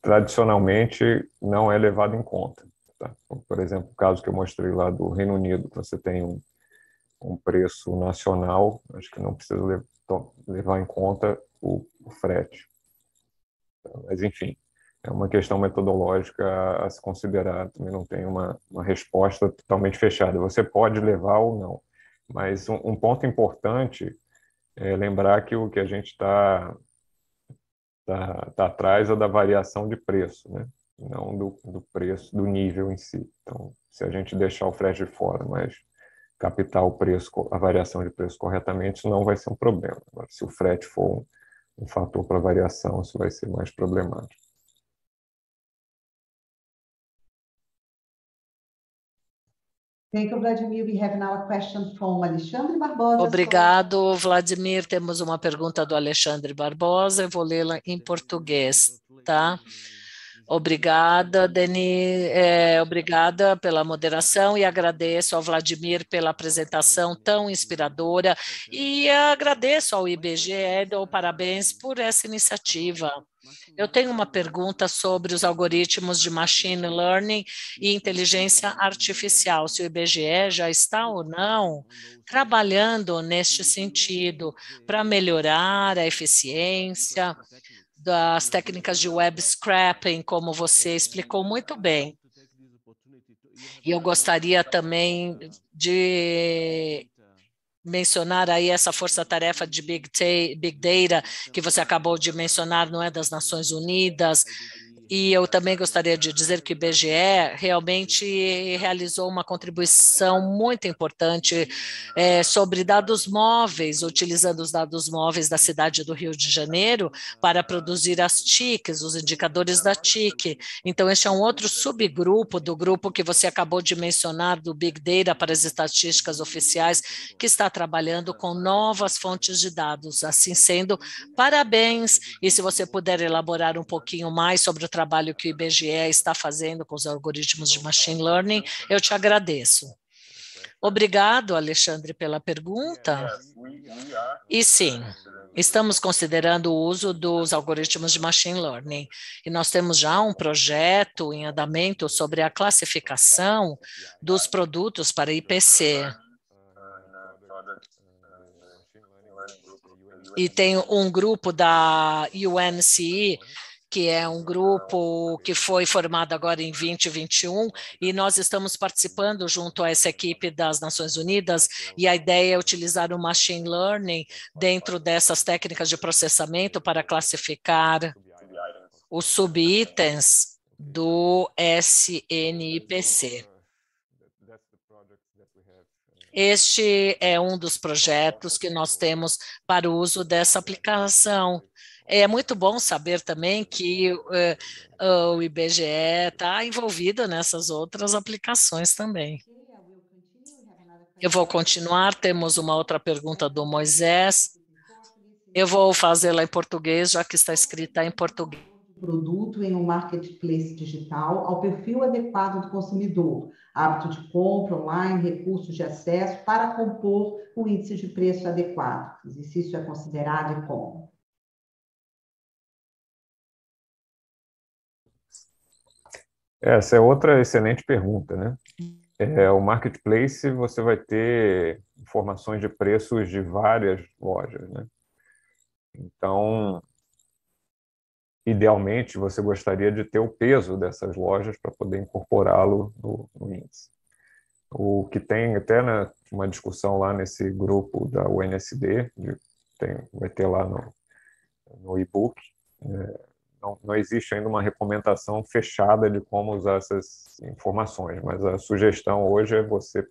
tradicionalmente não é levado em conta. Tá? Então, por exemplo, o caso que eu mostrei lá do Reino Unido, que você tem um, um preço nacional, acho que não precisa levar, levar em conta o, o frete. Tá, mas, enfim, é uma questão metodológica a, a se considerar, também não tem uma, uma, resposta totalmente fechada. Você pode levar ou não, mas um, um ponto importante é lembrar que o que a gente está está tá atrás é da variação de preço, né? não do, do preço, do nível em si. Então, se a gente deixar o frete de fora, mas captar o preço, a variação de preço corretamente, isso não vai ser um problema. Agora, se o frete for um, um fator para variação, isso vai ser mais problemático. Thank you, Vladimir. We have now a question from Alexandre Barbosa. Obrigado, Vladimir. Temos uma pergunta do Alexandre Barbosa. Eu vou lê-la em português, tá? Tá. Obrigada, Deni, é, obrigada pela moderação e agradeço ao Vladimir pela apresentação tão inspiradora e agradeço ao IBGE, dou parabéns por essa iniciativa. Eu tenho uma pergunta sobre os algoritmos de machine learning e inteligência artificial, se o IBGE já está ou não trabalhando neste sentido para melhorar a eficiência, das técnicas de web scrapping, como você explicou muito bem. E eu gostaria também de mencionar aí essa força-tarefa de Big, Big Data que você acabou de mencionar, não é, das Nações Unidas, e eu também gostaria de dizer que o IBGE realmente realizou uma contribuição muito importante é, sobre dados móveis, utilizando os dados móveis da cidade do Rio de Janeiro para produzir as TICs, os indicadores da TIC. Então, este é um outro subgrupo do grupo que você acabou de mencionar, do Big Data para as estatísticas oficiais, que está trabalhando com novas fontes de dados. Assim sendo, parabéns. E se você puder elaborar um pouquinho mais sobre o trabalho que o IBGE está fazendo com os algoritmos de machine learning. Eu te agradeço. Obrigado, Alexandre, pela pergunta. E sim, estamos considerando o uso dos algoritmos de machine learning. E nós temos já um projeto em andamento sobre a classificação dos produtos para IPC. E tem um grupo da UNCE que é um grupo que foi formado agora em 2021, e nós estamos participando junto a essa equipe das Nações Unidas, e a ideia é utilizar o machine learning dentro dessas técnicas de processamento para classificar os subitens do SNIPC. Este é um dos projetos que nós temos para o uso dessa aplicação é muito bom saber também que eh, o IBGE está envolvido nessas outras aplicações também. Eu vou continuar, temos uma outra pergunta do Moisés. Eu vou fazê-la em português, já que está escrita em português. Produto em um marketplace digital ao perfil adequado do consumidor, hábito de compra online, recursos de acesso para compor o índice de preço adequado. Exercício é considerado e como? Essa é outra excelente pergunta, né? É, o marketplace você vai ter informações de preços de várias lojas, né? Então, idealmente você gostaria de ter o peso dessas lojas para poder incorporá-lo no, no, índice. O que tem até na, né, uma discussão lá nesse grupo da UNSD, de, tem, vai ter lá no, no e-book, né? não, não existe ainda uma recomendação fechada de como usar essas informações, mas a sugestão hoje é você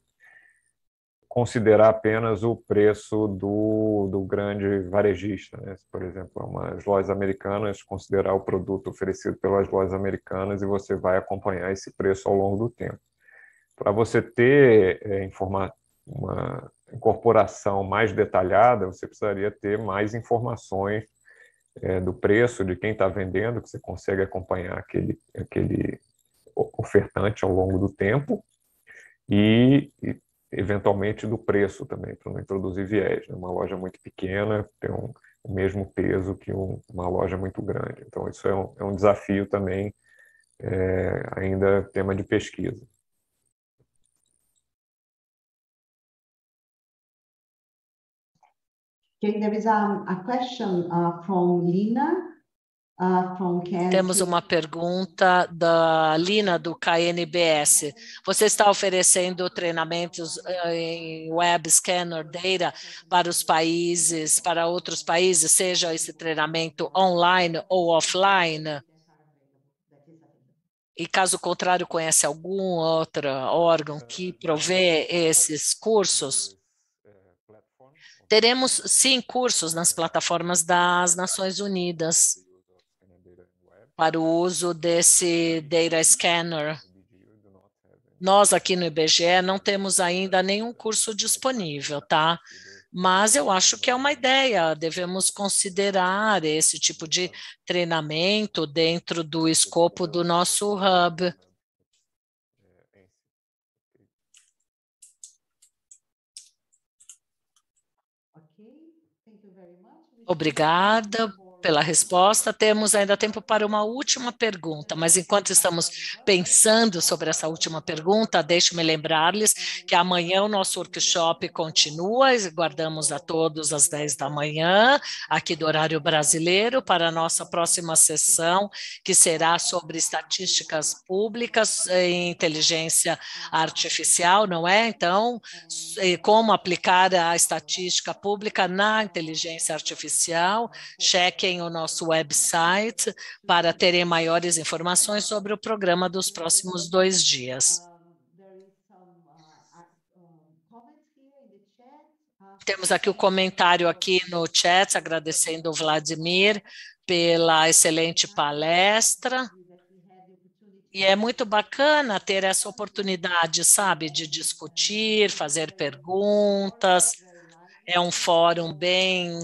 considerar apenas o preço do, do grande varejista. Né? Por exemplo, umas lojas americanas, considerar o produto oferecido pelas lojas americanas e você vai acompanhar esse preço ao longo do tempo. Para você ter é, uma incorporação mais detalhada, você precisaria ter mais informações é, do preço de quem está vendendo, que você consegue acompanhar aquele, aquele ofertante ao longo do tempo e, e eventualmente do preço também, para não introduzir viés. Né? Uma loja muito pequena tem um, o mesmo peso que um, uma loja muito grande. Então, isso é um, é um desafio também, é, ainda tema de pesquisa. Okay, there is a question uh, from Lina. Uh, from Temos uma pergunta da Lina, do KNBS. Você está oferecendo treinamentos eh, em Web Scanner Data para os países, para outros países, seja esse treinamento online ou offline? E caso contrário, conhece algum outro órgão que provê esses cursos? Teremos, sim, cursos nas plataformas das Nações Unidas para o uso desse data scanner. Nós aqui no IBGE não temos ainda nenhum curso disponível, tá? Mas eu acho que é uma ideia, devemos considerar esse tipo de treinamento dentro do escopo do nosso hub. Obrigada pela resposta. Temos ainda tempo para uma última pergunta, mas enquanto estamos pensando sobre essa última pergunta, deixe-me lembrar-lhes que amanhã o nosso workshop continua, guardamos a todos às 10 da manhã, aqui do horário brasileiro, para a nossa próxima sessão, que será sobre estatísticas públicas e inteligência artificial, não é? Então, como aplicar a estatística pública na inteligência artificial, cheque chequem o nosso website para terem maiores informações sobre o programa dos próximos dois dias. Temos aqui o comentário aqui no chat, agradecendo o Vladimir pela excelente palestra. E é muito bacana ter essa oportunidade, sabe, de discutir, fazer perguntas. É um fórum bem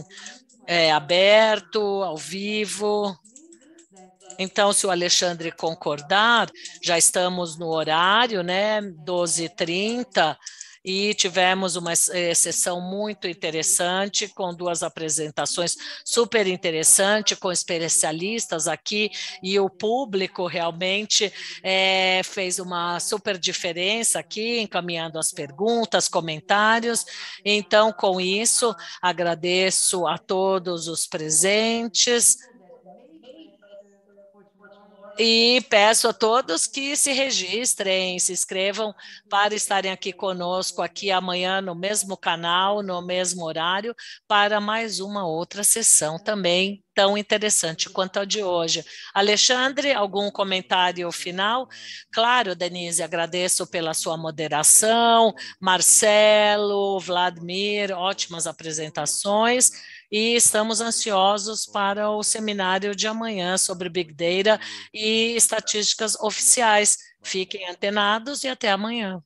é, aberto, ao vivo. Então, se o Alexandre concordar, já estamos no horário, né? 12h30, e tivemos uma eh, sessão muito interessante, com duas apresentações super interessantes, com especialistas aqui, e o público realmente eh, fez uma super diferença aqui, encaminhando as perguntas, comentários. Então, com isso, agradeço a todos os presentes. E peço a todos que se registrem, se inscrevam para estarem aqui conosco aqui amanhã no mesmo canal, no mesmo horário, para mais uma outra sessão também tão interessante quanto a de hoje. Alexandre, algum comentário final? Claro, Denise, agradeço pela sua moderação, Marcelo, Vladimir, ótimas apresentações e estamos ansiosos para o seminário de amanhã sobre Big Data e estatísticas oficiais. Fiquem antenados e até amanhã.